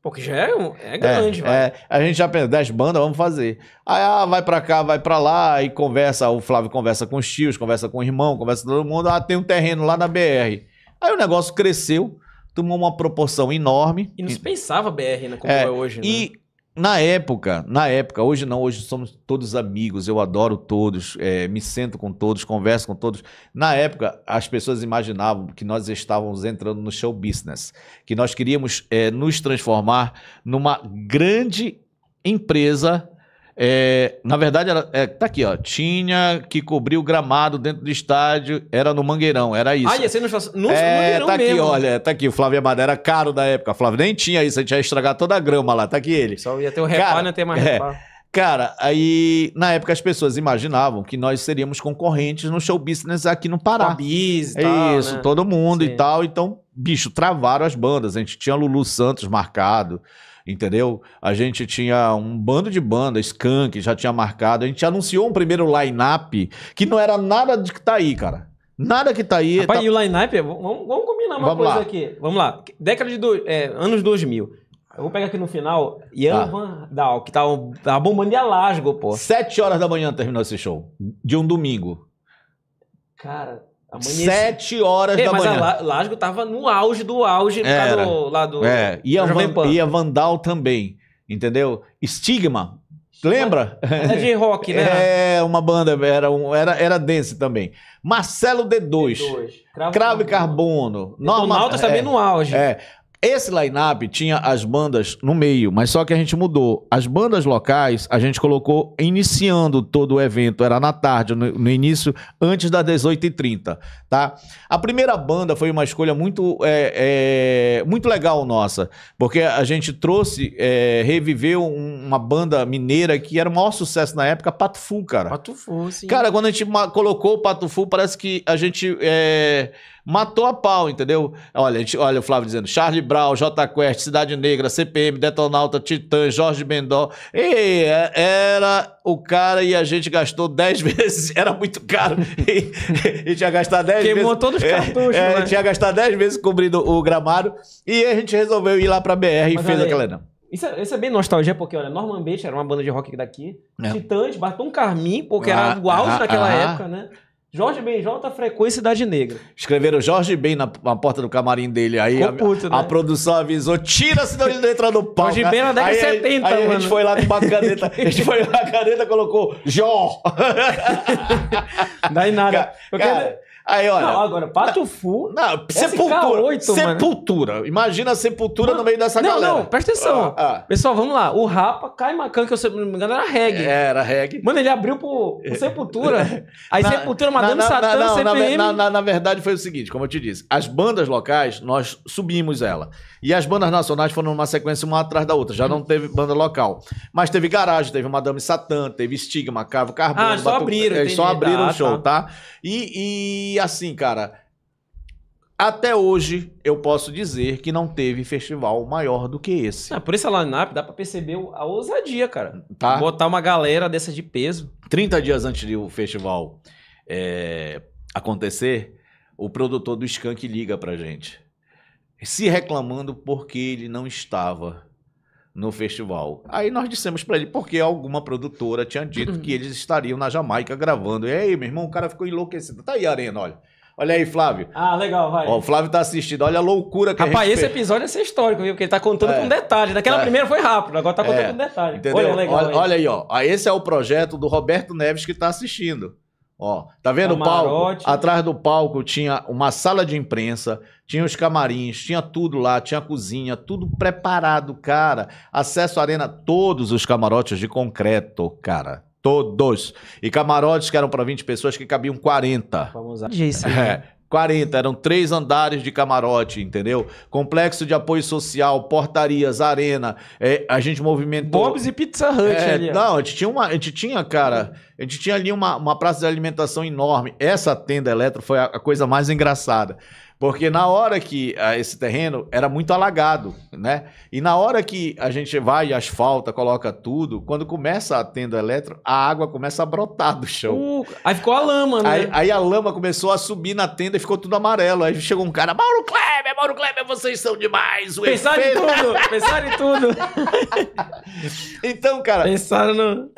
Porque já é, é grande, é, é, A gente já pensa, 10 bandas, vamos fazer. Aí ah, vai pra cá, vai pra lá, e conversa, o Flávio conversa com os tios, conversa com o irmão, conversa com todo mundo. Ah, tem um terreno lá na BR. Aí o negócio cresceu, tomou uma proporção enorme. E não se pensava BR, né, como é, é hoje, né? E na época, na época, hoje não, hoje somos todos amigos, eu adoro todos, é, me sento com todos, converso com todos. Na época, as pessoas imaginavam que nós estávamos entrando no show business, que nós queríamos é, nos transformar numa grande empresa é, na verdade, é, tá aqui, ó. Tinha que cobrir o gramado dentro do estádio, era no Mangueirão, era isso. Ah, ia ser no, no é, Mangueirão tá aqui, mesmo. olha, tá aqui. O Flávio Madeira era caro da época. Flávio nem tinha isso, a gente ia estragar toda a grama lá, tá aqui ele. Só ia ter o reparo, não ia né, ter mais é, Cara, aí na época as pessoas imaginavam que nós seríamos concorrentes no show business aqui no Pará. Showbiz e tal, Isso, né? todo mundo Sim. e tal. Então, bicho, travaram as bandas. A gente tinha Lulu Santos marcado entendeu? A gente tinha um bando de banda, Skunk, já tinha marcado. A gente anunciou um primeiro line-up que não era nada de que tá aí, cara. Nada que tá aí. Rapaz, tá... e o line-up, vamos, vamos, combinar uma vamos coisa lá. aqui. Vamos lá. Década de. Do, é, anos 2000. Eu vou pegar aqui no final. Ian ah. Van Dal, que tava, tá, tava tá bombando de Alasgo, pô. Sete horas da manhã terminou esse show. De um domingo. Cara, Amanhece. Sete horas é, da manhã. Mas a Lasgo tava no auge do auge Era. lá do. É, e a, Van, e a Vandal também. Entendeu? Estigma. Lembra? É de rock, né? É, uma banda, era, um, era, era dance também. Marcelo D2, D2 Cravo, Cravo e Carbono. Normal. Donaldo é, também no auge. É, esse line-up tinha as bandas no meio, mas só que a gente mudou. As bandas locais a gente colocou iniciando todo o evento, era na tarde, no, no início, antes das 18h30, tá? A primeira banda foi uma escolha muito, é, é, muito legal nossa, porque a gente trouxe, é, reviveu uma banda mineira que era o maior sucesso na época, Patufu, cara. Patufu, sim. Cara, quando a gente colocou o Patufu, parece que a gente... É, matou a pau, entendeu? Olha, gente, olha o Flávio dizendo, Charlie Brown, J Quest, Cidade Negra, CPM, Detonauta, Titã, Jorge Bendó. E é, era o cara e a gente gastou 10 vezes, era muito caro. E, e tinha gastado 10 vezes. Queimou todos os é, cartuchos, é, é, né? Tinha gastado 10 vezes cobrindo o gramado. E a gente resolveu ir lá pra BR Mas e fez aí, aquela... Não. Isso é, isso é, bem nostalgia, porque, olha, Norman Bates era uma banda de rock daqui. É. Titãs, Barton Carmim, porque ah, era o auge ah, daquela ah, época, né? Jorge Ben, Jota Frequência Idade Negra. Escreveram Jorge Ben na, na porta do camarim dele. Aí a, né? a, produção avisou: tira, senão ele entra no palco Jorge né? Ben na década aí, de 70, aí, aí, a gente foi lá com a caneta. a gente foi lá com a caneta colocou Jor. Daí nada. Cara, cara, Aí, olha. Não, agora, Pato Fu. Não, sepultura. SK8, sepultura. Mano. Imagina a sepultura mano, no meio dessa não, galera. Não, não, presta atenção. Ah, ah. Pessoal, vamos lá. O Rapa, Kai Macan, que eu não me engano, era reggae. É, era reggae. Mano, ele abriu pro, pro é. Sepultura. Aí na, Sepultura, Madame na, Satã, não, CPM. Na, na, na verdade, foi o seguinte, como eu te disse. As bandas locais, nós subimos ela. E as bandas nacionais foram numa sequência uma atrás da outra. Já hum. não teve banda local. Mas teve Garagem, teve Madame Satã, teve Stigma, Cavo Carbono. Ah, só Batu... abriram. Eles só abriram ah, o show, tá? tá? e, e... E assim, cara, até hoje eu posso dizer que não teve festival maior do que esse. Ah, por esse line-up dá pra perceber a ousadia, cara. Tá. Botar uma galera dessa de peso. 30 dias antes do festival é, acontecer, o produtor do Skank liga pra gente. Se reclamando porque ele não estava no festival. Aí nós dissemos para ele porque alguma produtora tinha dito que eles estariam na Jamaica gravando. E aí, meu irmão, o cara ficou enlouquecido. Tá aí a arena, olha. Olha aí, Flávio. Ah, legal, vai. Ó, o Flávio tá assistindo. Olha a loucura que Rapaz, a gente esse fez. episódio é ser histórico, viu? Porque ele tá contando é. com detalhes. Naquela é. primeira foi rápido, agora tá contando é. com detalhes. Entendeu? Olha, legal, olha, olha, aí, ó. Ah, esse é o projeto do Roberto Neves que tá assistindo. Ó, tá vendo Camarote. o palco? Atrás do palco tinha uma sala de imprensa, tinha os camarins, tinha tudo lá, tinha cozinha, tudo preparado, cara. Acesso à arena, todos os camarotes de concreto, cara. Todos. E camarotes que eram para 20 pessoas que cabiam 40. Vamos usar. É. Né? 40, eram três andares de camarote, entendeu? Complexo de apoio social, portarias, arena, é, a gente movimentou... Bob's e Pizza Hut é, ali. Não, a gente tinha, uma, a gente tinha cara, a gente tinha ali uma, uma praça de alimentação enorme. Essa tenda elétrica foi a, a coisa mais engraçada. Porque na hora que ah, esse terreno era muito alagado, né? E na hora que a gente vai asfalta, coloca tudo, quando começa a tenda elétrica, a água começa a brotar do chão. Uh, aí ficou a lama, né? Aí, aí, a lama começou a subir na tenda e ficou tudo amarelo. Aí chegou um cara, Mauro Kleber, Mauro Kleber, vocês são demais. pensaram efeito... em tudo, pensaram em tudo. então, cara... Pensaram no...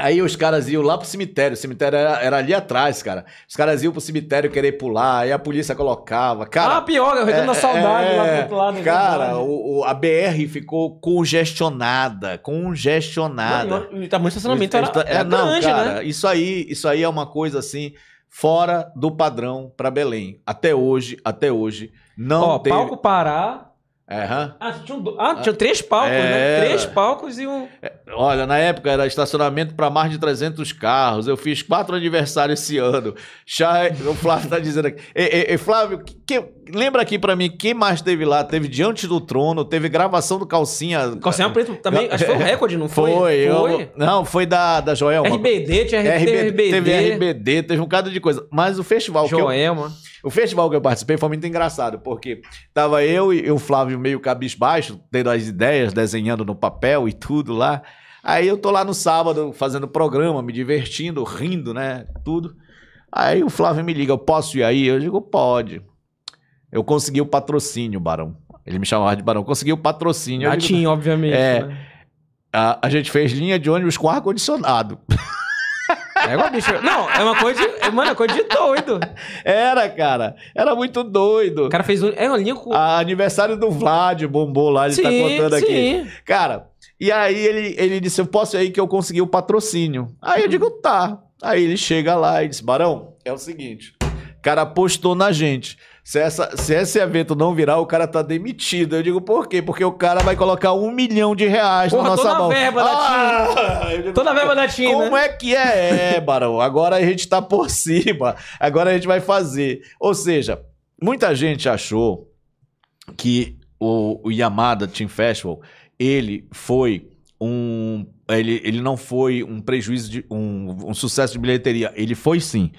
Aí os caras iam lá pro cemitério, o cemitério era, era, ali atrás, cara. Os caras iam pro cemitério querer pular, aí a polícia colocava. Cara, ah, pior, né? eu é, a saudade é, lá do é, outro lado. Né? Cara, o, o, a BR ficou congestionada, congestionada. E tá o tamanho do estacionamento era, era, é, era não, grande, né? cara, né? Isso aí, isso aí é uma coisa assim, fora do padrão para Belém. Até hoje, até hoje, não Ó, teve... Palco Pará, é, Ah, tinha, um, ah, tinha três palcos, né? é, né? Três palcos e um. É, olha, na época era estacionamento para mais de 300 carros. Eu fiz quatro aniversários esse ano. Já, o Flávio está dizendo aqui. ei, Flávio, que, lembra aqui para mim quem mais teve lá? Teve Diante do Trono, teve gravação do Calcinha. Calcinha Preto também, acho que foi o recorde, não foi? Foi. foi? Eu, não, foi da, da Joelma. RBD, tinha RBD. RBD. Teve RBD, teve um bocado de coisa. Mas o festival Joelma. que eu, O festival que eu participei foi muito engraçado, porque tava eu e, e o Flávio meio cabisbaixo, tendo as ideias, desenhando no papel e tudo lá. Aí eu tô lá no sábado fazendo programa, me divertindo, rindo, né? Tudo. Aí o Flávio me liga, eu posso ir aí? Eu digo, pode. Eu consegui o patrocínio, Barão. Ele me chamava de Barão. Consegui o patrocínio. Gatinho, assim, obviamente. É, né? a, a, gente fez linha de ônibus com ar-condicionado. É uma bicha. Não, é uma coisa de. Mano, é coisa de doido. Era, cara. Era muito doido. O cara fez. Um, é uma linha com. A aniversário do Vlad bombou lá, ele tá sim, tá contando sim. Cara, e aí ele, ele disse: Eu posso ir aí que eu consegui o patrocínio. Aí eu digo: Tá. Aí ele chega lá e diz: Barão, é o seguinte. O cara apostou na gente. Se, essa, se esse evento não virar, o cara tá demitido. Eu digo, por quê? Porque o cara vai colocar um milhão de reais Porra, na nossa toda mão. Verba ah, da Digo, toda a verba da Tim. Como é que é? É, Barão, agora a gente tá por cima. Agora a gente vai fazer. Ou seja, muita gente achou que o, o Yamada Team Festival, ele foi um ele, ele não foi um prejuízo de um, um sucesso de bilheteria. Ele foi sim.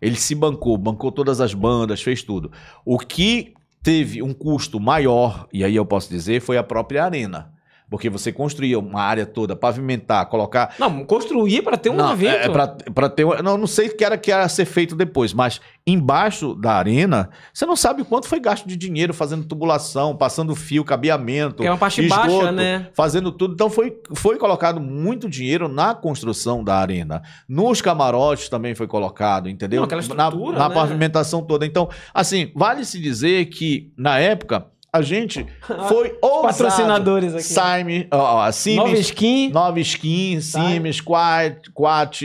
Ele se bancou, bancou todas as bandas, fez tudo. O que teve um custo maior, e aí eu posso dizer, foi a própria arena. Porque você construía uma área toda, pavimentar, colocar. Não, construir para ter um não, é, evento. É, para ter um... Não, não sei o que era que era ser feito depois, mas embaixo da arena, você não sabe o quanto foi gasto de dinheiro fazendo tubulação, passando fio, cabeamento. que É uma parte esgoto, baixa, né? Fazendo tudo. Então foi, foi colocado muito dinheiro na construção da arena. Nos camarotes também foi colocado, entendeu? Não, na, na né? pavimentação toda. Então, assim, vale se dizer que na época a gente foi ousado. Patrocinadores aqui. Sime, ó, ó, Sims, Nova Skin. Nova Skin, Sims, Quat, Quat,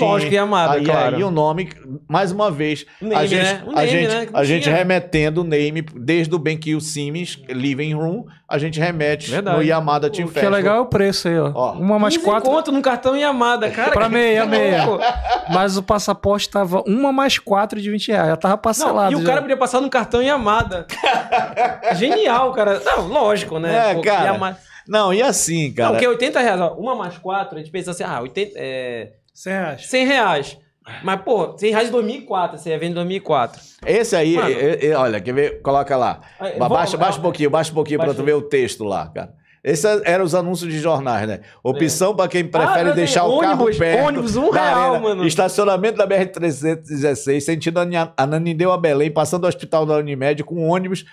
Lógico que é amado, aí, é claro. o nome, mais uma vez, name, a gente, né? a, name, gente né? a gente é? remetendo o name, desde o bem que o Sims, Living Room, a gente remete Verdade. no Yamada Team Festival. O que Festival. é legal é o preço aí, ó. ó uma mais quatro. conto no cartão Yamada, é cara. pra meia, tá meia. Mas o passaporte tava uma mais quatro de 20 reais. Já tava parcelado. Não, e o já. cara podia passar no cartão Yamada. Genial, cara. Não, lógico, né? É, Pô, cara. mais... Não, e assim, cara. Não, porque 80 é reais, ó, uma mais quatro, a gente pensa assim, ah, 80. É... 100 reais. 100 reais. Mas, pô, 100 reais de 2004, você ia vendo em 2004. Esse aí, Mano, e, e, olha, quer ver? Coloca lá. Vou, baixa, baixa um né? pouquinho, baixa um pouquinho pra tu ver o texto lá, cara. Esses é, eram os anúncios de jornais, né? Opção é. para quem prefere ah, deixar o ônibus, carro perto. Ônibus, um real, arena. mano. Estacionamento da BR-316, sentindo a Ananindeu a Belém, passando o hospital da Unimed, com ônibus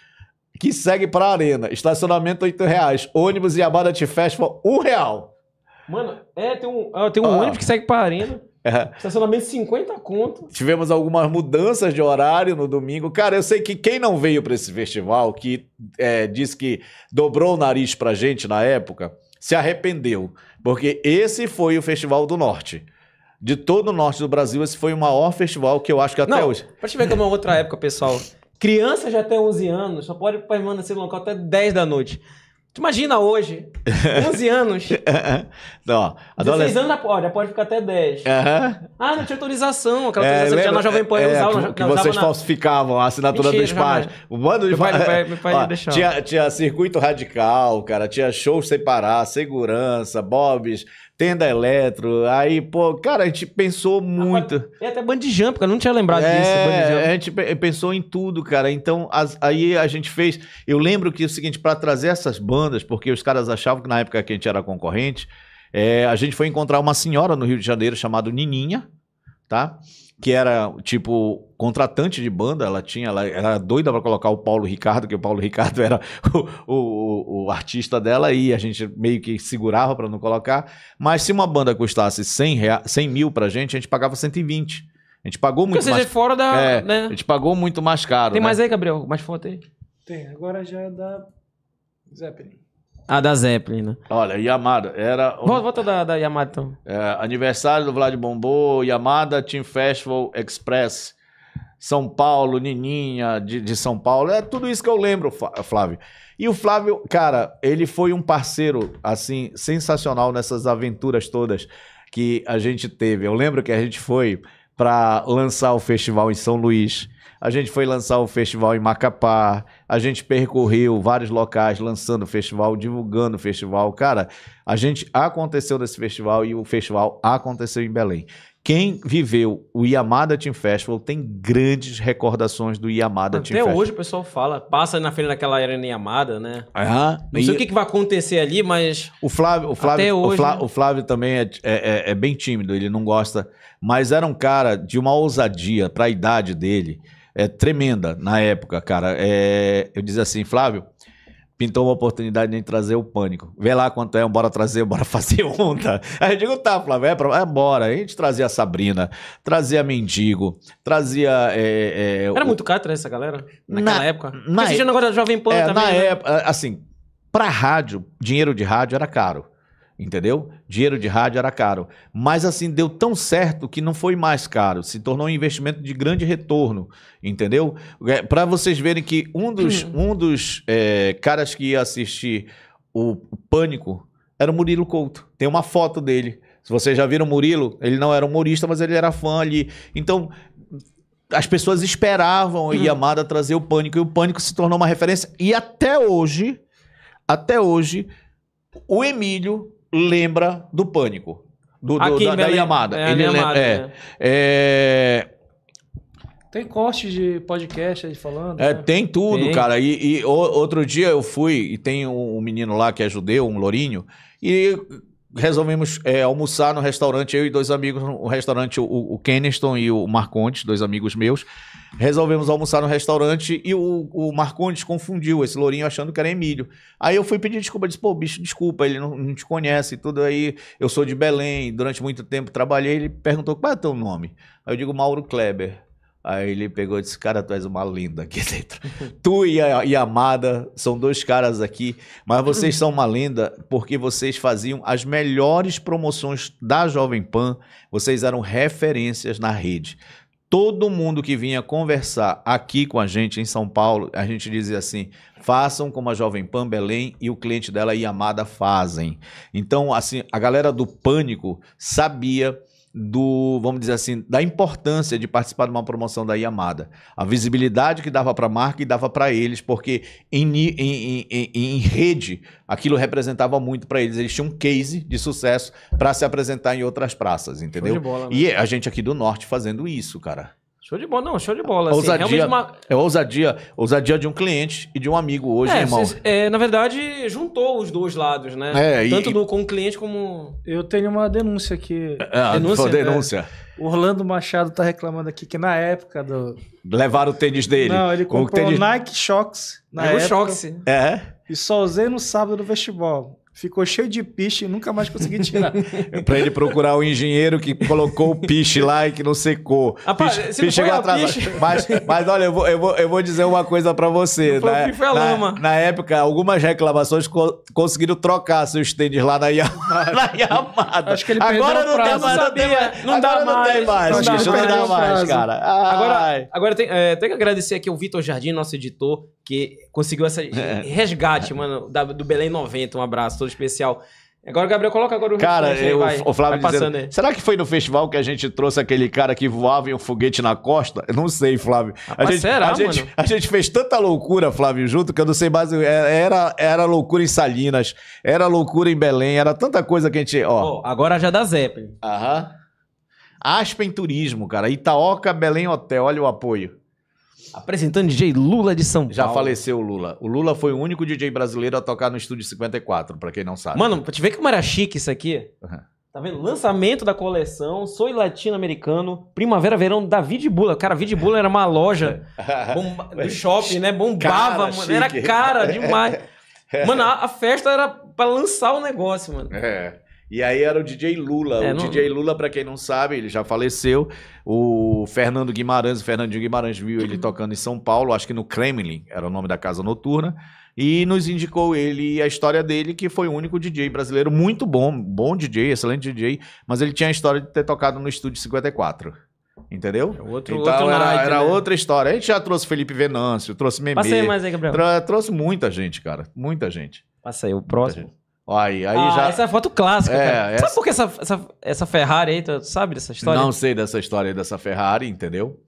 que segue para a arena. Estacionamento R$ reais. Ônibus e Abada Te Festival, um real. Mano, é, tem um, é, tem um ah. ônibus que segue para a arena. É. Estacionamento 50 conto. Tivemos algumas mudanças de horário no domingo. Cara, eu sei que quem não veio para esse festival, que é, disse que dobrou o nariz pra gente na época, se arrependeu. Porque esse foi o Festival do Norte. De todo o norte do Brasil, esse foi o maior festival que eu acho que até não, hoje. Pra te ver como é outra época, pessoal. Crianças de até 11 anos só pode permanecer no local até 10 da noite. Tu imagina hoje, 11 anos. não, adolesc... 16 anos já pode, pode ficar até 10. Uhum. Ah, não tinha autorização. Aquela é, autorização lembra, que na Jovem Pan é, usava. Que, na, que vocês na... falsificavam a assinatura Mentira, dos pais. O bando de... Meu pai, meu pai, meu pai Ó, Tinha, tinha circuito radical, cara. Tinha shows sem parar, segurança, bobs tenda eletro. Aí, pô, cara, a gente pensou muito. É até bungee jump, cara, não tinha lembrado é, disso. A gente pensou em tudo, cara. Então, as, aí a gente fez. Eu lembro que é o seguinte, para trazer essas bandas, porque os caras achavam que na época que a gente era concorrente, é, a gente foi encontrar uma senhora no Rio de Janeiro chamada Nininha, tá? que era, tipo, contratante de banda, ela tinha, ela era doida para colocar o Paulo Ricardo, que o Paulo Ricardo era o, o, o artista dela e a gente meio que segurava para não colocar. Mas se uma banda custasse 100, rea, 100 mil pra gente, a gente pagava 120. A gente pagou muito Porque é mais... fora da... É, né? A gente pagou muito mais caro. Tem né? mais aí, Gabriel? Mais foto aí? Tem, agora já é da Zeppelin. Ah, da Zeppelin, né? Olha, Yamada era. Um... Volta da, da Yamada então. É, aniversário do Vlad Bombô, Yamada Team Festival Express, São Paulo, Nininha de, de São Paulo. É tudo isso que eu lembro, Flávio. E o Flávio, cara, ele foi um parceiro, assim, sensacional nessas aventuras todas que a gente teve. Eu lembro que a gente foi para lançar o festival em São Luís. A gente foi lançar o festival em Macapá, a gente percorreu vários locais lançando o festival, divulgando o festival. Cara, a gente aconteceu nesse festival e o festival aconteceu em Belém. Quem viveu o Yamada Team Festival tem grandes recordações do Yamada Até Team Festival. Até hoje o pessoal fala, passa na frente daquela arena Yamada, né? Não sei e... o que, que, vai acontecer ali, mas. O Flávio, o Flávio, Até hoje, o Flávio, né? o Flávio também é, é, é, é bem tímido, ele não gosta. Mas era um cara de uma ousadia para a idade dele é, tremenda na época, cara. É, eu dizia assim, Flávio, pintou uma oportunidade de trazer o pânico. Vê lá quanto é, bora trazer, bora fazer onda. Aí eu digo, tá, Flávio, é, pra, é bora. A gente trazia a Sabrina, trazia Mendigo, trazia. É, é, Era o... muito caro trazer essa galera? Naquela na, época? Na, Porque na, negócio da Jovem Pan é, também. Na né? época, assim. Pra rádio, dinheiro de rádio era caro entendeu? Dinheiro de rádio era caro. Mas assim, deu tão certo que não foi mais caro, se tornou um investimento de grande retorno, entendeu? É, Para vocês verem que um dos, hum. um dos é, caras que ia assistir o Pânico era o Murilo Couto. Tem uma foto dele. Se vocês já viram o Murilo, ele não era humorista, mas ele era fã ali. Então, as pessoas esperavam hum. e trazer o pânico e o pânico se tornou uma referência e até hoje até hoje o Emílio lembra do Pânico. Do, do Aqui, da, da Yamada. É, ele Yamada, lembra, é, né? é... Tem corte de podcast aí falando. É, né? tem tudo, tem. cara. E, e o, outro dia eu fui e tem um, um menino lá que é judeu, um lourinho, e resolvemos é, almoçar no restaurante, eu e dois amigos, no restaurante, o, o Keniston e o Marcondes, dois amigos meus. Resolvemos almoçar no restaurante e o, o Marcondes confundiu esse lourinho achando que era Emílio. Aí eu fui pedir desculpa, disse, pô, bicho, desculpa, ele não, não te conhece e tudo aí. Eu sou de Belém, durante muito tempo trabalhei. Ele perguntou, qual é teu nome? Aí eu digo, Mauro Kleber. Aí ele pegou e disse: Cara, tu és uma linda aqui dentro. tu e a, e Amada são dois caras aqui, mas vocês são uma linda porque vocês faziam as melhores promoções da Jovem Pan, vocês eram referências na rede. Todo mundo que vinha conversar aqui com a gente em São Paulo, a gente dizia assim: façam como a Jovem Pan Belém e o cliente dela e Amada fazem. Então, assim, a galera do pânico sabia do, vamos dizer assim, da importância de participar de uma promoção da Yamada. A visibilidade que dava para a marca e dava para eles, porque em, em, em, em, rede aquilo representava muito para eles. Eles tinham um case de sucesso para se apresentar em outras praças, entendeu? Bola, E né? a gente aqui do Norte fazendo isso, cara. Show de bola, não, show de bola. Assim, ousadia, uma... É ousadia, ousadia de um cliente e de um amigo hoje, é, irmão. Cês, é, na verdade, juntou os dois lados, né? É, Tanto e... do, com o cliente como. Eu tenho uma denúncia aqui. É, ah, denúncia? Né? denúncia. O Orlando Machado tá reclamando aqui que na época do. Levaram o tênis dele. Não, ele comprou o tênis... Nike Shox. Na época, Shox. É. E só usei no sábado do vestibol ficou cheio de piche e nunca mais consegui tirar. para ele procurar o engenheiro que colocou o piche lá e que não secou. piche, se piche não foi atrás, piche. Mas, mas olha, eu vou, eu, vou, eu vou dizer uma coisa para você. na, foi na, lama. na época, algumas reclamações co conseguiram trocar seus tênis lá na, Yamada. Acho que ele agora não, prazo, mais, não, não dá mais. Não dá, mais, cara. Ai. Agora, agora tem, é, tem que agradecer aqui o Vitor Jardim, nosso editor, que conseguiu essa é. resgate, mano, da, do Belém 90. Um abraço especial. Agora o Gabriel coloca agora o Cara, aí, eu, vai, o Flávio vai dizendo, aí. será que foi no festival que a gente trouxe aquele cara que voava em um foguete na costa? Eu não sei, Flávio. a gente, será, a mano? Gente, a gente fez tanta loucura, Flávio, junto, que eu não sei mais. É, era, era loucura em Salinas, era loucura em Belém, era tanta coisa que a gente. Ó. Oh, agora já dá Zeppelin. Aham. Aspen Turismo, cara. Itaoca, Belém Hotel, olha o apoio. Apresentando DJ Lula de São Paulo. Já faleceu o Lula. O Lula foi o único DJ brasileiro a tocar no Estúdio 54, pra quem não sabe. Mano, pra te ver como era chique isso aqui. Uhum. Tá vendo? Lançamento da coleção, Soy Latino-Americano, Primavera, Verão, David Bula. Cara, David Bula era uma loja bomba, do shopping, né? Bombava, cara, mano. Era cara demais. Mano, a, a festa era pra lançar o negócio, mano. É. E aí era o DJ Lula. É, o não... DJ Lula, para quem não sabe, ele já faleceu. O Fernando Guimarães, o Fernandinho Guimarães viu ele tocando em São Paulo, acho que no Kremlin, era o nome da casa noturna. E nos indicou ele a história dele, que foi o único DJ brasileiro, muito bom, bom DJ, excelente DJ, mas ele tinha a história de ter tocado no Estúdio 54. Entendeu? É outro, então outro era, night, era né? outra história. A gente já trouxe Felipe Venâncio, trouxe Memê, Passei mais aí, Gabriel. Trouxe muita gente, cara. Muita gente. Passa aí, o próximo. Aí, aí ah, já... essa é a foto clássica, é, cara. Essa... Sabe por que essa, essa, essa Ferrari aí, tu sabe dessa história? Não sei dessa história aí dessa Ferrari, entendeu?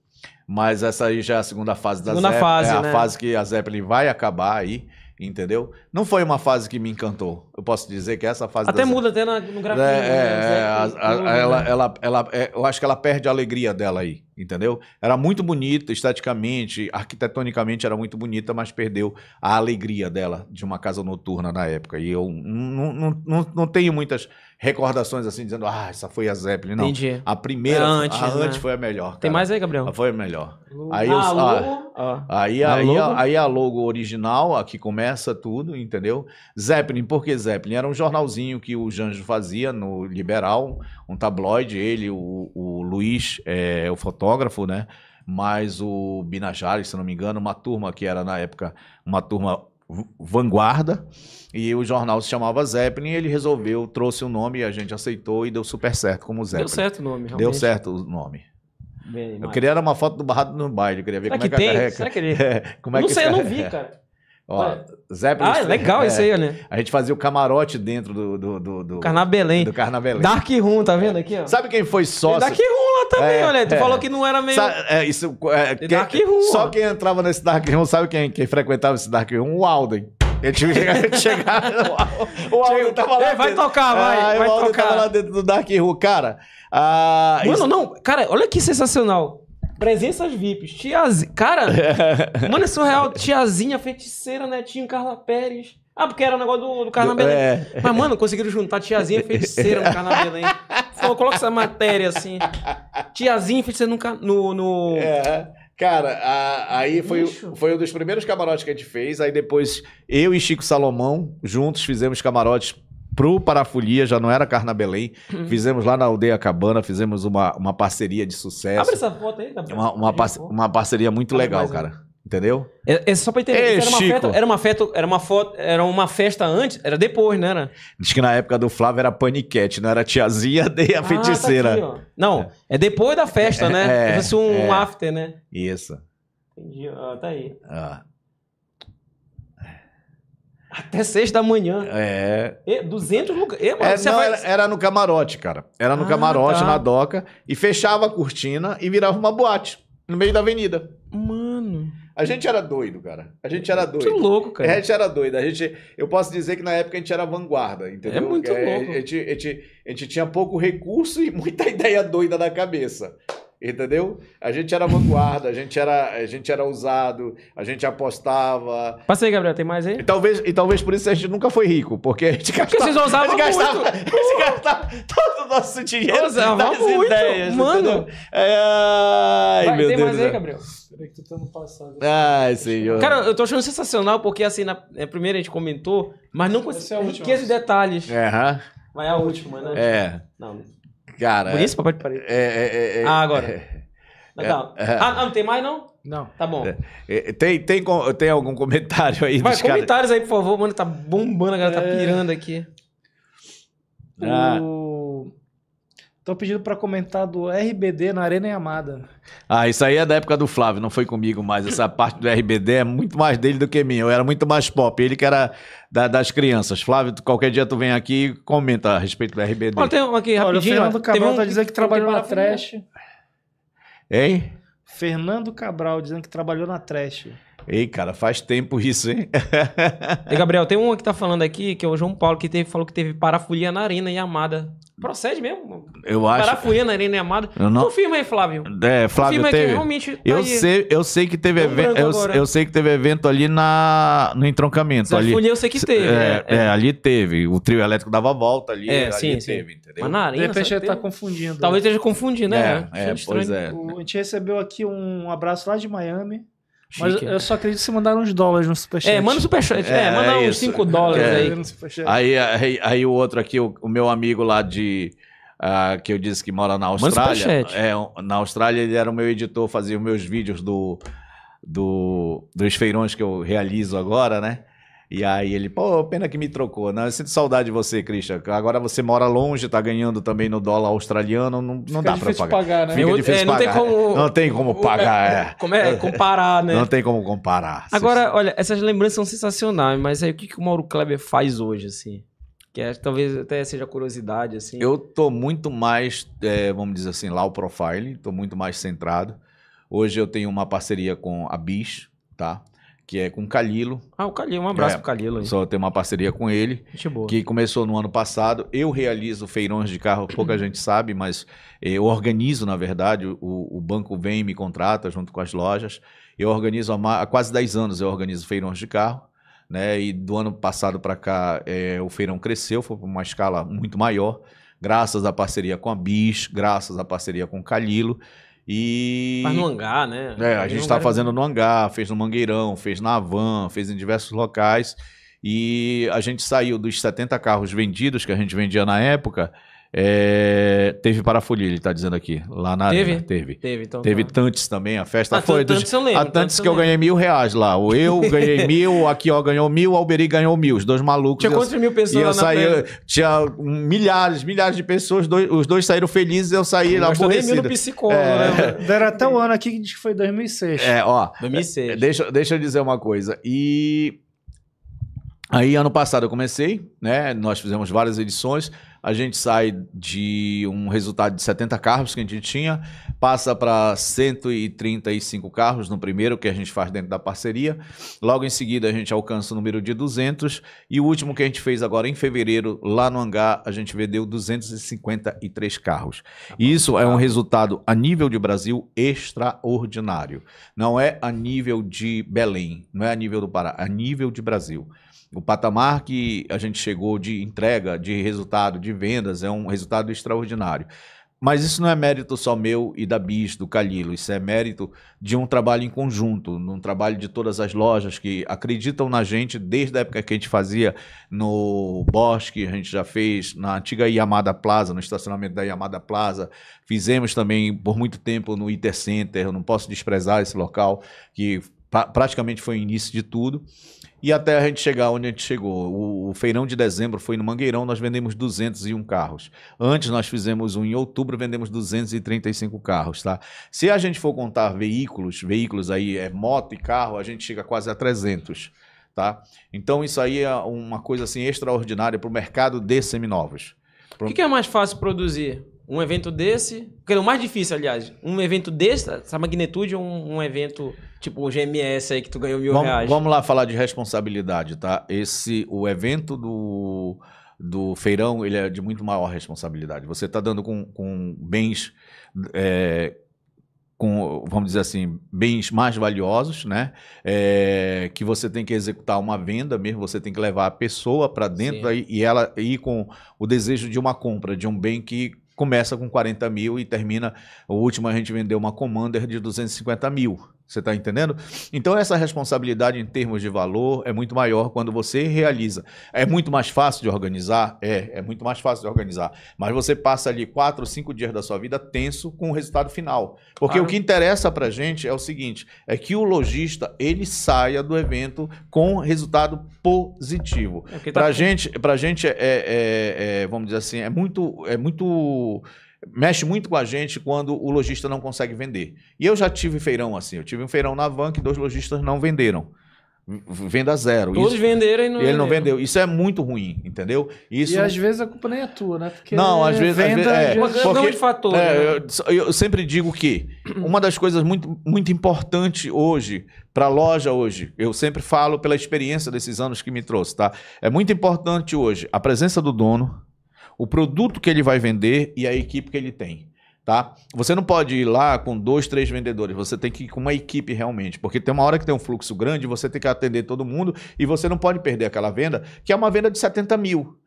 Mas essa aí já é a segunda fase da segunda fase, é a né? fase que a Zeppelin vai acabar aí, entendeu? não foi uma fase que me encantou. Eu posso dizer que essa fase. Até das... muda até no gráfico. É, né? é, é né? ela, ela, ela, é, eu acho que ela perde a alegria dela aí, entendeu? Era muito bonita esteticamente, arquitetonicamente era muito bonita, mas perdeu a alegria dela de uma casa noturna na época. E eu não, não, não, não tenho muitas recordações assim, dizendo, ah, essa foi a Zeppelin. Não. Entendi. A primeira, é antes, a né? antes foi a melhor. Cara. Tem mais aí, Gabriel? foi a melhor. Aí, eu, ah, a, aí, aí, aí a logo original, a que começa tudo entendeu? Zeppelin, por que Zeppelin? Era um jornalzinho que o Janjo fazia no Liberal, um tabloide, ele, o, o Luiz, é, o fotógrafo, né? Mas o Binajari, se não me engano, uma turma que era na época uma turma vanguarda, e o jornal se chamava Zeppelin, ele resolveu, trouxe o um nome, a gente aceitou e deu super certo como Zeppelin. Deu certo o nome, realmente. Deu certo o nome. Bem, eu queria era uma foto do barrado no baile, eu queria ver Será como que é que tem? carrega. Será que ele... É, como é não que sei, eu não vi, cara. Ó, Zé Ah, é legal é, isso aí, né? A gente fazia o camarote dentro do. do, do, do Carnabelém. Do Carnabelém. Dark Room, tá vendo aqui, ó? Sabe quem foi sócio? É Dark Room lá também, é, olha. Tu é. falou que não era meio. Sa é, isso, é, é quem, Dark Room. Só quem entrava nesse Dark Room, sabe quem, quem frequentava esse Dark Room? O Alden. Eu tive que chegar. O Alden tava lá. É, vai tocar, vai. Ah, vai o Alden tocar. tava lá dentro do Dark Room. Cara. Ah, Mano, isso... não. Cara, olha que sensacional. Presenças VIPs, tiazinha. Cara, mano, é surreal. Tiazinha, feiticeira, netinho, né? Carla Pérez. Ah, porque era o negócio do, do Carnaval Belém. É. Mas, mano, conseguiram juntar tiazinha e feiticeira no Carnaval Belém. Falou, coloca essa matéria assim. Tiazinha e feiticeira no. no... É. Cara, a, aí foi, foi um dos primeiros camarotes que a gente fez. Aí depois eu e Chico Salomão juntos fizemos camarotes pro Parafolia, já não era Carnabelém. Uhum. Fizemos lá na Aldeia Cabana, fizemos uma, uma parceria de sucesso. Abre essa foto aí, Gabriel. Uma, uma, uma parceria muito Abre legal, cara. Um. Entendeu? É, é, só pra entender. Ei, era, uma festa, era, uma festa, era uma foto, era uma festa antes, era depois, né? Era? Diz que na época do Flávio era paniquete, não era tiazinha nem a ah, tá feiticeira. Tá aqui, não, é. é. depois da festa, é, né? É é, é, é um after, né? Isso. Entendi, ah, tá aí. Ah. Até seis da manhã. É. E 200 lugares. É, vai... era, no camarote, cara. Era no ah, camarote, tá. na doca. E fechava a cortina e virava uma boate no meio da avenida. Mano. A gente era doido, cara. A gente era doido. Muito louco, cara. A gente era doido. A gente, eu posso dizer que na época a gente era vanguarda, entendeu? É muito louco. A gente, a gente, a gente tinha pouco recurso e muita ideia doida na cabeça entendeu? A gente era vanguarda, a gente era, a gente era usado, a gente apostava. Passa aí, Gabriel, tem mais aí? E talvez, e talvez por isso a gente nunca foi rico, porque a gente gastava. Porque vocês Gastava, a gente gastava todo o nosso dinheiro usava nas muito, ideias, mano. Entendeu? Ai, Vai, meu tem Deus mais aí, Gabriel? Peraí que tu tá no passado. Ai, senhor. Cara, eu tô achando sensacional, porque assim, na, na é, primeira a gente comentou, mas não conseguiu. É riqueza de detalhes. Aham. É, Mas é a última, né? É. Não, Cara. Por isso, papai de é, parede. É é, é, é, é, ah, agora. Ah, ah, não tem mais, não? Não. Tá bom. tem, tem, tem algum comentário aí? Mas comentários cara... aí, por favor, mano. Tá bombando, a galera tá pirando aqui. Ah. O... Estou pedindo para comentar do RBD na Arena Yamada. Ah, isso aí é da época do Flávio, não foi comigo mais. Essa parte do RBD é muito mais dele do que minha. Eu era muito mais pop, ele que era da, das crianças. Flávio, qualquer dia tu vem aqui e comenta a respeito do RBD. Olha, tem um aqui rapidinho. Olha, o Fernando Cabral tá um... tá dizendo que trabalhou na trash. Hein? Fernando Cabral dizendo que trabalhou na trash. Ei, cara, faz tempo isso, hein? e, Gabriel, tem um que tá falando aqui, que é o João Paulo, que teve, falou que teve parafolia na arena e amada. Procede mesmo? Eu acho. Parafolia na arena e amada. Não... Confirma aí, Flávio. É, Flávio Confirma teve. realmente tá eu, aí. sei, eu sei que teve evento. Eu, eu, sei que teve evento ali na, no entroncamento. Zé ali, eu sei que teve. É, é, é, ali teve. O trio elétrico dava volta ali. É, ali sim, sim. teve, entendeu? Mas na arena, De repente ele tá confundindo. Talvez né? esteja confundindo, né? É, é, pois é. O, a gente recebeu aqui um abraço lá de Miami. Mas eu só acredito você mandar uns dólares no superchat. É, manda um superchat. É, é manda é uns 5 dólares é. aí. aí. aí. Aí o outro aqui, o, o meu amigo lá de... Uh, que eu disse que mora na Austrália. É, na Austrália ele era o meu editor, fazia os meus vídeos do, do, dos feirões que eu realizo agora, né? E aí ele, pô, pena que me trocou. Não, né? eu sinto saudade de você, Christian. Agora você mora longe, tá ganhando também no dólar australiano, não, não dá pra pagar. pagar né? Fica difícil é, não pagar. Tem como, não tem como é, pagar, é, é. Como é, comparar, né? Não tem como comparar. Agora, sim. olha, essas lembranças são sensacionais, mas aí o que, que o Mauro Kleber faz hoje, assim? Que é, talvez até seja curiosidade, assim. Eu tô muito mais, é, vamos dizer assim, lá o profile, tô muito mais centrado. Hoje eu tenho uma parceria com a Bis, tá? que é com o Calilo. Ah, o Calilo, um abraço é, pro Calilo aí. Só tem uma parceria com ele, Gente boa. que começou no ano passado. Eu realizo feirões de carro, pouca gente sabe, mas eh, eu organizo, na verdade, o, o banco vem e me contrata junto com as lojas. Eu organizo há, há quase 10 anos eu organizo feirões de carro. Né? E do ano passado para cá é, o feirão cresceu, foi para uma escala muito maior, graças à parceria com a Bis, graças à parceria com o Calilo. E... no hangar, né? É, a gente está fazendo no hangar, fez no Mangueirão, fez na van fez em diversos locais. E a gente saiu dos 70 carros vendidos que a gente vendia na época é, teve parafolia, ele está dizendo aqui. Lá na teve? Arena, teve. Teve, então, teve tá. Tantes também, a festa ah, foi. Tantes dos, eu lembro, a Tantes, que eu, eu ganhei mil reais lá. O eu ganhei mil, aqui ó ganhou mil, o Alberi ganhou mil. Os dois malucos. Tinha quantos mil pessoas? E eu saí, eu, tinha milhares, milhares de pessoas. Dois, os dois saíram felizes, eu saí eu lá aborrecido. mil no psicólogo, né, é, né? Era até um ano aqui que diz que foi 2006. É, ó. 2006. É, deixa, deixa eu dizer uma coisa. E. Aí, ano passado, eu comecei, né? Nós fizemos várias edições a gente sai de um resultado de 70 carros que a gente tinha, passa para 135 carros no primeiro que a gente faz dentro da parceria. Logo em seguida a gente alcança o número de 200 e o último que a gente fez agora em fevereiro lá no hangar a gente vendeu 253 carros. Tá isso é um resultado a nível de Brasil extraordinário. Não é a nível de Belém, não é a nível do Pará, é a nível de Brasil. O patamar que a gente chegou de entrega, de resultado, de vendas, é um resultado extraordinário. Mas isso não é mérito só meu e da Bis, do Calilo. Isso é mérito de um trabalho em conjunto, num trabalho de todas as lojas que acreditam na gente desde a época que a gente fazia no Bosque, a gente já fez na antiga Yamada Plaza, no estacionamento da Yamada Plaza. Fizemos também por muito tempo no Intercenter, eu não posso desprezar esse local, que praticamente foi o início de tudo e até a gente chegar onde a gente chegou. O, o, feirão de dezembro foi no Mangueirão, nós vendemos 201 carros. Antes nós fizemos um em outubro, vendemos 235 carros, tá? Se a gente for contar veículos, veículos aí é moto e carro, a gente chega quase a 300, tá? Então isso aí é uma coisa assim extraordinária para o mercado de seminovos. O que é mais fácil produzir? Um evento desse. É o mais difícil, aliás. Um evento desse, essa magnitude, é um, um evento tipo o GMS aí que tu ganhou mil vamos, reais. Vamos lá falar de responsabilidade, tá? Esse, o evento do, do feirão, ele é de muito maior responsabilidade. Você está dando com, com bens. É, com, vamos dizer assim, bens mais valiosos, né? É, que você tem que executar uma venda mesmo, você tem que levar a pessoa para dentro aí, e ela ir com o desejo de uma compra, de um bem que começa com 40 mil e termina. O último a gente vendeu uma Commander de 250 mil. Você está entendendo? Então, essa responsabilidade em termos de valor é muito maior quando você realiza. É muito mais fácil de organizar? É, é muito mais fácil de organizar. Mas você passa ali quatro, cinco dias da sua vida tenso com o resultado final. Porque claro. o que interessa para gente é o seguinte: é que o lojista ele saia do evento com resultado positivo. É tá para gente, pra gente é, é, é, é, vamos dizer assim, é muito, é muito mexe muito com a gente quando o lojista não consegue vender. E eu já tive feirão assim. Eu tive um feirão na van que dois lojistas não venderam. Venda zero. Todos Isso, venderam e não ele venderam. não vendeu. Isso é muito ruim, entendeu? Isso... E às vezes a culpa nem é tua, né? Porque não, às vezes. Venda, às é, vezes é, porque, de fator. É, né? eu, eu, sempre digo que uma das coisas muito, muito importante hoje, para a loja hoje, eu sempre falo pela experiência desses anos que me trouxe, tá? É muito importante hoje a presença do dono, o produto que ele vai vender e a equipe que ele tem. Tá? Você não pode ir lá com dois, três vendedores, você tem que ir com uma equipe realmente, porque tem uma hora que tem um fluxo grande, você tem que atender todo mundo e você não pode perder aquela venda, que é uma venda de 70 mil.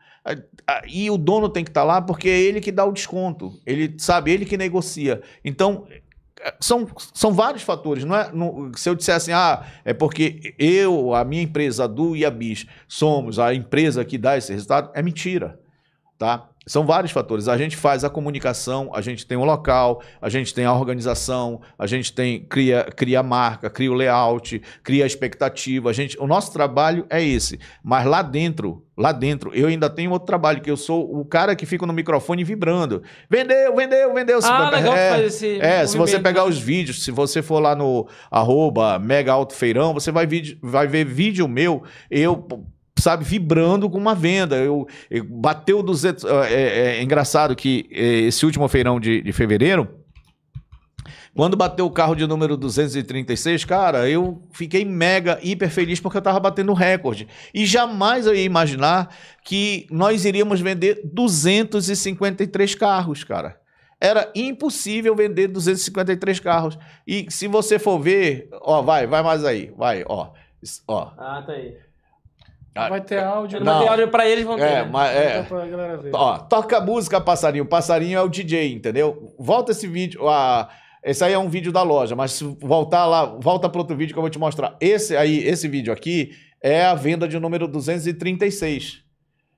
E o dono tem que estar tá lá porque é ele que dá o desconto, ele sabe, ele que negocia. Então, é, são, são vários fatores. Não é, se eu dissesse assim, ah, é porque eu, a minha empresa, a Du e a Bis, somos a empresa que dá esse resultado, é mentira tá? São vários fatores. A gente faz a comunicação, a gente tem o local, a gente tem a organização, a gente tem cria cria marca, cria o layout, cria a expectativa. A gente, o nosso trabalho é esse. Mas lá dentro, lá dentro, eu ainda tenho outro trabalho que eu sou o cara que fica no microfone vibrando. Vendeu, vendeu, vendeu. Ah, se... legal é, fazer esse é se você pegar os vídeos, se você for lá no arroba mega alto feirão, você vai, vídeo, vai ver vídeo meu, eu sabe, vibrando com uma venda. Eu, eu bateu 200. É, é, é engraçado que é, esse último feirão de, de fevereiro. Quando bateu o carro de número 236, cara, eu fiquei mega, hiper feliz porque eu tava batendo recorde. E jamais eu ia imaginar que nós iríamos vender 253 carros, cara. Era impossível vender 253 carros. E se você for ver, ó, vai, vai mais aí, vai, ó. Ó. Ah, tá aí. Não vai ter é, áudio. Não, não vai ter áudio pra eles, vão é, ter. É, mas é. Então, Ó, toca a música, passarinho. Passarinho é o DJ, entendeu? Volta esse vídeo. A... Esse aí é um vídeo da loja, mas se voltar lá, volta para outro vídeo que eu vou te mostrar. Esse aí, esse vídeo aqui, é a venda de número 236.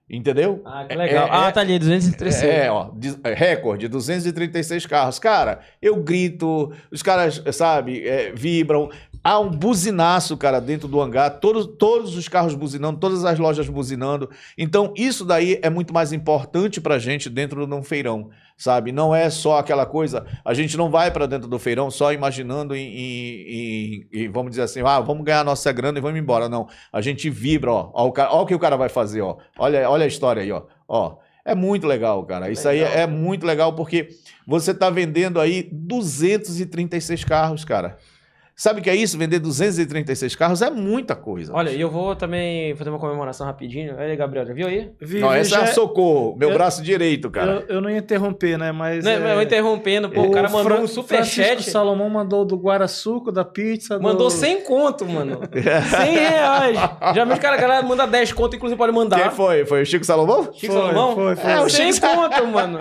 Entendeu? Ah, que legal. É, é ah, tá ali, 236. É, é, é, ó, recorde, 236 carros. Cara, eu grito, os caras, sabe, é, vibram. Há um buzinaço, cara, dentro do hangar, todos, todos os carros buzinando, todas as lojas buzinando. Então, isso daí é muito mais importante pra gente dentro de um feirão sabe? Não é só aquela coisa. A gente não vai para dentro do feirão só imaginando em, vamos dizer assim, ah, vamos ganhar nossa grana e vamos embora. Não, a gente vibra, ó. Ó, o, cara, ó o que o cara vai fazer, ó. Olha, olha a história aí, ó. ó. É muito legal, cara. Isso legal. aí é muito legal porque você está vendendo aí 236 carros, cara. Sabe o que é isso? Vender 236 carros é muita coisa. Olha, e eu vou também fazer uma comemoração rapidinho. Aí, Gabriel, já viu aí? Vi, não, vi, essa é já... é socorro. Meu eu, braço direito, cara. Eu, eu, não ia interromper, né? Mas. Não, é... Eu interrompendo, pô. o cara mandou Fran... um superchat. Salomão mandou do Guarasuco, da pizza. Do... Mandou 100 conto, mano. 100 reais. Geralmente, cara, caras, galera manda 10 conto, inclusive pode mandar. Quem foi? Foi o Chico Salomão? Chico foi, Salomão? Foi, foi. É, o 100 conto, mano.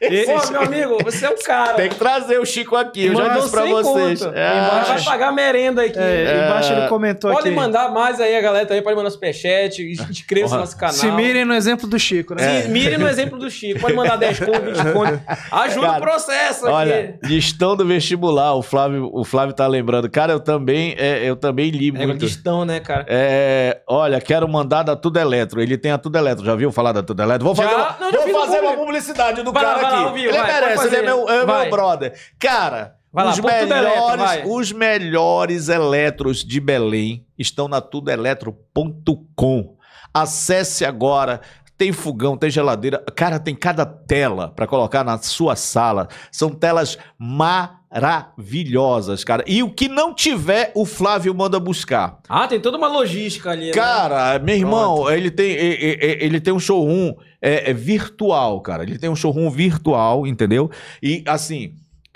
Esse... Pô, meu amigo, você é o cara. Tem que trazer o Chico aqui. Eu mandou já disse pra vocês. Conto. É pagar a merenda aqui. É, é, embaixo ele comentou pode aqui. Pode mandar mais aí, a galera também pode mandar superchat, gente se no nosso canal. Se mirem no exemplo do Chico, né? Se é. mirem no exemplo do Chico. Pode mandar 10 conto, 20 conto. Ajuda cara, o processo aqui. Olha, listão do vestibular, o Flávio, o Flávio tá lembrando. Cara, eu também, é, eu também li é, muito. Listão, né, cara? É, olha, quero mandar da Tudo Eletro. Ele tem a Tudo Eletro. Já viu falar da Tudo Eletro? Vou fazer, uma, não, vou fazer uma publicidade do vai cara vai aqui. Lá, ouviu, ele vai, merece, ele é meu, é meu brother. Cara... Vai os lá, melhores, Eletro, vai. Os melhores eletros de Belém estão na tudoeletro.com. Acesse agora. Tem fogão, tem geladeira. Cara, tem cada tela para colocar na sua sala. São telas maravilhosas, cara. E o que não tiver, o Flávio manda buscar. Ah, tem toda uma logística ali. Né? Cara, né? meu irmão, ele tem, ele tem um showroom é, é, virtual, cara. Ele tem um showroom virtual, entendeu? E assim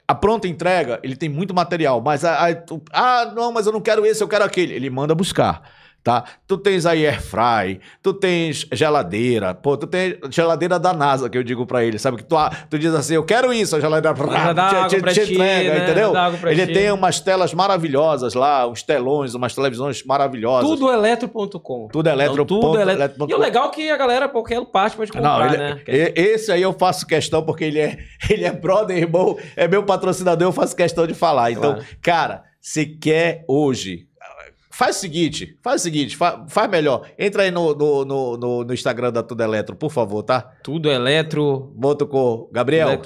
a pronta entrega, ele tem muito material, mas a, a, ah, não, mas eu não quero esse, eu quero aquele. Ele manda buscar tá? Tu tens aí airfry, tu tens geladeira, pô, tu tem geladeira da NASA, que eu digo para ele, sabe? Que tu, tu diz assim, eu quero isso, a geladeira brá, te, te, te entrega, né? entendeu? Ele ti. tem umas telas maravilhosas lá, uns telões, umas televisões maravilhosas. Tudo eletro.com. Tudo eletro.com. eletro. E o legal é que a galera, qualquer parte pode comprar, Não, ele, né? É, esse aí eu faço questão porque ele é, ele é brother, irmão, é meu patrocinador, eu faço questão de falar. Então, claro. cara, se quer hoje Faz o seguinte, faz o seguinte, faz melhor. Entra aí no, no, no, no, Instagram da Tudo Eletro, por favor, tá? Tudo Eletro. com Gabriel.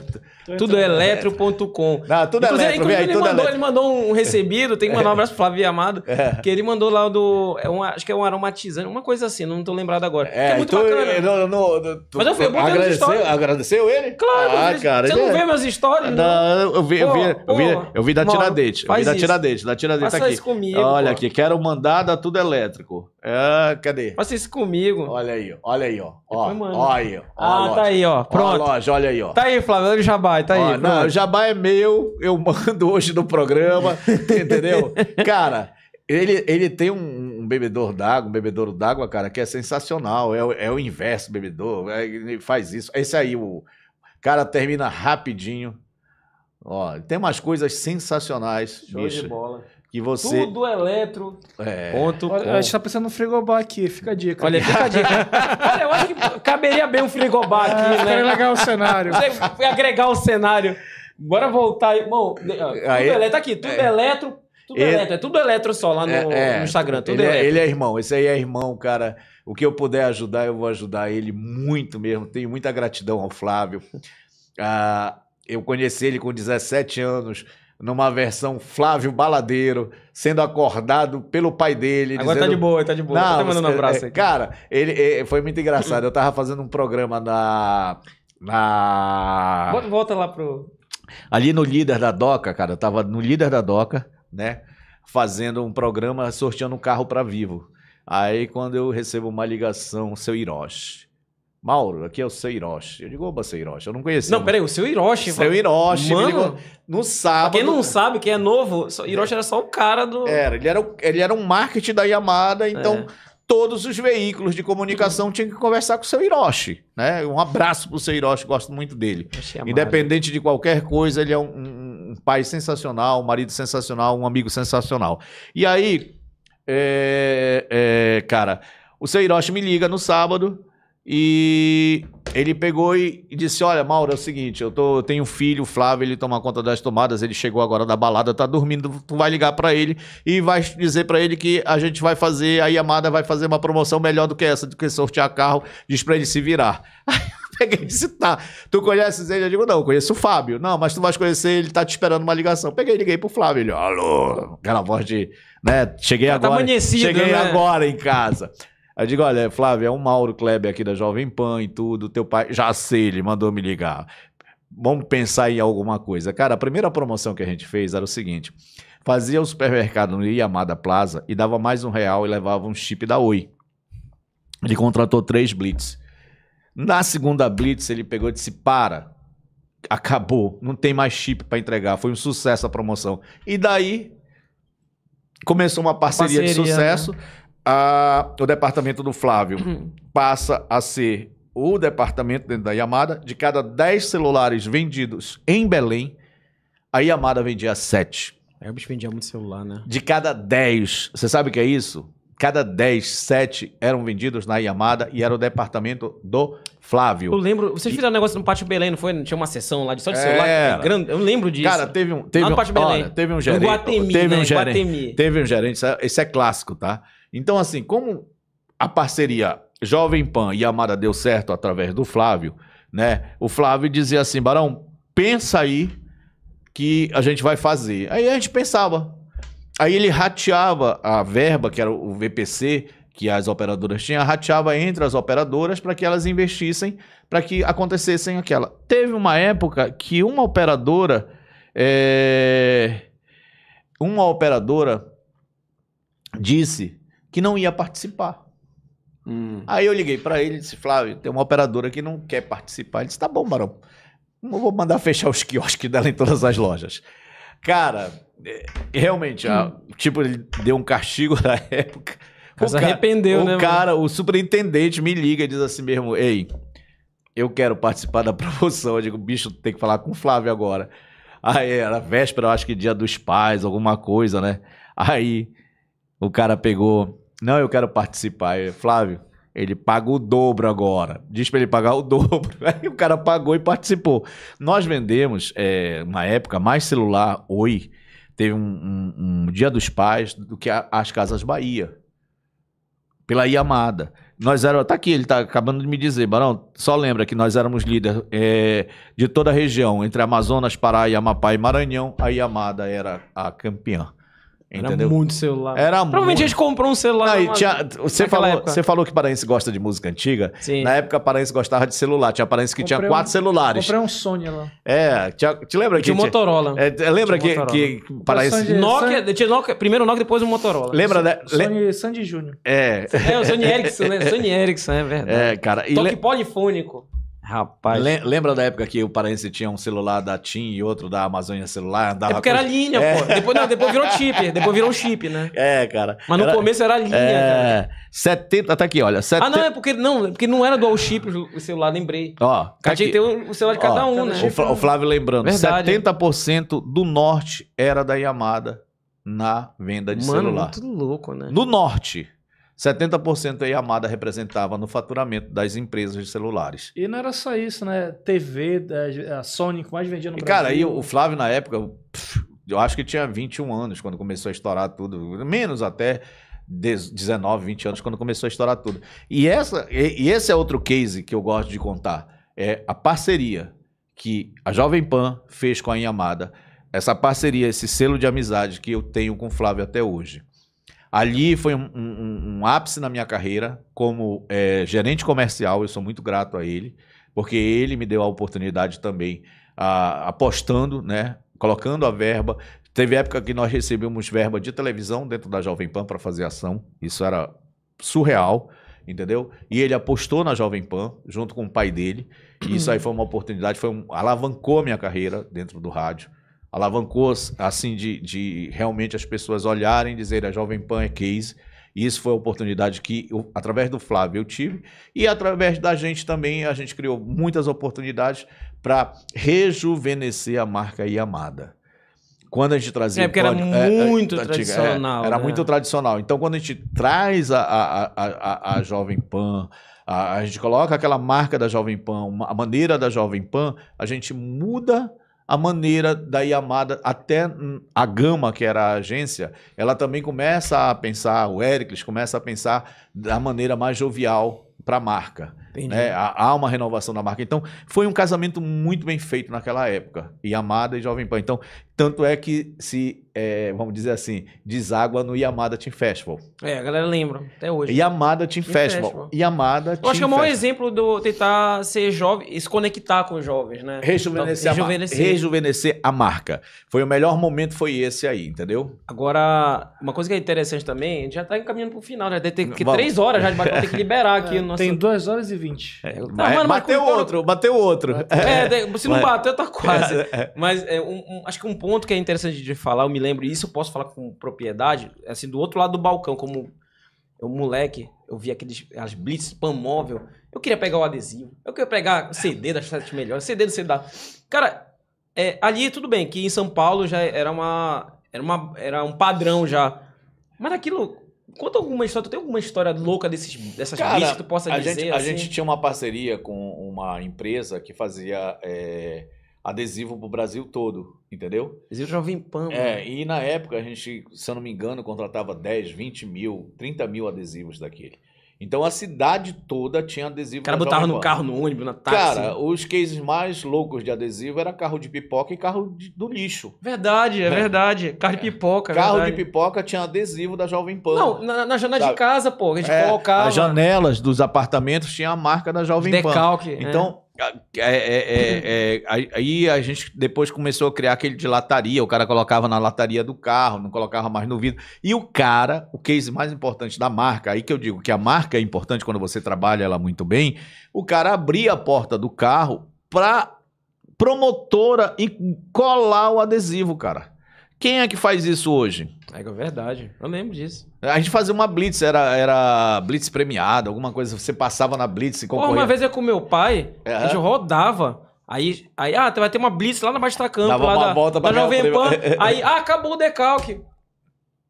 Tudoeletro.com. Não, tudo inclusive, eletro, inclusive, ele, mandou, eletro. ele mandou um recebido, tem que mandar um é. abraço pro Flavio Amado, é. que ele mandou lá do. É uma, acho que é um aromatizante, uma coisa assim, não tô lembrado agora. É, é muito tu, então, bacana. Né? Não, não, não, tu, Mas eu fui eu agradeceu, agradeceu ele? Claro, ah, ele, cara, você não é- vê minhas histórias? Não, eu vi, eu vi, eu vi, eu vi da Tiradentes. Eu vi da Tiradentes, da Tiradentes tá aqui. Olha aqui, quero mandada tudo elétrico. É, cadê? Faça isso comigo. Olha aí, olha aí, ó. Ó, aí, ó. Ah, tá aí, ó. Pronto. loja, olha aí, ó. Tá aí, Flávio, olha o Jabai, tá ó, aí. Não, o Jabai é meu, eu mando hoje no programa, entendeu? Cara, ele, ele tem um, um bebedor d'água, um bebedouro d'água, cara, que é sensacional. É, é o inverso bebedor, é, ele faz isso. Esse aí, o cara termina rapidinho. Ó, tem umas coisas sensacionais, Show bicho. de bola que você. Tudo é eletro. É. Ponto Olha, com. A gente tá pensando no frigobar aqui, fica a dica. Olha, fica a dica. Olha, eu acho que caberia bem um frigobar aqui, é, né? legal o cenário. Você agregar o cenário. Bora voltar aí. Bom, aí, tudo eletro aqui, tudo é. eletro. Tudo ele, eletro, é tudo eletro só lá no, é, é. no Instagram. Tudo ele, é- eletro. É, ele é irmão, esse aí é irmão, cara. O que eu puder ajudar, eu vou ajudar ele muito mesmo. Tenho muita gratidão ao Flávio. Ah, eu conheci ele com 17 anos numa versão Flávio Baladeiro, sendo acordado pelo pai dele. Agora tá dizendo, tá de boa, tá de boa. Não, tá mandando um abraço Cara, ele, ele, foi muito engraçado. Eu tava fazendo um programa na. na... Volta, volta lá pro. Ali no líder da DOCA, cara, eu tava no líder da DOCA, né? Fazendo um programa, sorteando um carro para vivo. Aí quando eu recebo uma ligação, seu Hiroshi. Mauro, aqui é o seu Hiroshi. Eu digo, oba, seu Hiroshi, eu não conhecia. Não, né? peraí, o seu Hiroshi. Seu Hiroshi. Mano, ligou, no sábado... Quem não sabe, quem é novo, Hiroshi é. era só o cara do... Era, ele era, ele era um marketing da Yamada, então... É. Todos os veículos de comunicação tinham que conversar com o seu Hiroshi, né? Um abraço pro seu Hiroshi, gosto muito dele. Independente de qualquer coisa, ele é um, um pai sensacional, um marido sensacional, um amigo sensacional. E aí, é, é cara, o seu Hiroshi me liga no sábado, e ele pegou e disse: Olha, Mauro, é o seguinte, eu, tô, eu tenho um filho, o Flávio, ele toma conta das tomadas, ele chegou agora da balada, tá dormindo, tu vai ligar para ele e vai dizer para ele que a gente vai fazer, a Yamada vai fazer uma promoção melhor do que essa, do que sortear carro, diz pra ele se virar. Aí eu peguei e disse: Tá, tu conheces ele? Eu digo: Não, eu conheço o Fábio. Não, mas tu vais conhecer, ele tá te esperando uma ligação. Peguei e liguei pro Flávio, ele: Alô, aquela voz de. Né? Cheguei Já tá agora. Tá cheguei né? agora em casa. Aí eu digo, olha, Flávio, é um Mauro Kleber aqui da Jovem Pan e tudo, teu pai, já sei, ele mandou me ligar. Vamos pensar em alguma coisa. Cara, a primeira promoção que a gente fez era o seguinte, fazia o supermercado no Yamada Plaza e dava mais um real e levava um chip da Oi. Ele contratou três blitz. Na segunda blitz, ele pegou e disse, para, acabou, não tem mais chip para entregar. Foi um sucesso a promoção. E daí começou uma parceria, parceria de né? sucesso. Né? a, o departamento do Flávio uhum. passa a ser o departamento dentro da Yamada. De cada 10 celulares vendidos em Belém, a Yamada vendia 7. Aí o bicho vendia muito celular, né? De cada 10, você sabe o que é isso? Cada 10, 7 eram vendidos na Yamada e era o departamento do Flávio. Eu lembro. Vocês fizeram e... um negócio no Pátio Belém, não foi? Tinha uma sessão lá de só de celular. É... Grande, eu lembro disso. Cara, teve um. Teve no Pátio Belém. Olha, teve um gerente. Guatemi, teve, né? um gerente Guatemi. teve um gerente. Isso é, isso é clássico, tá? Então, assim, como a parceria Jovem Pan e Amada deu certo através do Flávio, né? O Flávio dizia assim: Barão, pensa aí que a gente vai fazer. Aí a gente pensava. Aí ele rateava a verba, que era o VPC, que as operadoras tinham, rateava entre as operadoras para que elas investissem, para que acontecessem aquela. Teve uma época que uma operadora. É... Uma operadora disse que não ia participar. Hum. Aí eu liguei para ele e disse: Flávio, tem uma operadora que não quer participar. Ele disse: tá bom, Barão. não vou mandar fechar os quiosques dela em todas as lojas. Cara, é, realmente, hum. a, tipo, ele deu um castigo na época. Mas o cara, arrependeu, o né? O cara, mano? o superintendente me liga e diz assim mesmo: Ei, eu quero participar da promoção. Eu digo, bicho, tem que falar com o Flávio agora. Aí era véspera, eu acho que dia dos pais, alguma coisa, né? Aí o cara pegou não, eu quero participar. Flávio, ele paga o dobro agora. Diz para ele pagar o dobro. Aí o cara pagou e participou. Nós vendemos, é, na época, mais celular, Oi, teve um, um, um Dia dos Pais, do que a, as Casas Bahia. Pela Yamada. Nós éramos. Tá aqui, ele tá acabando de me dizer, Barão. Só lembra que nós éramos líder é, de toda a região, entre Amazonas, Pará, Amapá e Maranhão. A Yamada era a campeã. Entendeu? Era muito celular. Era Provavelmente muito... a gente comprou um celular. Não, numa... tinha, você, falou, você falou que paraense gosta de música antiga. Sim. Na época, paraense gostava de celular. Tinha paraense que comprei tinha quatro um, celulares. Comprei um Sony lá. É, tinha, te lembra e que. Tinha o Motorola. É, lembra tinha que, um é, que, que paraense. Nokia, San... tinha Nokia, primeiro o Nokia, depois o Motorola. Lembra da. Né? Sony, Le... Sandy Júnior. É. É, o Sony Ericsson, né? Sony Ericsson, é verdade. É, cara. Toque le... polifônico. Rapaz. Lembra da época que o paraense tinha um celular da TIM e outro da Amazônia Celular? Andava é porque coisa... era linha, é. pô. Depois, não, depois virou chip, depois virou chip, né? É, cara. Mas no era... começo era linha, é... cara. 70, Até tá aqui, olha. 70... Ah, não, é porque não, porque não era dual chip o celular, lembrei. Ó, tá tinha que ter o celular de cada Ó, um, né? O Flávio lembrando, Verdade. 70% do norte era da Yamada na venda de Mano, celular. Mano, muito louco, né? No norte. 70% a Yamada representava no faturamento das empresas de celulares. E não era só isso, né? TV, é, a Sony que mais vendia no e, Brasil. Cara, aí o Flávio na época, eu acho que tinha 21 anos quando começou a estourar tudo, menos até 19, 20 anos quando começou a estourar tudo. E, essa, e, e esse é outro case que eu gosto de contar, é a parceria que a Jovem Pan fez com a Yamada. Essa parceria, esse selo de amizade que eu tenho com o Flávio até hoje. Ali foi um, um, um ápice na minha carreira como é, gerente comercial. Eu sou muito grato a ele, porque ele me deu a oportunidade também, a, apostando, né, colocando a verba. Teve época que nós recebemos verba de televisão dentro da Jovem Pan para fazer ação. Isso era surreal entendeu? E ele apostou na Jovem Pan, junto com o pai dele, e isso aí uhum. foi uma oportunidade, foi um, alavancou minha carreira dentro do rádio alavancou assim de, de realmente as pessoas olharem e dizer a Jovem Pan é case. E isso foi a oportunidade que, eu, através do Flávio, eu tive. E através da gente também, a gente criou muitas oportunidades para rejuvenescer a marca Yamada. Quando a gente trazia. É, porque era é, é, muito é, tradicional. É, era né? muito tradicional. Então, quando a gente traz a, a, a, a Jovem Pan, a, a gente coloca aquela marca da Jovem Pan, uma, a maneira da Jovem Pan, a gente muda a maneira da Yamada, até a Gama, que era a agência, ela também começa a pensar, o Ericles começa a pensar da maneira mais jovial para a marca. Né? Há uma renovação da marca. Então, foi um casamento muito bem feito naquela época. Yamada e Jovem Pan. Então, tanto é que se, é, vamos dizer assim, deságua no Yamada Team Festival. É, a galera lembra, até hoje. Yamada Team, Team Festival. Festival. Yamada Eu Team acho que é o maior Festival. exemplo do tentar ser jovem, se conectar com os jovens, né? Rejuvenescer, então, rejuvenescer. A rejuvenescer a marca. Foi o melhor momento, foi esse aí, entendeu? Agora, uma coisa que é interessante também, a gente já tá encaminhando pro final, já deve ter que três horas já de bater, tem que liberar aqui. É, no nosso... Tem duas horas e vinte. É, tá, mas, mano, bateu, mas, outro, bateu outro, bateu É, se não bateu, tá quase. Mas é, um, um, acho que um ponto ponto que é interessante de falar, eu me lembro, isso eu posso falar com propriedade, é assim, do outro lado do balcão, como o moleque, eu vi aqueles as blitz, pan móvel, eu queria pegar o adesivo, eu queria pegar CD das sete melhores, CD do CD Cara, é, ali tudo bem, que em São Paulo já era uma, era uma, era um padrão já, mas aquilo... Conta alguma história, tu tem alguma história louca desses, dessas Cara, blitz que tu possa a dizer? Gente, a assim? gente tinha uma parceria com uma empresa que fazia... É adesivo pro Brasil todo, entendeu? Adesivo Jovem Pan. É, é e na época a gente, se eu não me engano, contratava 10, 20 mil, 30 mil adesivos daquele. Então a cidade toda tinha adesivo. O cara botava no carro, no ônibus, na táxi. Cara, os cases mais loucos de adesivo era carro de pipoca e carro de, do lixo. Verdade, é né? verdade. Carro de é. pipoca. É carro verdade. de pipoca tinha adesivo da Jovem Pan. Não, na, janela de casa, pô. A gente é, colocava. As janelas dos apartamentos tinha a marca da Jovem Decalque, Pan. Decalque. Então. É é, é, é, é aí a gente depois começou a criar aquele de lataria. O cara colocava na lataria do carro, não colocava mais no vidro. E o cara, o case mais importante da marca, aí que eu digo que a marca é importante quando você trabalha ela muito bem, o cara abria a porta do carro para promotora e colar o adesivo, cara. Quem é que faz isso hoje? É verdade, eu lembro disso. A gente fazia uma blitz, era, era blitz premiada, alguma coisa, você passava na blitz e concorria. Porra, uma vez eu com meu pai, é. a gente rodava, aí, aí, ah, vai ter uma blitz lá na Baixa da Campo, Dava lá uma da, volta pra da Jovem Pan, aí, ah, acabou o decalque.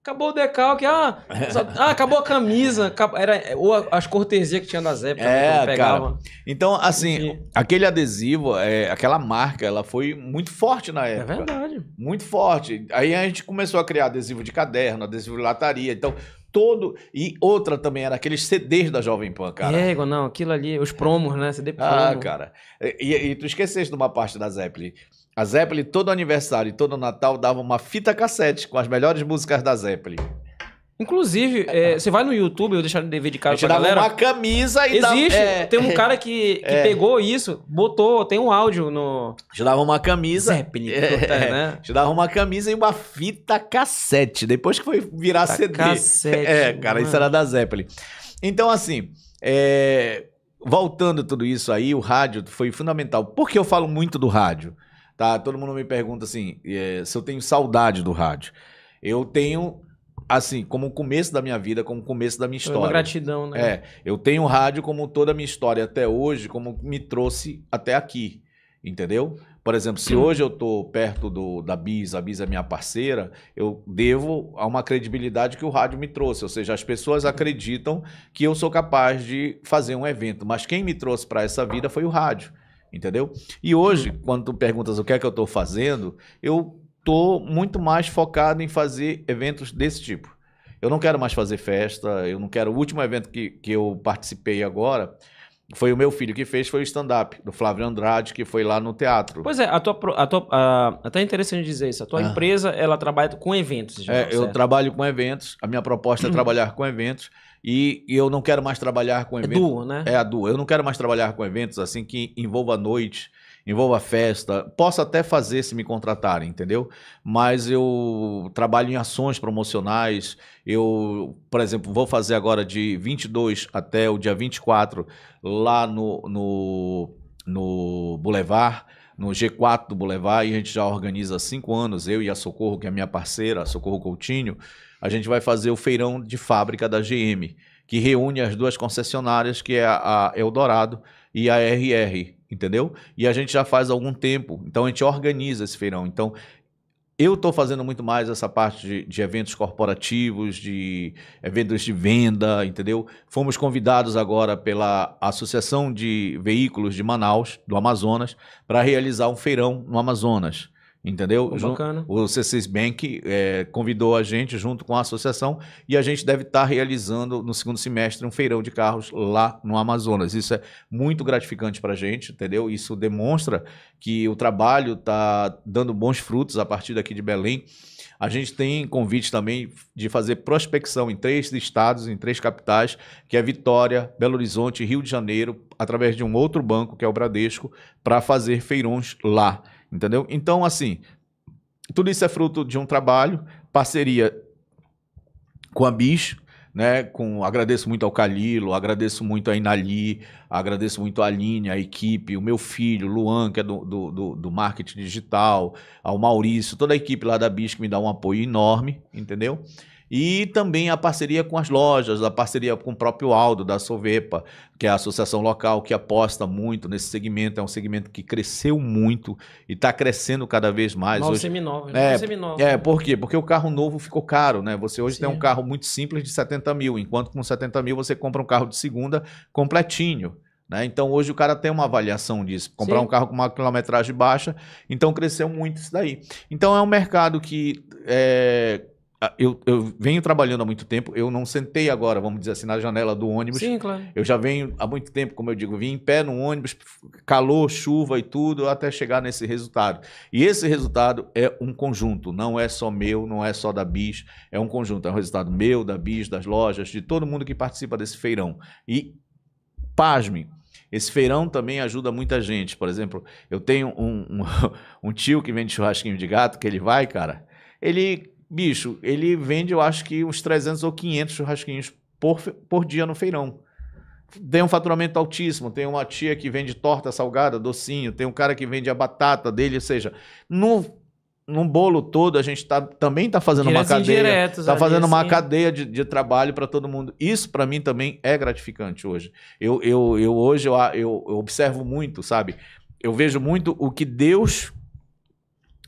Acabou o decalque, ah, só, ah acabou a camisa, era, ou as cortesias que tinha da épocas né, é, pegava. Cara. Então, assim, Enfim. aquele adesivo, é, aquela marca, ela foi muito forte na é época. É verdade. Muito forte. Aí a gente começou a criar adesivo de caderno, adesivo de lataria. Então, todo. E outra também era aqueles CDs da Jovem Pan, cara. Diego, é, não, aquilo ali, os promos, né? CD ah, promo. Ah, cara. E, e tu esqueceste de uma parte da Zeppelin. A Zeppelin, todo aniversário e todo Natal, dava uma fita cassete com as melhores músicas da Zeppelin. Inclusive, é, você vai no YouTube, eu deixar no DVD de casa pra dava galera. uma camisa e Existe, dava, é, tem um cara que, que é. pegou isso, botou, tem um áudio no... Te dava uma camisa... Zeppelin, é, né? Te dava uma camisa e uma fita cassete, depois que foi virar fita CD. cassete. É, cara, mano. isso era da Zeppelin. Então, assim, é, voltando tudo isso aí, o rádio foi fundamental. Por que eu falo muito do rádio? Tá? Todo mundo me pergunta assim, é, se eu tenho saudade do rádio. Eu tenho assim, como o começo da minha vida, como o começo da minha história. Uma gratidão, né? É, eu tenho rádio como toda a minha história até hoje, como me trouxe até aqui, entendeu? Por exemplo, se hum. hoje eu estou perto do, da Bis, a Bis é minha parceira, eu devo a uma credibilidade que o rádio me trouxe. Ou seja, as pessoas acreditam que eu sou capaz de fazer um evento. Mas quem me trouxe para essa vida foi o rádio entendeu? E hoje, hum. quando tu perguntas o que é que eu estou fazendo, eu estou muito mais focado em fazer eventos desse tipo. Eu não quero mais fazer festa, eu não quero. O último evento que, que eu participei agora foi o meu filho que fez, foi o stand-up do Flávio Andrade, que foi lá no teatro. Pois é, a tua, a tua, a, até é interessante dizer isso. A tua ah. empresa, ela trabalha com eventos. É, eu trabalho com eventos. A minha proposta é hum. trabalhar com eventos. E, eu não quero mais trabalhar com eventos. É duo, né? É a duo. Eu não quero mais trabalhar com eventos assim que envolva noite, envolva festa. Posso até fazer se me contratarem, entendeu? Mas eu trabalho em ações promocionais. Eu, por exemplo, vou fazer agora de 22 até o dia 24 lá no, no, no Boulevard no G4 do Boulevard e a gente já organiza há cinco anos, eu e a Socorro, que é minha parceira, a Socorro Coutinho, a gente vai fazer o feirão de fábrica da GM, que reúne as duas concessionárias, que é a Eldorado e a RR, entendeu? E a gente já faz algum tempo, então a gente organiza esse feirão. Então, eu estou fazendo muito mais essa parte de, de, eventos corporativos, de eventos de venda, entendeu? Fomos convidados agora pela Associação de Veículos de Manaus, do Amazonas, para realizar um feirão no Amazonas. Entendeu? Bacana. O C6 Bank é, convidou a gente junto com a associação e a gente deve estar tá realizando no segundo semestre um feirão de carros lá no Amazonas. Isso é muito gratificante para a gente, entendeu? Isso demonstra que o trabalho está dando bons frutos a partir daqui de Belém. A gente tem convite também de fazer prospecção em três estados, em três capitais, que é Vitória, Belo Horizonte e Rio de Janeiro, através de um outro banco, que é o Bradesco, para fazer feirões lá. Entendeu? Então, assim, tudo isso é fruto de um trabalho, parceria com a Bicho, né? Com, agradeço muito ao Calilo, agradeço muito a Inali, agradeço muito a Aline, a equipe, o meu filho, Luan, que é do, do, do, do marketing digital, ao Maurício, toda a equipe lá da Bicho que me dá um apoio enorme, entendeu? E também a parceria com as lojas, a parceria com o próprio Aldo, da Sovepa, que é a associação local que aposta muito nesse segmento. É um segmento que cresceu muito e está crescendo cada vez mais. Mal hoje, seminovos. Né? É, seminovos. é, por quê? Porque o carro novo ficou caro, né? Você hoje Sim. tem um carro muito simples de 70 mil, enquanto com 70 mil você compra um carro de segunda completinho. Né? Então hoje o cara tem uma avaliação disso, comprar Sim. um carro com uma quilometragem baixa, então cresceu muito isso daí. Então é um mercado que é, ah, eu, eu, venho trabalhando há muito tempo, eu não sentei agora, vamos dizer assim, na janela do ônibus. Sim, claro. Eu já venho há muito tempo, como eu digo, vim em pé no ônibus, calor, chuva e tudo, até chegar nesse resultado. E esse resultado é um conjunto, não é só meu, não é só da BIS, é um conjunto. É um resultado meu, da BIS, das lojas, de todo mundo que participa desse feirão. E, pasme, esse feirão também ajuda muita gente. Por exemplo, eu tenho um, um, um tio que vende churrasquinho de gato, que ele vai, cara, ele bicho, ele vende, eu acho que uns 300 ou 500 churrasquinhos por, por dia no feirão. Tem um faturamento altíssimo, tem uma tia que vende torta salgada, docinho, tem um cara que vende a batata dele, ou seja, no, num bolo todo a gente tá, também está fazendo uma cadeia, está fazendo uma cadeia de, de trabalho para todo mundo. Isso para mim também é gratificante hoje. Eu, eu, eu hoje eu, eu observo muito, sabe? Eu vejo muito o que Deus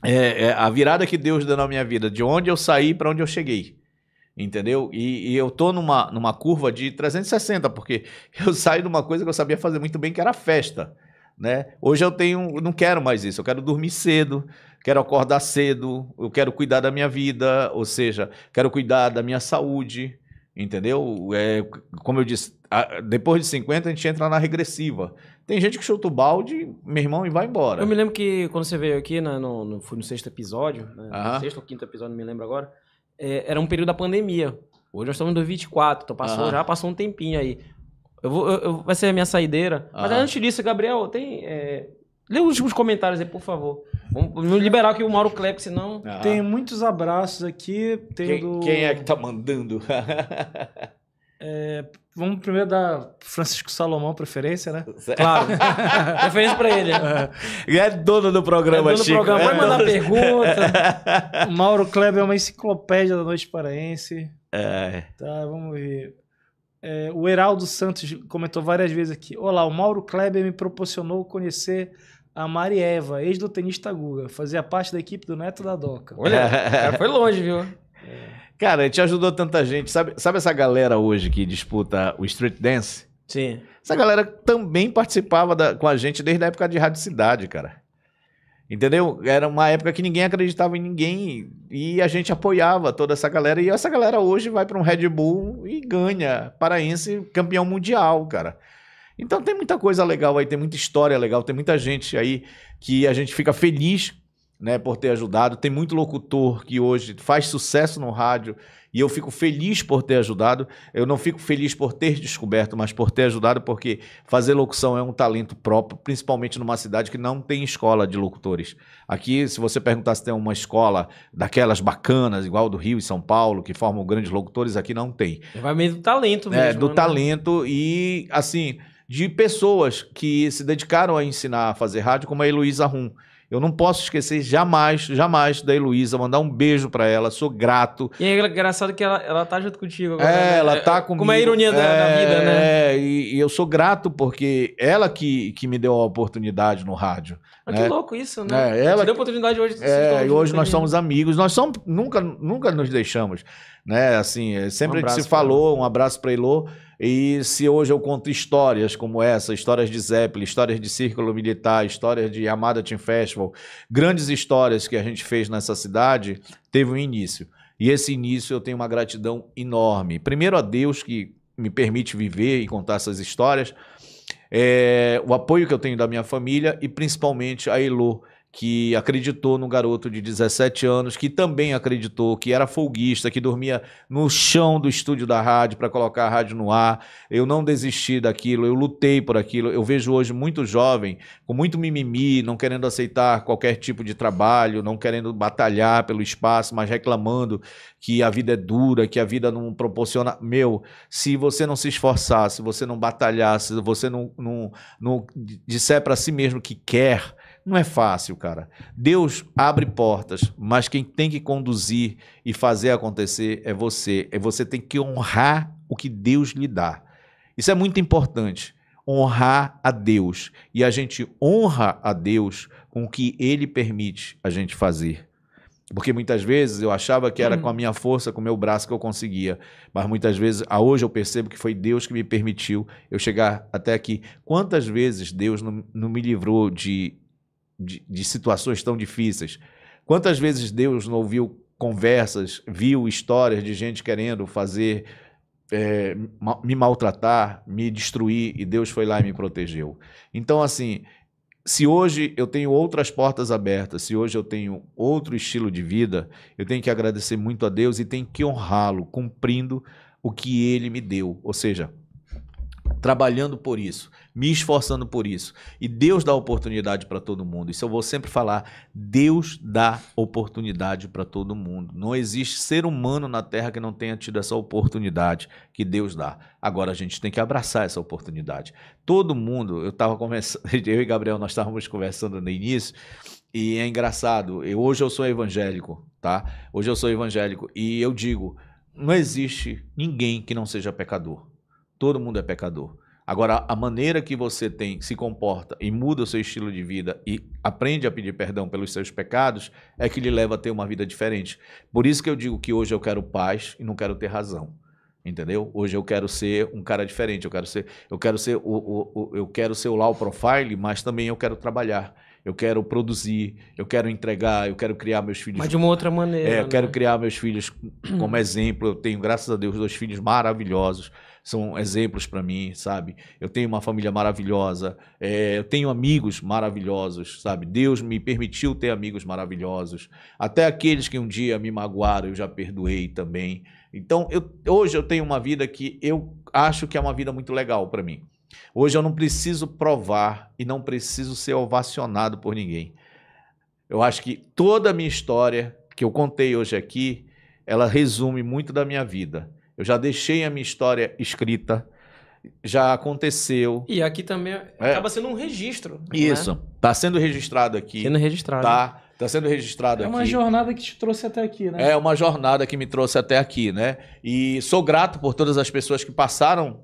é, é, a virada que Deus deu na minha vida, de onde eu saí para onde eu cheguei. Entendeu? E, e, eu tô numa, numa curva de 360, porque eu saio de uma coisa que eu sabia fazer muito bem, que era festa. Né? Hoje eu tenho, eu não quero mais isso, eu quero dormir cedo, quero acordar cedo, eu quero cuidar da minha vida, ou seja, quero cuidar da minha saúde, entendeu? É, como eu disse, a, depois de 50 a gente entra na regressiva. Tem gente que chuta o balde, meu irmão, e vai embora. Eu me lembro que quando você veio aqui, né, no, no, foi no sexto episódio, né, no sexto ou quinto episódio, não me lembro agora, é, era um período da pandemia. Hoje nós estamos em 2024, então passou, já passou um tempinho aí. Eu vou, eu, eu, vai ser a minha saideira. Mas antes disso, Gabriel, tem. É, lê os últimos comentários aí, por favor. Vamos liberar aqui o Mauro Klepp, senão. Tem muitos abraços aqui. Quem, quem é que tá mandando? É, vamos primeiro dar Francisco Salomão preferência, né? Claro. preferência pra ele. Né? É, é dono do programa, é dono Chico. Do programa. Vai é mandar dono... pergunta. Mauro Kleber é uma enciclopédia da noite paraense. É. Tá, vamos ver. É, o Heraldo Santos comentou várias vezes aqui. Olá, o Mauro Kleber me proporcionou conhecer a Mari Eva, ex do tenista Guga. Fazia parte da equipe do Neto da Doca. Olha, foi longe, viu? É. Cara, te ajudou tanta gente. Sabe, sabe essa galera hoje que disputa o street dance? Sim. Essa galera também participava da, com a gente desde a época de Rádio Cidade, cara. Entendeu? Era uma época que ninguém acreditava em ninguém e a gente apoiava toda essa galera. E essa galera hoje vai para um Red Bull e ganha paraense campeão mundial, cara. Então tem muita coisa legal aí, tem muita história legal, tem muita gente aí que a gente fica feliz né, por ter ajudado. Tem muito locutor que hoje faz sucesso no rádio e eu fico feliz por ter ajudado. Eu não fico feliz por ter descoberto, mas por ter ajudado, porque fazer locução é um talento próprio, principalmente numa cidade que não tem escola de locutores. Aqui, se você perguntar se tem uma escola daquelas bacanas, igual do Rio e São Paulo, que formam grandes locutores, aqui não tem. É, vai mesmo do talento é, mesmo. É, do né? talento e, assim, de pessoas que se dedicaram a ensinar a fazer rádio, como a Heloísa Rum eu não posso esquecer jamais, jamais da Heloísa, mandar um beijo para ela, sou grato. E é engraçado que ela, ela tá junto contigo agora. É, né? ela é, tá é, comigo. Como é a ironia é, da, da, é, vida, né? É, e, e, eu sou grato porque ela que, que me deu a oportunidade no rádio. Mas né? que louco isso, né? É, ela Te deu a oportunidade hoje. É, e hoje nós somos amigos, nós somos, nunca, nunca nos deixamos, né? Assim, sempre um abraço, se falou, um abraço para Elo. E se hoje eu conto histórias como essa, histórias de Zeppelin, histórias de Círculo Militar, histórias de Amada Team Festival, grandes histórias que a gente fez nessa cidade, teve um início. E esse início eu tenho uma gratidão enorme. Primeiro a Deus que me permite viver e contar essas histórias, é, o apoio que eu tenho da minha família e principalmente a Elo, que acreditou no garoto de 17 anos, que também acreditou, que era folguista, que dormia no chão do estúdio da rádio para colocar a rádio no ar. Eu não desisti daquilo, eu lutei por aquilo. Eu vejo hoje muito jovem com muito mimimi, não querendo aceitar qualquer tipo de trabalho, não querendo batalhar pelo espaço, mas reclamando que a vida é dura, que a vida não proporciona. Meu, se você não se esforçar, se você não batalhar, se você não, não, não disser para si mesmo que quer, não é fácil, cara. Deus abre portas, mas quem tem que conduzir e fazer acontecer é você. É você tem que honrar o que Deus lhe dá. Isso é muito importante. Honrar a Deus. E a gente honra a Deus com o que Ele permite a gente fazer. Porque muitas vezes eu achava que era uhum. com a minha força, com o meu braço que eu conseguia. Mas muitas vezes, a hoje eu percebo que foi Deus que me permitiu eu chegar até aqui. Quantas vezes Deus não, não me livrou de de, de situações tão difíceis. Quantas vezes Deus não ouviu conversas, viu histórias de gente querendo fazer, é, me maltratar, me destruir, e Deus foi lá e me protegeu. Então, assim, se hoje eu tenho outras portas abertas, se hoje eu tenho outro estilo de vida, eu tenho que agradecer muito a Deus e tenho que honrá-lo, cumprindo o que ele me deu, ou seja, trabalhando por isso me esforçando por isso. E Deus dá oportunidade para todo mundo. Isso eu vou sempre falar. Deus dá oportunidade para todo mundo. Não existe ser humano na Terra que não tenha tido essa oportunidade que Deus dá. Agora a gente tem que abraçar essa oportunidade. Todo mundo, eu estava conversando, eu e Gabriel, nós estávamos conversando no início, e é engraçado, eu, hoje eu sou evangélico, tá? Hoje eu sou evangélico e eu digo, não existe ninguém que não seja pecador. Todo mundo é pecador. Agora, a maneira que você tem, se comporta e muda o seu estilo de vida e aprende a pedir perdão pelos seus pecados, é que lhe leva a ter uma vida diferente. Por isso que eu digo que hoje eu quero paz e não quero ter razão. Entendeu? Hoje eu quero ser um cara diferente, eu quero ser, eu quero ser o, o, o eu quero ser o low profile, mas também eu quero trabalhar eu quero produzir, eu quero entregar, eu quero criar meus filhos. Mas de uma outra maneira. É, eu né? quero criar meus filhos como exemplo. Eu tenho, graças a Deus, dois filhos maravilhosos são exemplos para mim, sabe? Eu tenho uma família maravilhosa, é, eu tenho amigos maravilhosos, sabe? Deus me permitiu ter amigos maravilhosos. Até aqueles que um dia me magoaram, eu já perdoei também. Então, eu, hoje eu tenho uma vida que eu acho que é uma vida muito legal para mim. Hoje eu não preciso provar e não preciso ser ovacionado por ninguém. Eu acho que toda a minha história que eu contei hoje aqui, ela resume muito da minha vida. Eu já deixei a minha história escrita, já aconteceu. E aqui também é. acaba sendo um registro. Né? Isso. Né? Tá sendo registrado aqui. Sendo registrado. Tá. Tá sendo registrado é aqui. É uma jornada que te trouxe até aqui, né? É uma jornada que me trouxe até aqui, né? E sou grato por todas as pessoas que passaram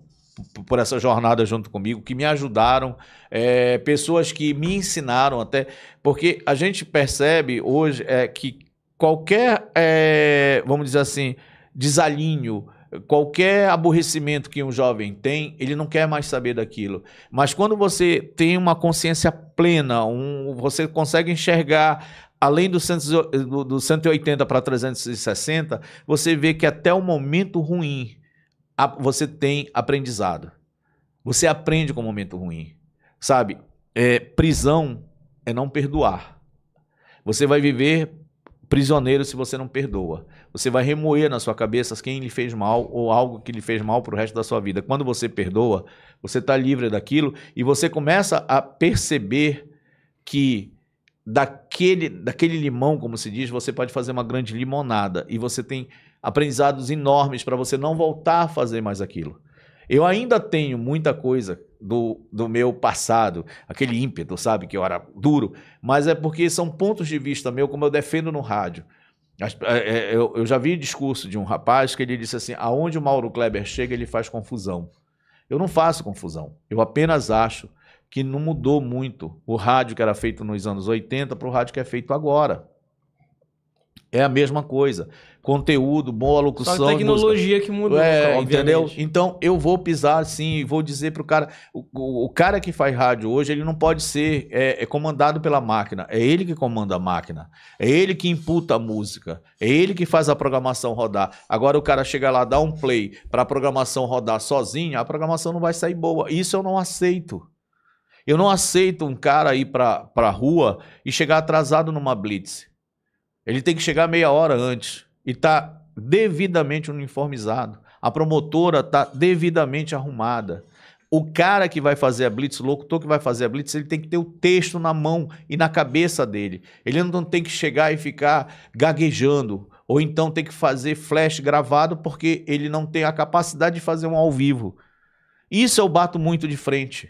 por essa jornada junto comigo, que me ajudaram, é, pessoas que me ensinaram até, porque a gente percebe hoje é, que qualquer, é, vamos dizer assim, desalinho, qualquer aborrecimento que um jovem tem, ele não quer mais saber daquilo. Mas quando você tem uma consciência plena, um, você consegue enxergar além do, 180 para 360, você vê que até o momento ruim você tem aprendizado. Você aprende com o momento ruim. Sabe? É, prisão é não perdoar. Você vai viver prisioneiro se você não perdoa. Você vai remoer na sua cabeça quem lhe fez mal ou algo que lhe fez mal para o resto da sua vida. Quando você perdoa, você está livre daquilo e você começa a perceber que daquele, daquele limão, como se diz, você pode fazer uma grande limonada e você tem aprendizados enormes para você não voltar a fazer mais aquilo. Eu ainda tenho muita coisa do, do meu passado, aquele ímpeto, sabe, que eu era duro, mas é porque são pontos de vista meu, como eu defendo no rádio. É, é, eu já vi discurso de um rapaz que ele disse assim: aonde o Mauro Kleber chega, ele faz confusão. Eu não faço confusão, eu apenas acho que não mudou muito o rádio que era feito nos anos 80 para o rádio que é feito agora. É a mesma coisa. Conteúdo, boa locução. Só a tecnologia que mudou. É, entendeu? Então eu vou pisar assim, vou dizer pro cara. O, cara que faz rádio hoje, ele não pode ser é, é comandado pela máquina. É ele que comanda a máquina. É ele que imputa a música. É ele que faz a programação rodar. Agora o cara chega lá, dá um play para a programação rodar sozinha, a programação não vai sair boa. Isso eu não aceito. Eu não aceito um cara ir para a rua e chegar atrasado numa blitz. Ele tem que chegar meia hora antes e está devidamente uniformizado. A promotora está devidamente arrumada. O cara que vai fazer a blitz, o locutor que vai fazer a blitz, ele tem que ter o texto na mão e na cabeça dele. Ele não tem que chegar e ficar gaguejando, ou então tem que fazer flash gravado porque ele não tem a capacidade de fazer um ao vivo. Isso eu bato muito de frente.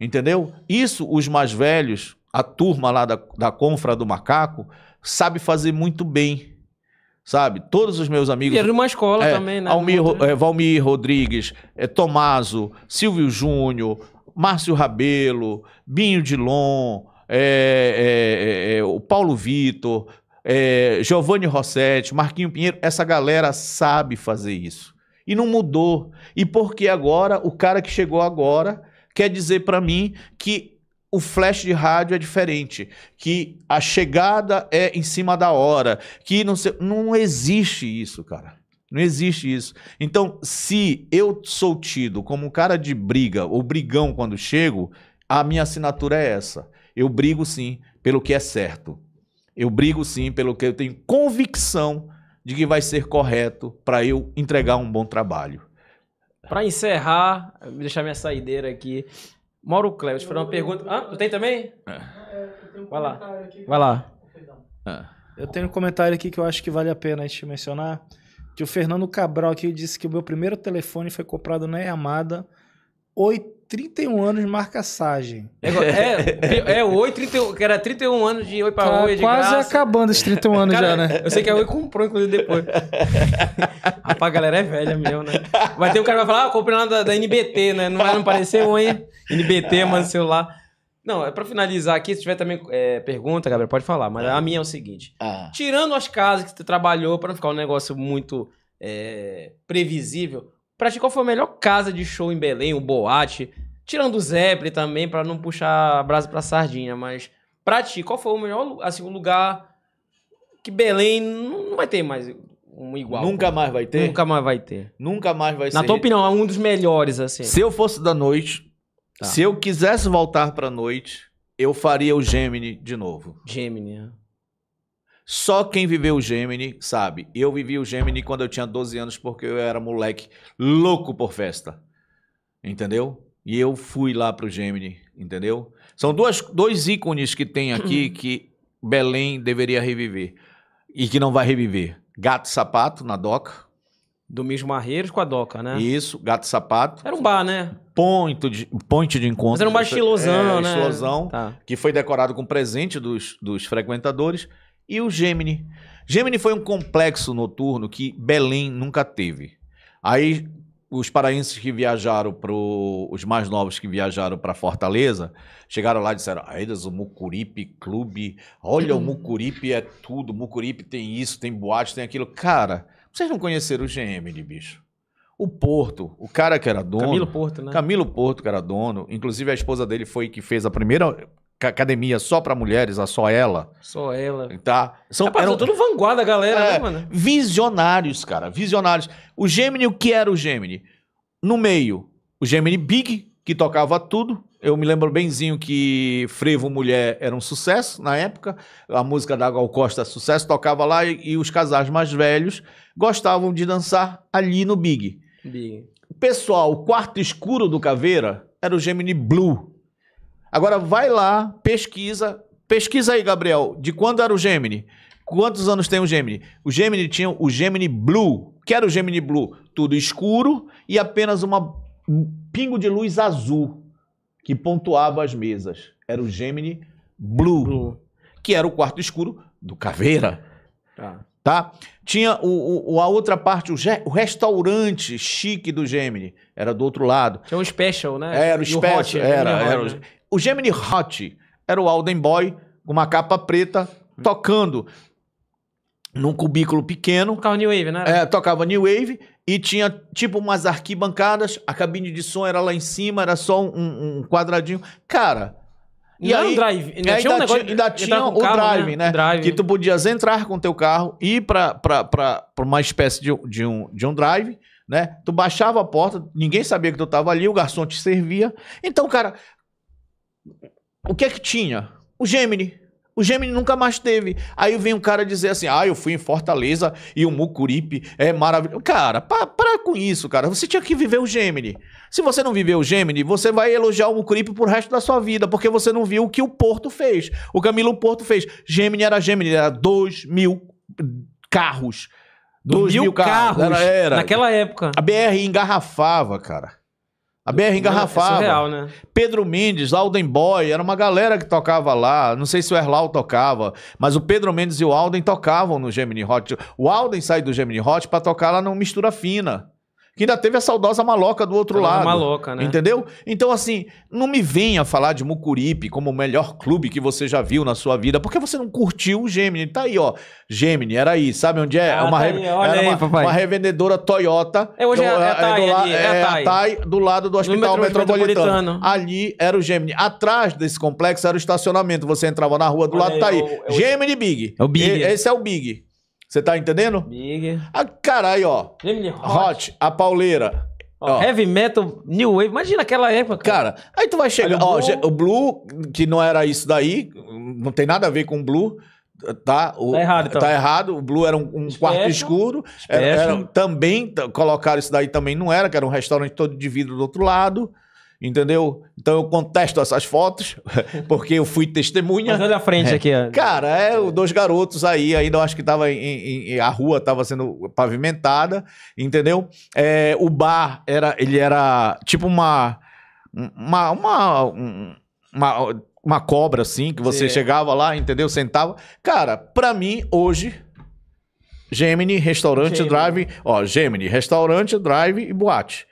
Entendeu? Isso os mais velhos, a turma lá da, da Confra do Macaco, sabe fazer muito bem. Sabe? Todos os meus amigos. E é era uma escola é, também, né? Almir, é, Valmir Rodrigues, é, Tomazo, Silvio Júnior, Márcio Rabelo, Binho Dilon, é, é, é, o Paulo Vitor, é, Giovanni Rossetti, Marquinho Pinheiro, essa galera sabe fazer isso. E não mudou. E porque agora o cara que chegou agora quer dizer para mim que o flash de rádio é diferente, que a chegada é em cima da hora, que não sei, não existe isso, cara. Não existe isso. Então, se eu sou tido como um cara de briga ou brigão quando chego, a minha assinatura é essa. Eu brigo sim pelo que é certo. Eu brigo sim pelo que eu tenho convicção de que vai ser correto para eu entregar um bom trabalho. Para encerrar, deixar minha saideira aqui. Mauro Cleves, foi uma pergunta. Ah, tu tem também? É. É, um Vai lá. Vai lá. Eu tenho um comentário aqui que eu acho que vale a pena a gente mencionar. Que o Fernando Cabral aqui disse que o meu primeiro telefone foi comprado na Yamada 8 31 anos marcaçagem. É, é, é Oi, 31, que era 31 anos de Oi para tá Oi, é de quase graça. acabando esses 31 anos Cara, já, né? Eu sei que a Oi comprou, inclusive, depois. Rapaz, a galera é velha mesmo, né? Vai ter um cara que vai falar, ah, comprei lá da, da NBT, né? Não vai não parecer Oi, NBT, mano, celular. Não, é para finalizar aqui, se tiver também é, pergunta, Gabriel, pode falar, mas ah. a minha é o seguinte. Ah. Tirando as casas que você trabalhou, para não ficar um negócio muito é, previsível, pra ti, qual foi a melhor casa de show em Belém, o boate? Tirando o Zeppelin também, para não puxar a brasa pra sardinha, mas pra ti, qual foi o melhor assim, o lugar que Belém não vai ter mais um igual? Nunca mais vai ter? Nunca mais vai ter. Nunca mais vai Na ser. Na tua opinião, é um dos melhores, assim. Se eu fosse da noite, tá. se eu quisesse voltar pra noite, eu faria o Gemini de novo. Gemini, é. Só quem viveu o Gemini sabe. Eu vivi o Gemini quando eu tinha 12 anos porque eu era moleque louco por festa. Entendeu? E eu fui lá pro Gemini, entendeu? São duas, dois ícones que tem aqui uhum. que Belém deveria reviver e que não vai reviver. Gato e Sapato na Doca. Do Mijo Marreiros com a Doca, né? Isso, Gato e Sapato. Era um bar, né? Ponto de, ponte de encontro. Mas era um bar estilosão, é, é, né? Estilosão, tá. que foi decorado com presente dos, dos frequentadores e o Gemini. Gemini foi um complexo noturno que Belém nunca teve. Aí os paraenses que viajaram para os mais novos que viajaram para Fortaleza chegaram lá e disseram: Aidas, o Mucuripe Clube, olha, o Mucuripe é tudo, o Mucuripe tem isso, tem boate, tem aquilo. Cara, vocês não conheceram o Gemini, bicho. O Porto, o cara que era dono. Camilo Porto, né? Camilo Porto, que era dono. Inclusive, a esposa dele foi que fez a primeira academia só para mulheres, a só ela. Só ela. Tá? São Rapaz, eram... tudo vanguarda a galera, é, né, mano? Visionários, cara, visionários. O Gemini, o que era o Gemini? No meio, o Gemini Big, que tocava tudo. Eu me lembro benzinho que Frevo Mulher era um sucesso na época. A música da Gal Costa sucesso, tocava lá e, e os casais mais velhos gostavam de dançar ali no Big. Big. Pessoal, o quarto escuro do Caveira era o Gemini Blue Agora vai lá, pesquisa. Pesquisa aí, Gabriel, de quando era o Gemini? Quantos anos tem o Gemini? O Gemini tinha o Gemini Blue. que era o Gemini Blue? Tudo escuro e apenas uma, um pingo de luz azul que pontuava as mesas. Era o Gemini Blue, Blue. que era o quarto escuro do Caveira. Tá. tá? Tinha o, o, a outra parte, o, o, restaurante chique do Gemini, era do outro lado. Tinha um special, né? Era o special, o hot, né? era, era, era, o Gemini Hot era o Alden Boy, com uma capa preta, hum. tocando num cubículo pequeno. Tocava New Wave, né? É, tocava New Wave e tinha tipo umas arquibancadas, a cabine de som era lá em cima, era só um, um quadradinho. Cara. E aí, um drive. Ainda, tinha, um negócio, ainda tinha o carro, né? drive, né? né? Drive. Que tu podias entrar com teu carro, ir para uma espécie de, de, um, de um drive, né? Tu baixava a porta, ninguém sabia que tu estava ali, o garçom te servia. Então, cara, o que é que tinha? O Gemini. O Gemini nunca mais teve. Aí vem um cara dizer assim: ah, eu fui em Fortaleza e o Mucuripe é maravilhoso. Cara, para, para com isso, cara. Você tinha que viver o Gemini. Se você não viveu o Gemini, você vai elogiar o Mucuripe pro resto da sua vida, porque você não viu o que o Porto fez. O Camilo Porto fez. Gemini era Gemini, era 2 mil carros. 2 mil, mil carros. carros. Era, era. Naquela época. A BR engarrafava, cara. A BR engarrafava. É surreal, né? Pedro Mendes, Alden Boy, era uma galera que tocava lá. Não sei se o Erlau tocava, mas o Pedro Mendes e o Alden tocavam no Gemini Hot. O Alden sai do Gemini Hot para tocar lá no Mistura Fina que ainda teve a saudosa maloca do outro Aquela é lado. Maloca, né? Entendeu? Então, assim, não me venha falar de Mucuripe como o melhor clube que você já viu na sua vida, porque você não curtiu o Gemini. Tá aí, ó. Gemini, era aí. Sabe onde é? Ah, uma, tá aí, olha aí, uma, papai. uma revendedora Toyota. É, hoje então, é é, do, é, a é, do, ali, é, a Thay. do lado do Hospital Metropolitano. Metropolitano. Ali era o Gemini. Atrás desse complexo era o estacionamento. Você entrava na rua do olha lado, aí, tá aí. Gemini Big. É o Big. E, esse é o Big. Você tá entendendo? Big. Ah, caralho, ó. Jimmy Hot. Hot, a pauleira. Ó, ó. Heavy metal, new wave. Imagina aquela época. Cara, aí tu vai chegar. ó, o, o Blue, que não era isso daí, não tem nada a ver com o Blue. Tá, o, tá, errado, então. tá errado. O Blue era um, um quarto escuro. Era, era, também colocaram isso daí também, não era, que era um restaurante todo de vidro do outro lado. Entendeu? Então eu contesto essas fotos, porque eu fui testemunha. Mas olha a frente é. aqui, ó. Cara, é os dois garotos aí, ainda eu acho que tava em, em, a rua estava sendo pavimentada, entendeu? É, o bar era, ele era tipo uma. Uma. uma, uma, uma cobra, assim, que você Sim. chegava lá, entendeu? Sentava. Cara, pra mim, hoje, Gemini, restaurante, Gemini. drive. Ó, Gemini, restaurante, drive e boate.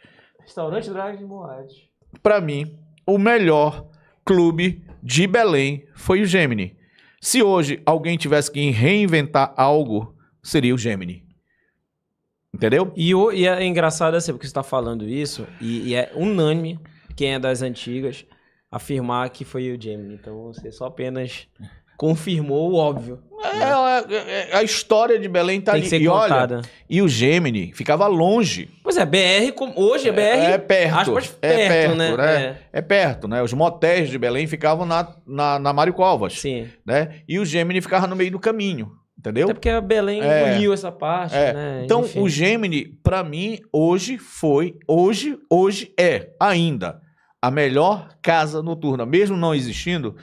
Restaurante, drive e boate para mim, o melhor clube de Belém foi o Gemini. Se hoje alguém tivesse que reinventar algo, seria o Gemini. Entendeu? E, o, e é engraçado assim, porque você está falando isso, e, e é unânime, quem é das antigas, afirmar que foi o Gemini. Então você assim, é só apenas confirmou o óbvio. É, é, é, é, a história de Belém tá Tem que ali. ser E olha, e o Gemini ficava longe. Pois é, BR, hoje é BR. É perto. é perto, né? né? É. perto, né? Os motéis de Belém ficavam na, na, na Mário Covas, Sim. né? E o Gemini ficava no meio do caminho, entendeu? Até porque a Belém É. engoliu essa parte, É. né? Então, Enfim. o Gemini, para mim, hoje foi, hoje, hoje é ainda a melhor casa noturna, mesmo não existindo,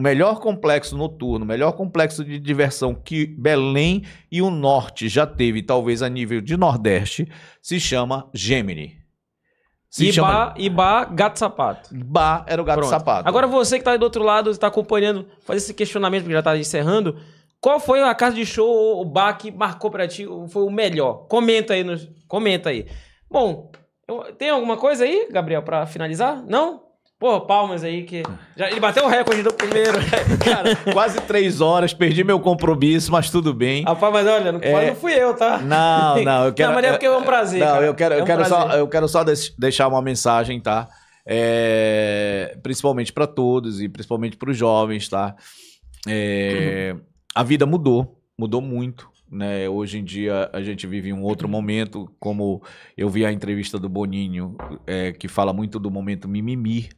o melhor complexo noturno, o melhor complexo de diversão que Belém e o Norte já teve, talvez a nível de Nordeste, se chama Gemini. Se e, chama... Bar, e bar, gato sapato. Bar era o gato Pronto. sapato. Agora você que está do outro lado, está acompanhando, faz esse questionamento, porque já está encerrando. Qual foi a casa de show ou o bar que marcou para ti? Foi o melhor? Comenta aí. Nos... Comenta aí. Bom, eu... tem alguma coisa aí, Gabriel, para finalizar? Não? Pô, palmas aí que. Já, ele bateu o recorde do primeiro, né, cara. Quase três horas, perdi meu compromisso, mas tudo bem. Rapaz, mas olha, não, é... não fui eu, tá? Não, não, eu quero. Não, mas é porque é um prazer. Não, cara. eu quero, é um eu quero só, eu quero só deixar uma mensagem, tá? É... Principalmente para todos e principalmente para os jovens, tá? É... A vida mudou, mudou muito. Né? Hoje em dia a gente vive um outro momento, como eu vi a entrevista do Boninho, é, que fala muito do momento mimimi,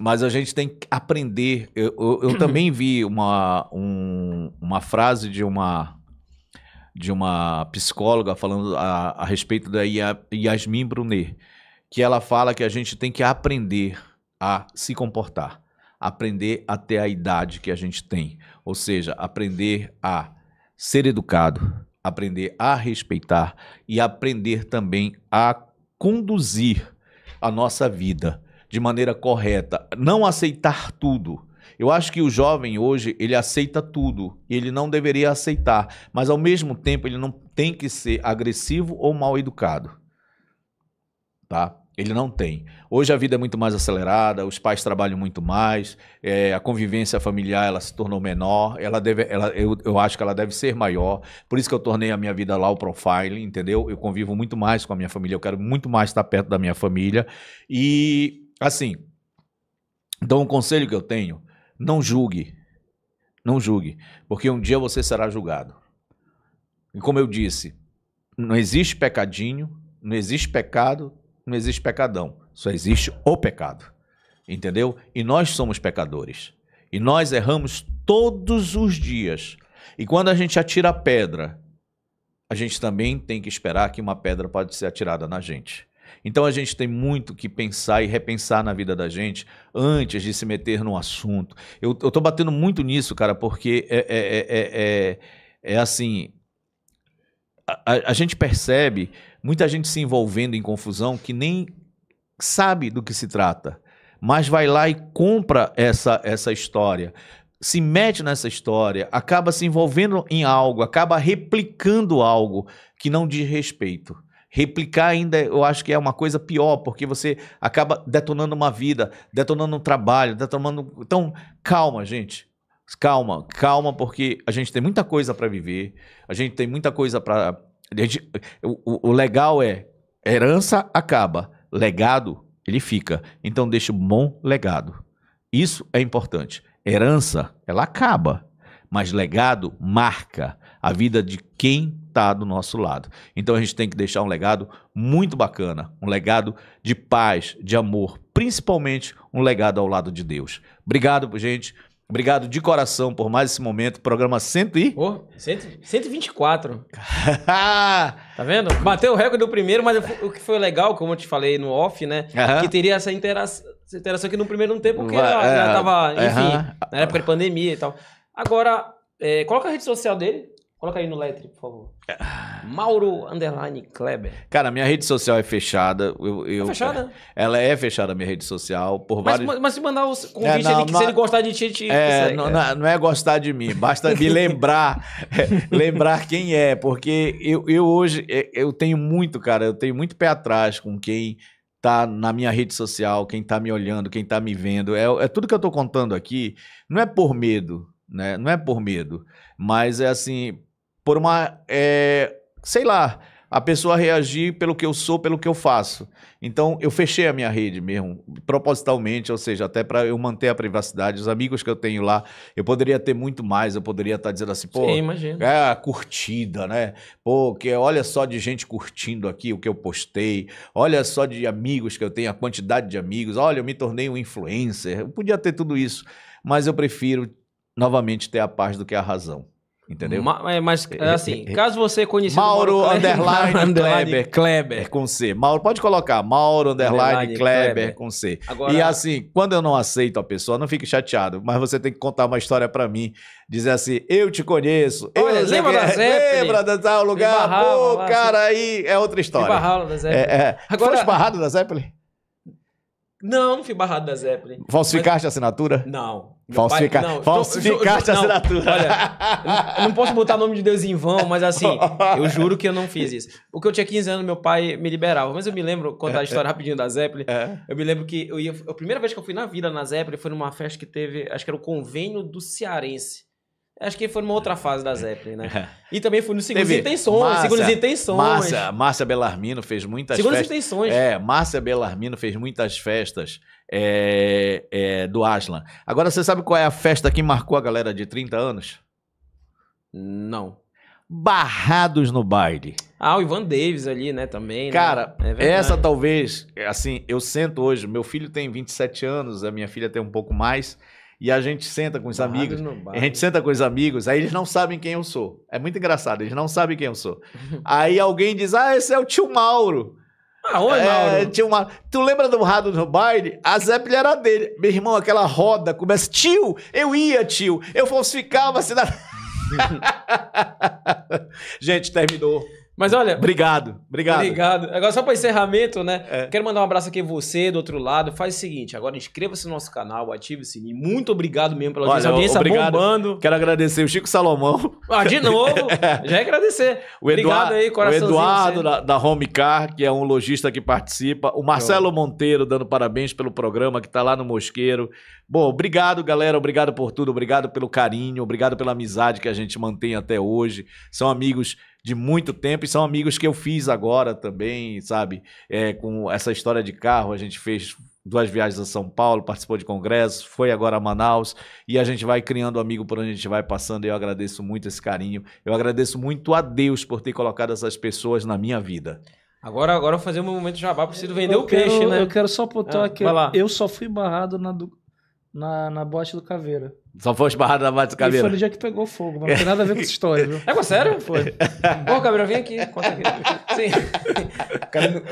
mas a gente tem que aprender. Eu, eu, eu também vi uma, um, uma frase de uma de uma psicóloga falando a, a respeito da Yasmin Brunet, que ela fala que a gente tem que aprender a se comportar, aprender até a idade que a gente tem, ou seja, aprender a ser educado, aprender a respeitar e aprender também a conduzir a nossa vida de maneira correta, não aceitar tudo. Eu acho que o jovem hoje, ele aceita tudo e ele não deveria aceitar, mas ao mesmo tempo ele não tem que ser agressivo ou mal educado. Tá? Ele não tem. Hoje a vida é muito mais acelerada, os pais trabalham muito mais, é, a convivência familiar ela se tornou menor, ela deve, ela, eu, eu acho que ela deve ser maior. Por isso que eu tornei a minha vida lá o profile, entendeu? Eu convivo muito mais com a minha família, eu quero muito mais estar perto da minha família. E Assim, então um conselho que eu tenho, não julgue. Não julgue, porque um dia você será julgado. E como eu disse, não existe pecadinho, não existe pecado, não existe pecadão. Só existe o pecado. Entendeu? E nós somos pecadores. E nós erramos todos os dias. E quando a gente atira a pedra, a gente também tem que esperar que uma pedra pode ser atirada na gente. Então a gente tem muito que pensar e repensar na vida da gente antes de se meter num assunto. Eu, eu tô batendo muito nisso, cara, porque é, é, é, é, é assim. A, a gente percebe muita gente se envolvendo em confusão que nem sabe do que se trata, mas vai lá e compra essa, essa história se mete nessa história, acaba se envolvendo em algo, acaba replicando algo que não diz respeito. Replicar ainda, eu acho que é uma coisa pior, porque você acaba detonando uma vida, detonando um trabalho, detonando. Então, calma, gente. Calma, calma, porque a gente tem muita coisa para viver, a gente tem muita coisa para. Gente... O, o legal é: herança acaba, legado ele fica. Então, deixa um bom legado. Isso é importante. Herança, ela acaba, mas legado marca a vida de quem está do nosso lado. Então a gente tem que deixar um legado muito bacana, um legado de paz, de amor, principalmente um legado ao lado de Deus. Obrigado, gente. Obrigado de coração por mais esse momento. Programa 100 e... Oh, 124. tá vendo? Bateu o recorde do primeiro, mas o que foi legal, como eu te falei no off, né? Que teria essa interação, essa interação que no primeiro não tem porque já, já é. tava, enfim, uhum. na época de pandemia e tal. Agora, é, coloca a rede social dele. Coloca aí no letre, por favor. É. Mauro Underline Kleber. Cara, minha rede social é fechada. Eu, eu, é fechada? É, ela é fechada, minha rede social. Por mas, vários... mas se mandar o é, convite é, não, ali, que se ele gostar de ti, a é, não, é. não, é gostar de mim, basta me lembrar. lembrar quem é, porque eu, eu hoje, eu tenho muito, cara, eu tenho muito pé atrás com quem tá na minha rede social, quem tá me olhando, quem tá me vendo. É, é tudo que eu tô contando aqui, não é por medo, né? Não é por medo, mas é assim, por uma. É, sei lá, a pessoa reagir pelo que eu sou, pelo que eu faço. Então, eu fechei a minha rede mesmo, propositalmente, ou seja, até para eu manter a privacidade. Os amigos que eu tenho lá, eu poderia ter muito mais, eu poderia estar tá dizendo assim, pô, Sim, é a curtida, né? Pô, que olha só de gente curtindo aqui o que eu postei, olha só de amigos que eu tenho, a quantidade de amigos, olha, eu me tornei um influencer. Eu podia ter tudo isso, mas eu prefiro novamente ter a paz do que a razão. Entendeu? Ma é, mas assim, caso você é conheça Mauro, Mauro Underline, underline Kleber, Kleber é com C. Mauro, pode colocar Mauro Underline, underline Kleber, Kleber, com C. Agora... E assim, quando eu não aceito a pessoa, não fique chateado, mas você tem que contar uma história para mim, dizer assim: "Eu te conheço". Olha, lembra da é, Zeppelin? Lembra de tal lugar? Pô, cara, aí é outra história. Esbarrado da É, é. Agora... Foi esbarrado da Zeppelin? Não, não fui barrado da Zeppelin. Falsificaste mas... a assinatura? Não. Falsificar, pai, não, falsificaste a assinatura. Olha, eu não posso botar o nome de Deus em vão, mas assim, eu juro que eu não fiz isso. Porque eu tinha 15 anos, meu pai me liberava. Mas eu me lembro, contar a é, história é. rapidinho da Zeppelin. É. Eu me lembro que eu ia, a primeira vez que eu fui na vida na Zeppelin foi numa festa que teve, acho que era o convênio do Cearense. Acho que foi numa outra fase da Zeppelin, né? É. E também foi no Segundas Intenções. Márcia, segundas Intenções. Márcia Belarmino fez muitas segundas festas. Segundas Intenções. É, Márcia Belarmino fez muitas festas é, é, do Aslan. Agora, você sabe qual é a festa que marcou a galera de 30 anos? Não. Barrados no baile. Ah, o Ivan Davis ali, né, também. Né? Cara, né? É essa talvez, assim, eu sento hoje, meu filho tem 27 anos, a minha filha tem um pouco mais. E a gente senta com os amigos. A gente senta com os amigos, aí eles não sabem quem eu sou. É muito engraçado, eles não sabem quem eu sou. aí alguém diz: Ah, esse é o tio Mauro. Ah, oi, é, Mauro. tio Mauro. Tu lembra do Rado no baile? A Zeppelin era dele. Meu irmão, aquela roda começa. Tio, eu ia, tio. Eu falsificava a cidade. gente, terminou. Mas olha. Obrigado, obrigado. Obrigado. Agora, só para encerramento, né? É. Quero mandar um abraço aqui a você do outro lado. Faz o seguinte: agora inscreva-se no nosso canal, ative o sininho. Muito obrigado mesmo pela audiência. Olha, audiência obrigado. bombando. Quero agradecer o Chico Salomão. Ah, de novo? já é agradecer. O obrigado Eduard, aí, coraçãozinho. O Eduardo da, da Home Car, que é um lojista que participa. O Marcelo Pronto. Monteiro dando parabéns pelo programa, que está lá no Mosqueiro. Bom, obrigado, galera. Obrigado por tudo. Obrigado pelo carinho. Obrigado pela amizade que a gente mantém até hoje. São amigos de muito tempo e são amigos que eu fiz agora também, sabe? É, com essa história de carro, a gente fez duas viagens a São Paulo, participou de congressos, foi agora a Manaus e a gente vai criando amigo por onde a gente vai passando. E eu agradeço muito esse carinho. Eu agradeço muito a Deus por ter colocado essas pessoas na minha vida. Agora, agora fazer um momento de jabá, preciso vender eu o quero, peixe, né? Eu quero só botar ah, aqui. Eu só fui barrado na do na, na boate do Caveira. Só foi esbarrado na boate do Caveira? E foi no dia que pegou fogo, mas não tem nada a ver com essa história, viu? É, sério? Foi. bom Caveira, vem aqui, conta aqui. Sim. Cara,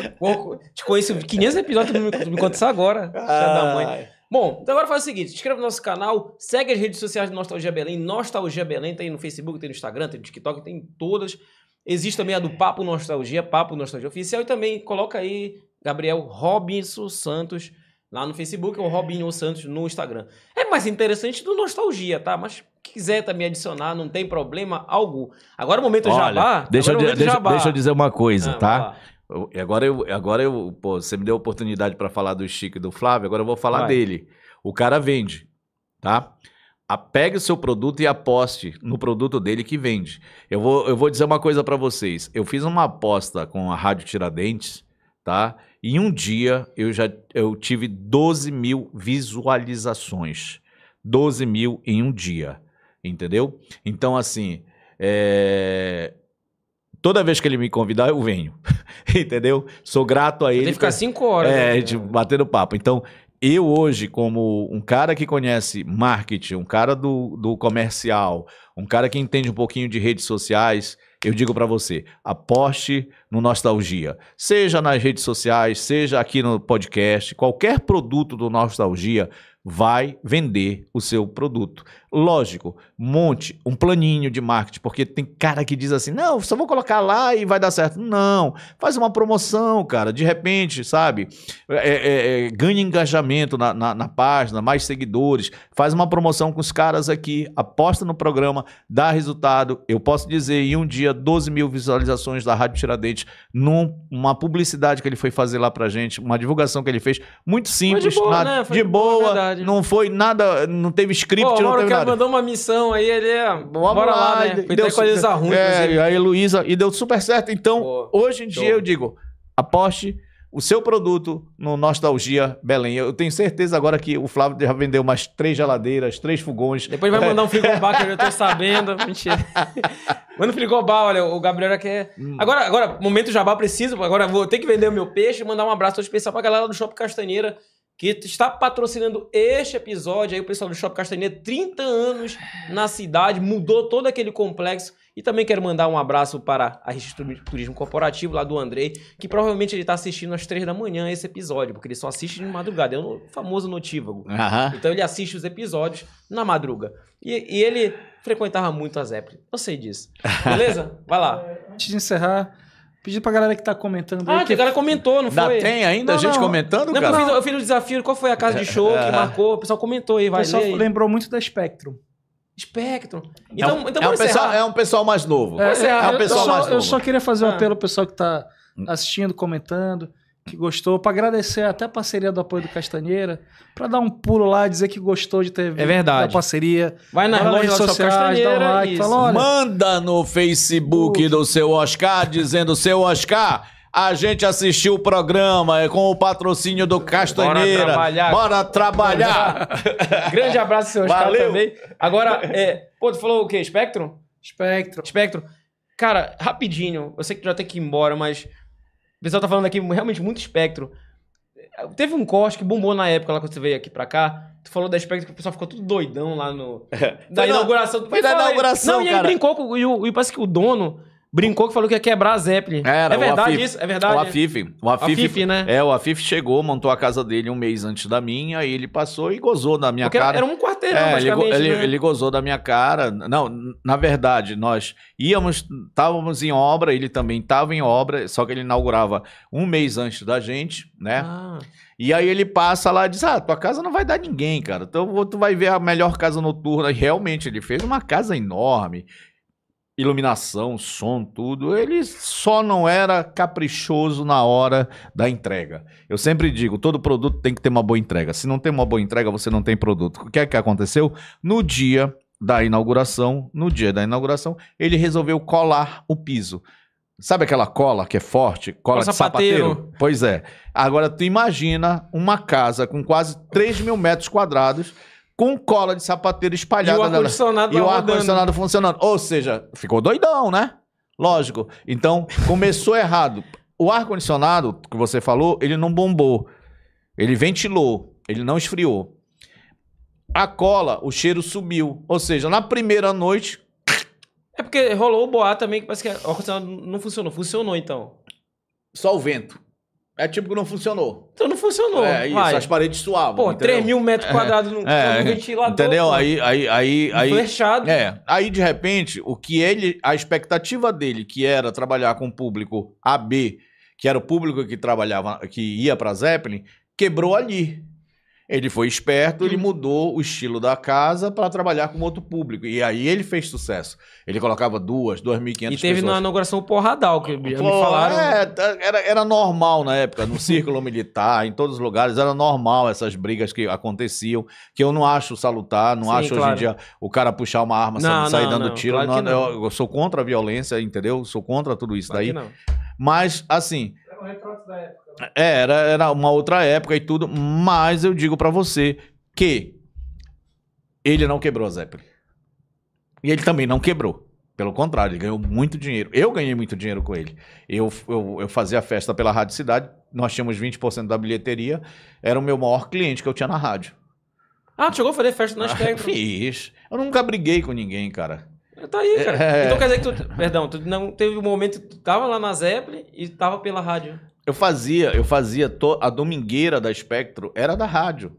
te conheço 500 episódios, tu me, conta isso agora. Ah. Bom, então agora faz o seguinte, se inscreva no nosso canal, segue as redes sociais do Nostalgia Belém. Nostalgia Belém tem no Facebook, tem no Instagram, tem no TikTok, tem em todas. Existe também a do Papo Nostalgia, Papo Nostalgia Oficial. E também coloca aí, Gabriel Robinson Santos, lá no Facebook, o é. Robinho Santos no Instagram. É mais interessante do Nostalgia, tá? Mas quiser também adicionar, não tem problema algum. Agora é o momento Olha, jabá. Deixa, é eu, momento deixa, jabá. deixa eu dizer uma coisa, ah, tá? agora eu, agora eu, pô, você me deu a oportunidade para falar do Chico e do Flávio, agora eu vou falar Vai. dele. O cara vende, tá? A, pegue o seu produto e aposte no produto dele que vende. Eu vou, eu vou dizer uma coisa para vocês. Eu fiz uma aposta com a Rádio Tiradentes, tá? Em um dia eu já eu tive 12 mil visualizações. 12 mil em um dia. Entendeu? Então, assim. É... Toda vez que ele me convidar, eu venho. entendeu? Sou grato a ele. Tem que ficar cinco horas. É, né? de batendo papo. Então, eu hoje, como um cara que conhece marketing, um cara do, do comercial, um cara que entende um pouquinho de redes sociais, eu digo para você, aposte no Nostalgia, seja nas redes sociais, seja aqui no podcast, qualquer produto do Nostalgia vai vender o seu produto. Lógico, monte um planinho de marketing, porque tem cara que diz assim: não, só vou colocar lá e vai dar certo. Não, faz uma promoção, cara, de repente, sabe? É, é, é, é ganha engajamento na, na, na, página, mais seguidores, faz uma promoção com os caras aqui, aposta no programa, dá resultado. Eu posso dizer, em um dia, 12 mil visualizações da Rádio Tiradentes, numa publicidade que ele foi fazer lá pra gente, uma divulgação que ele fez, muito simples, né? de boa, na, né? de boa, boa não foi nada, não teve script, Pô, não teve nada cara. mandou uma missão aí, ele é. bora lá, lá né? Foi deu, até com a ruim, é, Aí Luísa, e deu super certo. Então, Pô, hoje em show. dia eu digo: aposte o seu produto no Nostalgia Belém. Eu tenho certeza agora que o Flávio já vendeu umas três geladeiras, três fogões. Depois vai é. mandar um frigobar que eu já tô sabendo. Mentira. Manda um frigobar, olha, o Gabriel quer. Hum. Agora, agora, momento jabá preciso. Agora vou ter que vender o meu peixe e mandar um abraço especial pra galera do Shopping Castanheira que está patrocinando este episódio. Aí o pessoal do Shopping Castanheira, 30 anos na cidade, mudou todo aquele complexo. E também quero mandar um abraço para a Rede Turismo Corporativo, lá do Andrei, que provavelmente ele está assistindo às três da manhã esse episódio, porque ele só assiste de madrugada, é o famoso notívago. Uhum. Então ele assiste os episódios na madruga. E, e ele frequentava muito a Zeppelin, Eu sei disso. Beleza? Vai lá. Antes de encerrar, Pedir pra galera que tá comentando. Ah, que o cara comentou, não foi? Tem ainda não, gente não. comentando, não, cara? Eu fiz, eu fiz o desafio, qual foi a casa de show é, que é. marcou? O pessoal comentou aí, vai o pessoal ler. lembrou muito da Spectrum. Spectrum. É então, é um, então é um, pessoal, é um pessoal, mais novo. É, é, é um pessoal só, mais novo. Eu só queria fazer um ah. apelo ao pessoal que tá hum. assistindo, comentando que gostou, para agradecer até a parceria do apoio do Castanheira, para dar um pulo lá, dizer que gostou de ter é verdade. da parceria. Vai nas redes sociais, dá um like, fala, manda no Facebook do seu Oscar dizendo seu Oscar, a gente assistiu o programa é com o patrocínio do Castanheira. Bora trabalhar. Bora trabalhar. Grande abraço, seu Oscar Valeu. também. Agora, é, pô, tu falou o quê? Spectrum? Spectrum. Spectrum. Cara, rapidinho, eu sei que já tem que ir embora, mas pessoal tá falando aqui realmente muito espectro. Teve um corte que bombou na época lá quando você veio aqui pra cá. Tu falou da espectro que o pessoal ficou tudo doidão lá no. da inauguração. Foi da inauguração. Não, e aí cara. brincou com. E, o, e parece que o dono brincou que falou que ia quebrar a Zeppelin. Era, é verdade Afif, isso? É verdade. O Afif. O Afif, Afif, né? É, o Afif chegou, montou a casa dele um mês antes da minha, aí ele passou e gozou da minha Porque cara. Era um quarteirão, é, ele, ele, né? ele, gozou da minha cara. Não, na verdade, nós íamos, estávamos em obra, ele também estava em obra, só que ele inaugurava um mês antes da gente, né? Ah. E aí ele passa lá e diz: Ah, tua casa não vai dar ninguém, cara. Então tu vai ver a melhor casa noturna. E realmente, ele fez uma casa enorme iluminação, som, tudo, ele só não era caprichoso na hora da entrega. Eu sempre digo, todo produto tem que ter uma boa entrega. Se não tem uma boa entrega, você não tem produto. O que é que aconteceu? No dia da inauguração, no dia da inauguração, ele resolveu colar o piso. Sabe aquela cola que é forte? Cola de sapateiro. sapateiro? Pois é. Agora tu imagina uma casa com quase 3 mil metros quadrados com cola de sapateiro espalhada. E o ar-condicionado E o ar-condicionado funcionando. Ou seja, ficou doidão, né? Lógico. Então, começou errado. O ar-condicionado, que você falou, ele não bombou. Ele ventilou. Ele não esfriou. A cola, o cheiro subiu. Ou seja, na primeira noite. É porque rolou o boato também que parece que o ar-condicionado não funcionou. Funcionou então. Só o vento. É tipo que não funcionou. Então não funcionou. É isso, vai. as paredes suavam. Pô, entendeu? 3 mil metros é. quadrados é, no, é, no ventilador. Entendeu? Aí, aí, aí, aí. Fechado. É. Aí, de repente, o que ele. A expectativa dele, que era trabalhar com o público AB, que era o público que trabalhava, que ia pra Zeppelin, quebrou ali. Ele foi esperto, ele uhum. mudou o estilo da casa para trabalhar com outro público. E aí ele fez sucesso. Ele colocava duas, 2.500 mil e quinhentas pessoas. E teve na inauguração o Porradal, que me falaram. É, tá, era, era normal na época, no círculo militar, em todos os lugares, era normal essas brigas que aconteciam, que eu não acho salutar, não Sim, acho claro. hoje em dia o cara puxar uma arma, não, sair não, dando não, tiro. Claro eu, eu, sou contra a violência, entendeu? Sou contra tudo isso claro daí. Mas, assim época. Né? É, era, era uma outra época e tudo, mas eu digo para você que ele não quebrou a Zeppelin. E ele também não quebrou. Pelo contrário, ele ganhou muito dinheiro. Eu ganhei muito dinheiro com ele. Eu, eu, eu fazia festa pela Rádio Cidade, nós tínhamos 20% da bilheteria, era o meu maior cliente que eu tinha na rádio. Ah, chegou a fazer festa na Spectrum? Ah, fiz. Eu nunca briguei com ninguém, cara. Tá aí, é, cara. É... Então quer dizer que tu. Perdão, tu não teve um momento que tu tava lá na Zeppelin e tava pela rádio. Eu fazia, eu fazia. To... A domingueira da Espectro era da rádio.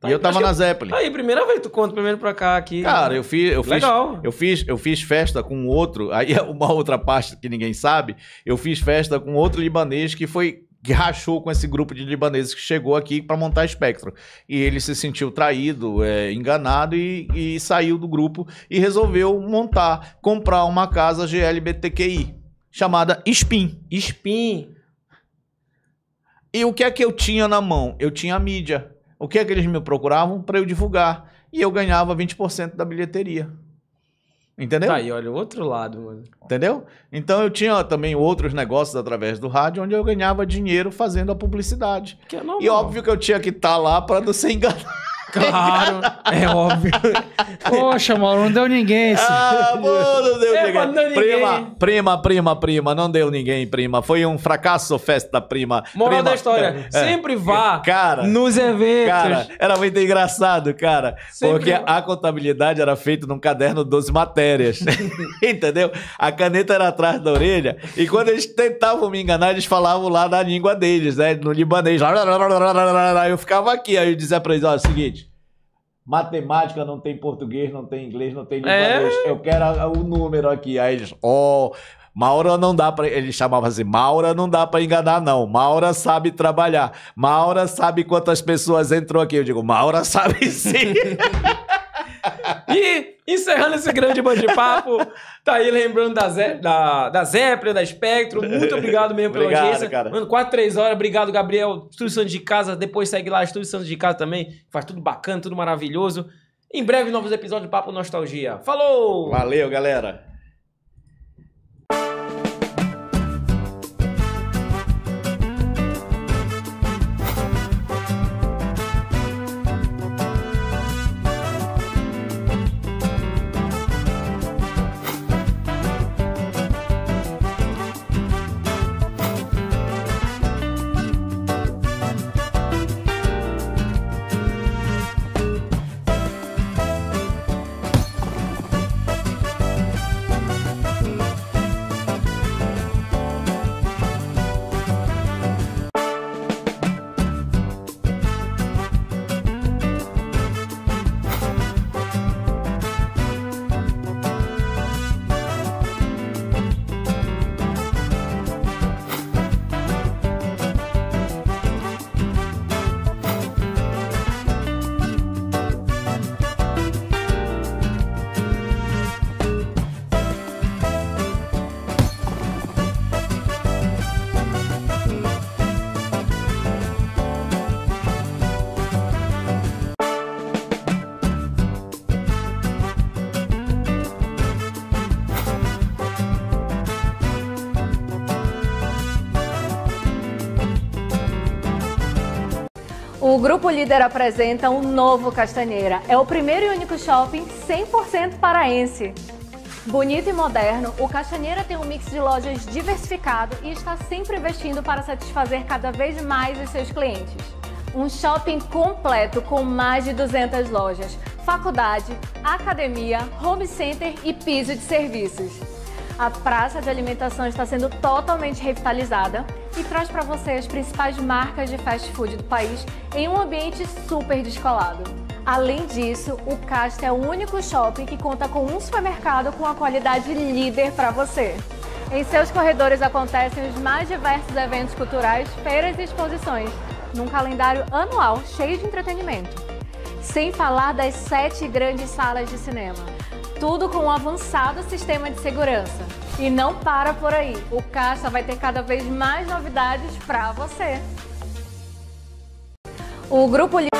Tá e aí, eu tava na Zeppelin. Aí, primeira vez tu conta primeiro pra cá aqui. Cara, eu fiz. Eu Legal. Fiz, eu, fiz, eu fiz festa com outro. Aí é uma outra parte que ninguém sabe. Eu fiz festa com outro libanês que foi que rachou com esse grupo de libaneses que chegou aqui para montar espectro. E ele se sentiu traído, é, enganado e, e saiu do grupo e resolveu montar, comprar uma casa GLBTQI chamada Spin. Spin. E o que é que eu tinha na mão? Eu tinha a mídia. O que é que eles me procuravam para eu divulgar? E eu ganhava 20% da bilheteria. Entendeu? Tá aí, olha, o outro lado, mano. Entendeu? Então eu tinha também outros negócios através do rádio onde eu ganhava dinheiro fazendo a publicidade. Que é normal. E óbvio que eu tinha que estar tá lá para não ser enganado. Claro, é óbvio. Poxa, mano, não deu ninguém. Esse... Ah, mano, não deu é, ninguém. Não prima, ninguém. prima, prima, prima, não deu ninguém, prima. Foi um fracasso festa, prima. Moral prima, da história, é, sempre vá é, cara, nos eventos. Cara, era muito engraçado, cara. Sempre porque vá. a contabilidade era feita num caderno 12 matérias, entendeu? A caneta era atrás da orelha e quando eles tentavam me enganar, eles falavam lá na língua deles, né? No libanês. Eu ficava aqui, aí eu dizia pra eles, ó, é o seguinte, matemática não tem português, não tem inglês, não tem língua é... Eu quero o número aqui. Aí eles, ó, oh, Maura não dá para, ele chamava assim, Maura não dá para enganar não. Maura sabe trabalhar. Maura sabe quantas pessoas entrou aqui. Eu digo, Maura sabe sim. E encerrando esse grande bate-papo, tá aí lembrando da, Zé, da, da Zeppelin, da Spectrum. Muito obrigado mesmo pela obrigado, audiência. Cara. Mano, quase três horas. Obrigado, Gabriel. Estúdio Santos de Casa. Depois segue lá, Estúdio Santos de Casa também. Faz tudo bacana, tudo maravilhoso. Em breve, novos episódios de Papo Nostalgia. Falou! Valeu, galera! Grupo Líder apresenta um novo Castanheira. É o primeiro e único shopping 100% paraense. Bonito e moderno, o Castanheira tem um mix de lojas diversificado e está sempre investindo para satisfazer cada vez mais os seus clientes. Um shopping completo com mais de 200 lojas, faculdade, academia, home center e piso de serviços. A praça de alimentação está sendo totalmente revitalizada e traz para você as principais marcas de fast food do país em um ambiente super descolado. Além disso, o Casta é o único shopping que conta com um supermercado com a qualidade líder para você. Em seus corredores acontecem os mais diversos eventos culturais, feiras e exposições, num calendário anual cheio de entretenimento. Sem falar das sete grandes salas de cinema. Tudo com um avançado sistema de segurança. E não para por aí. O Caixa vai ter cada vez mais novidades para você. O grupo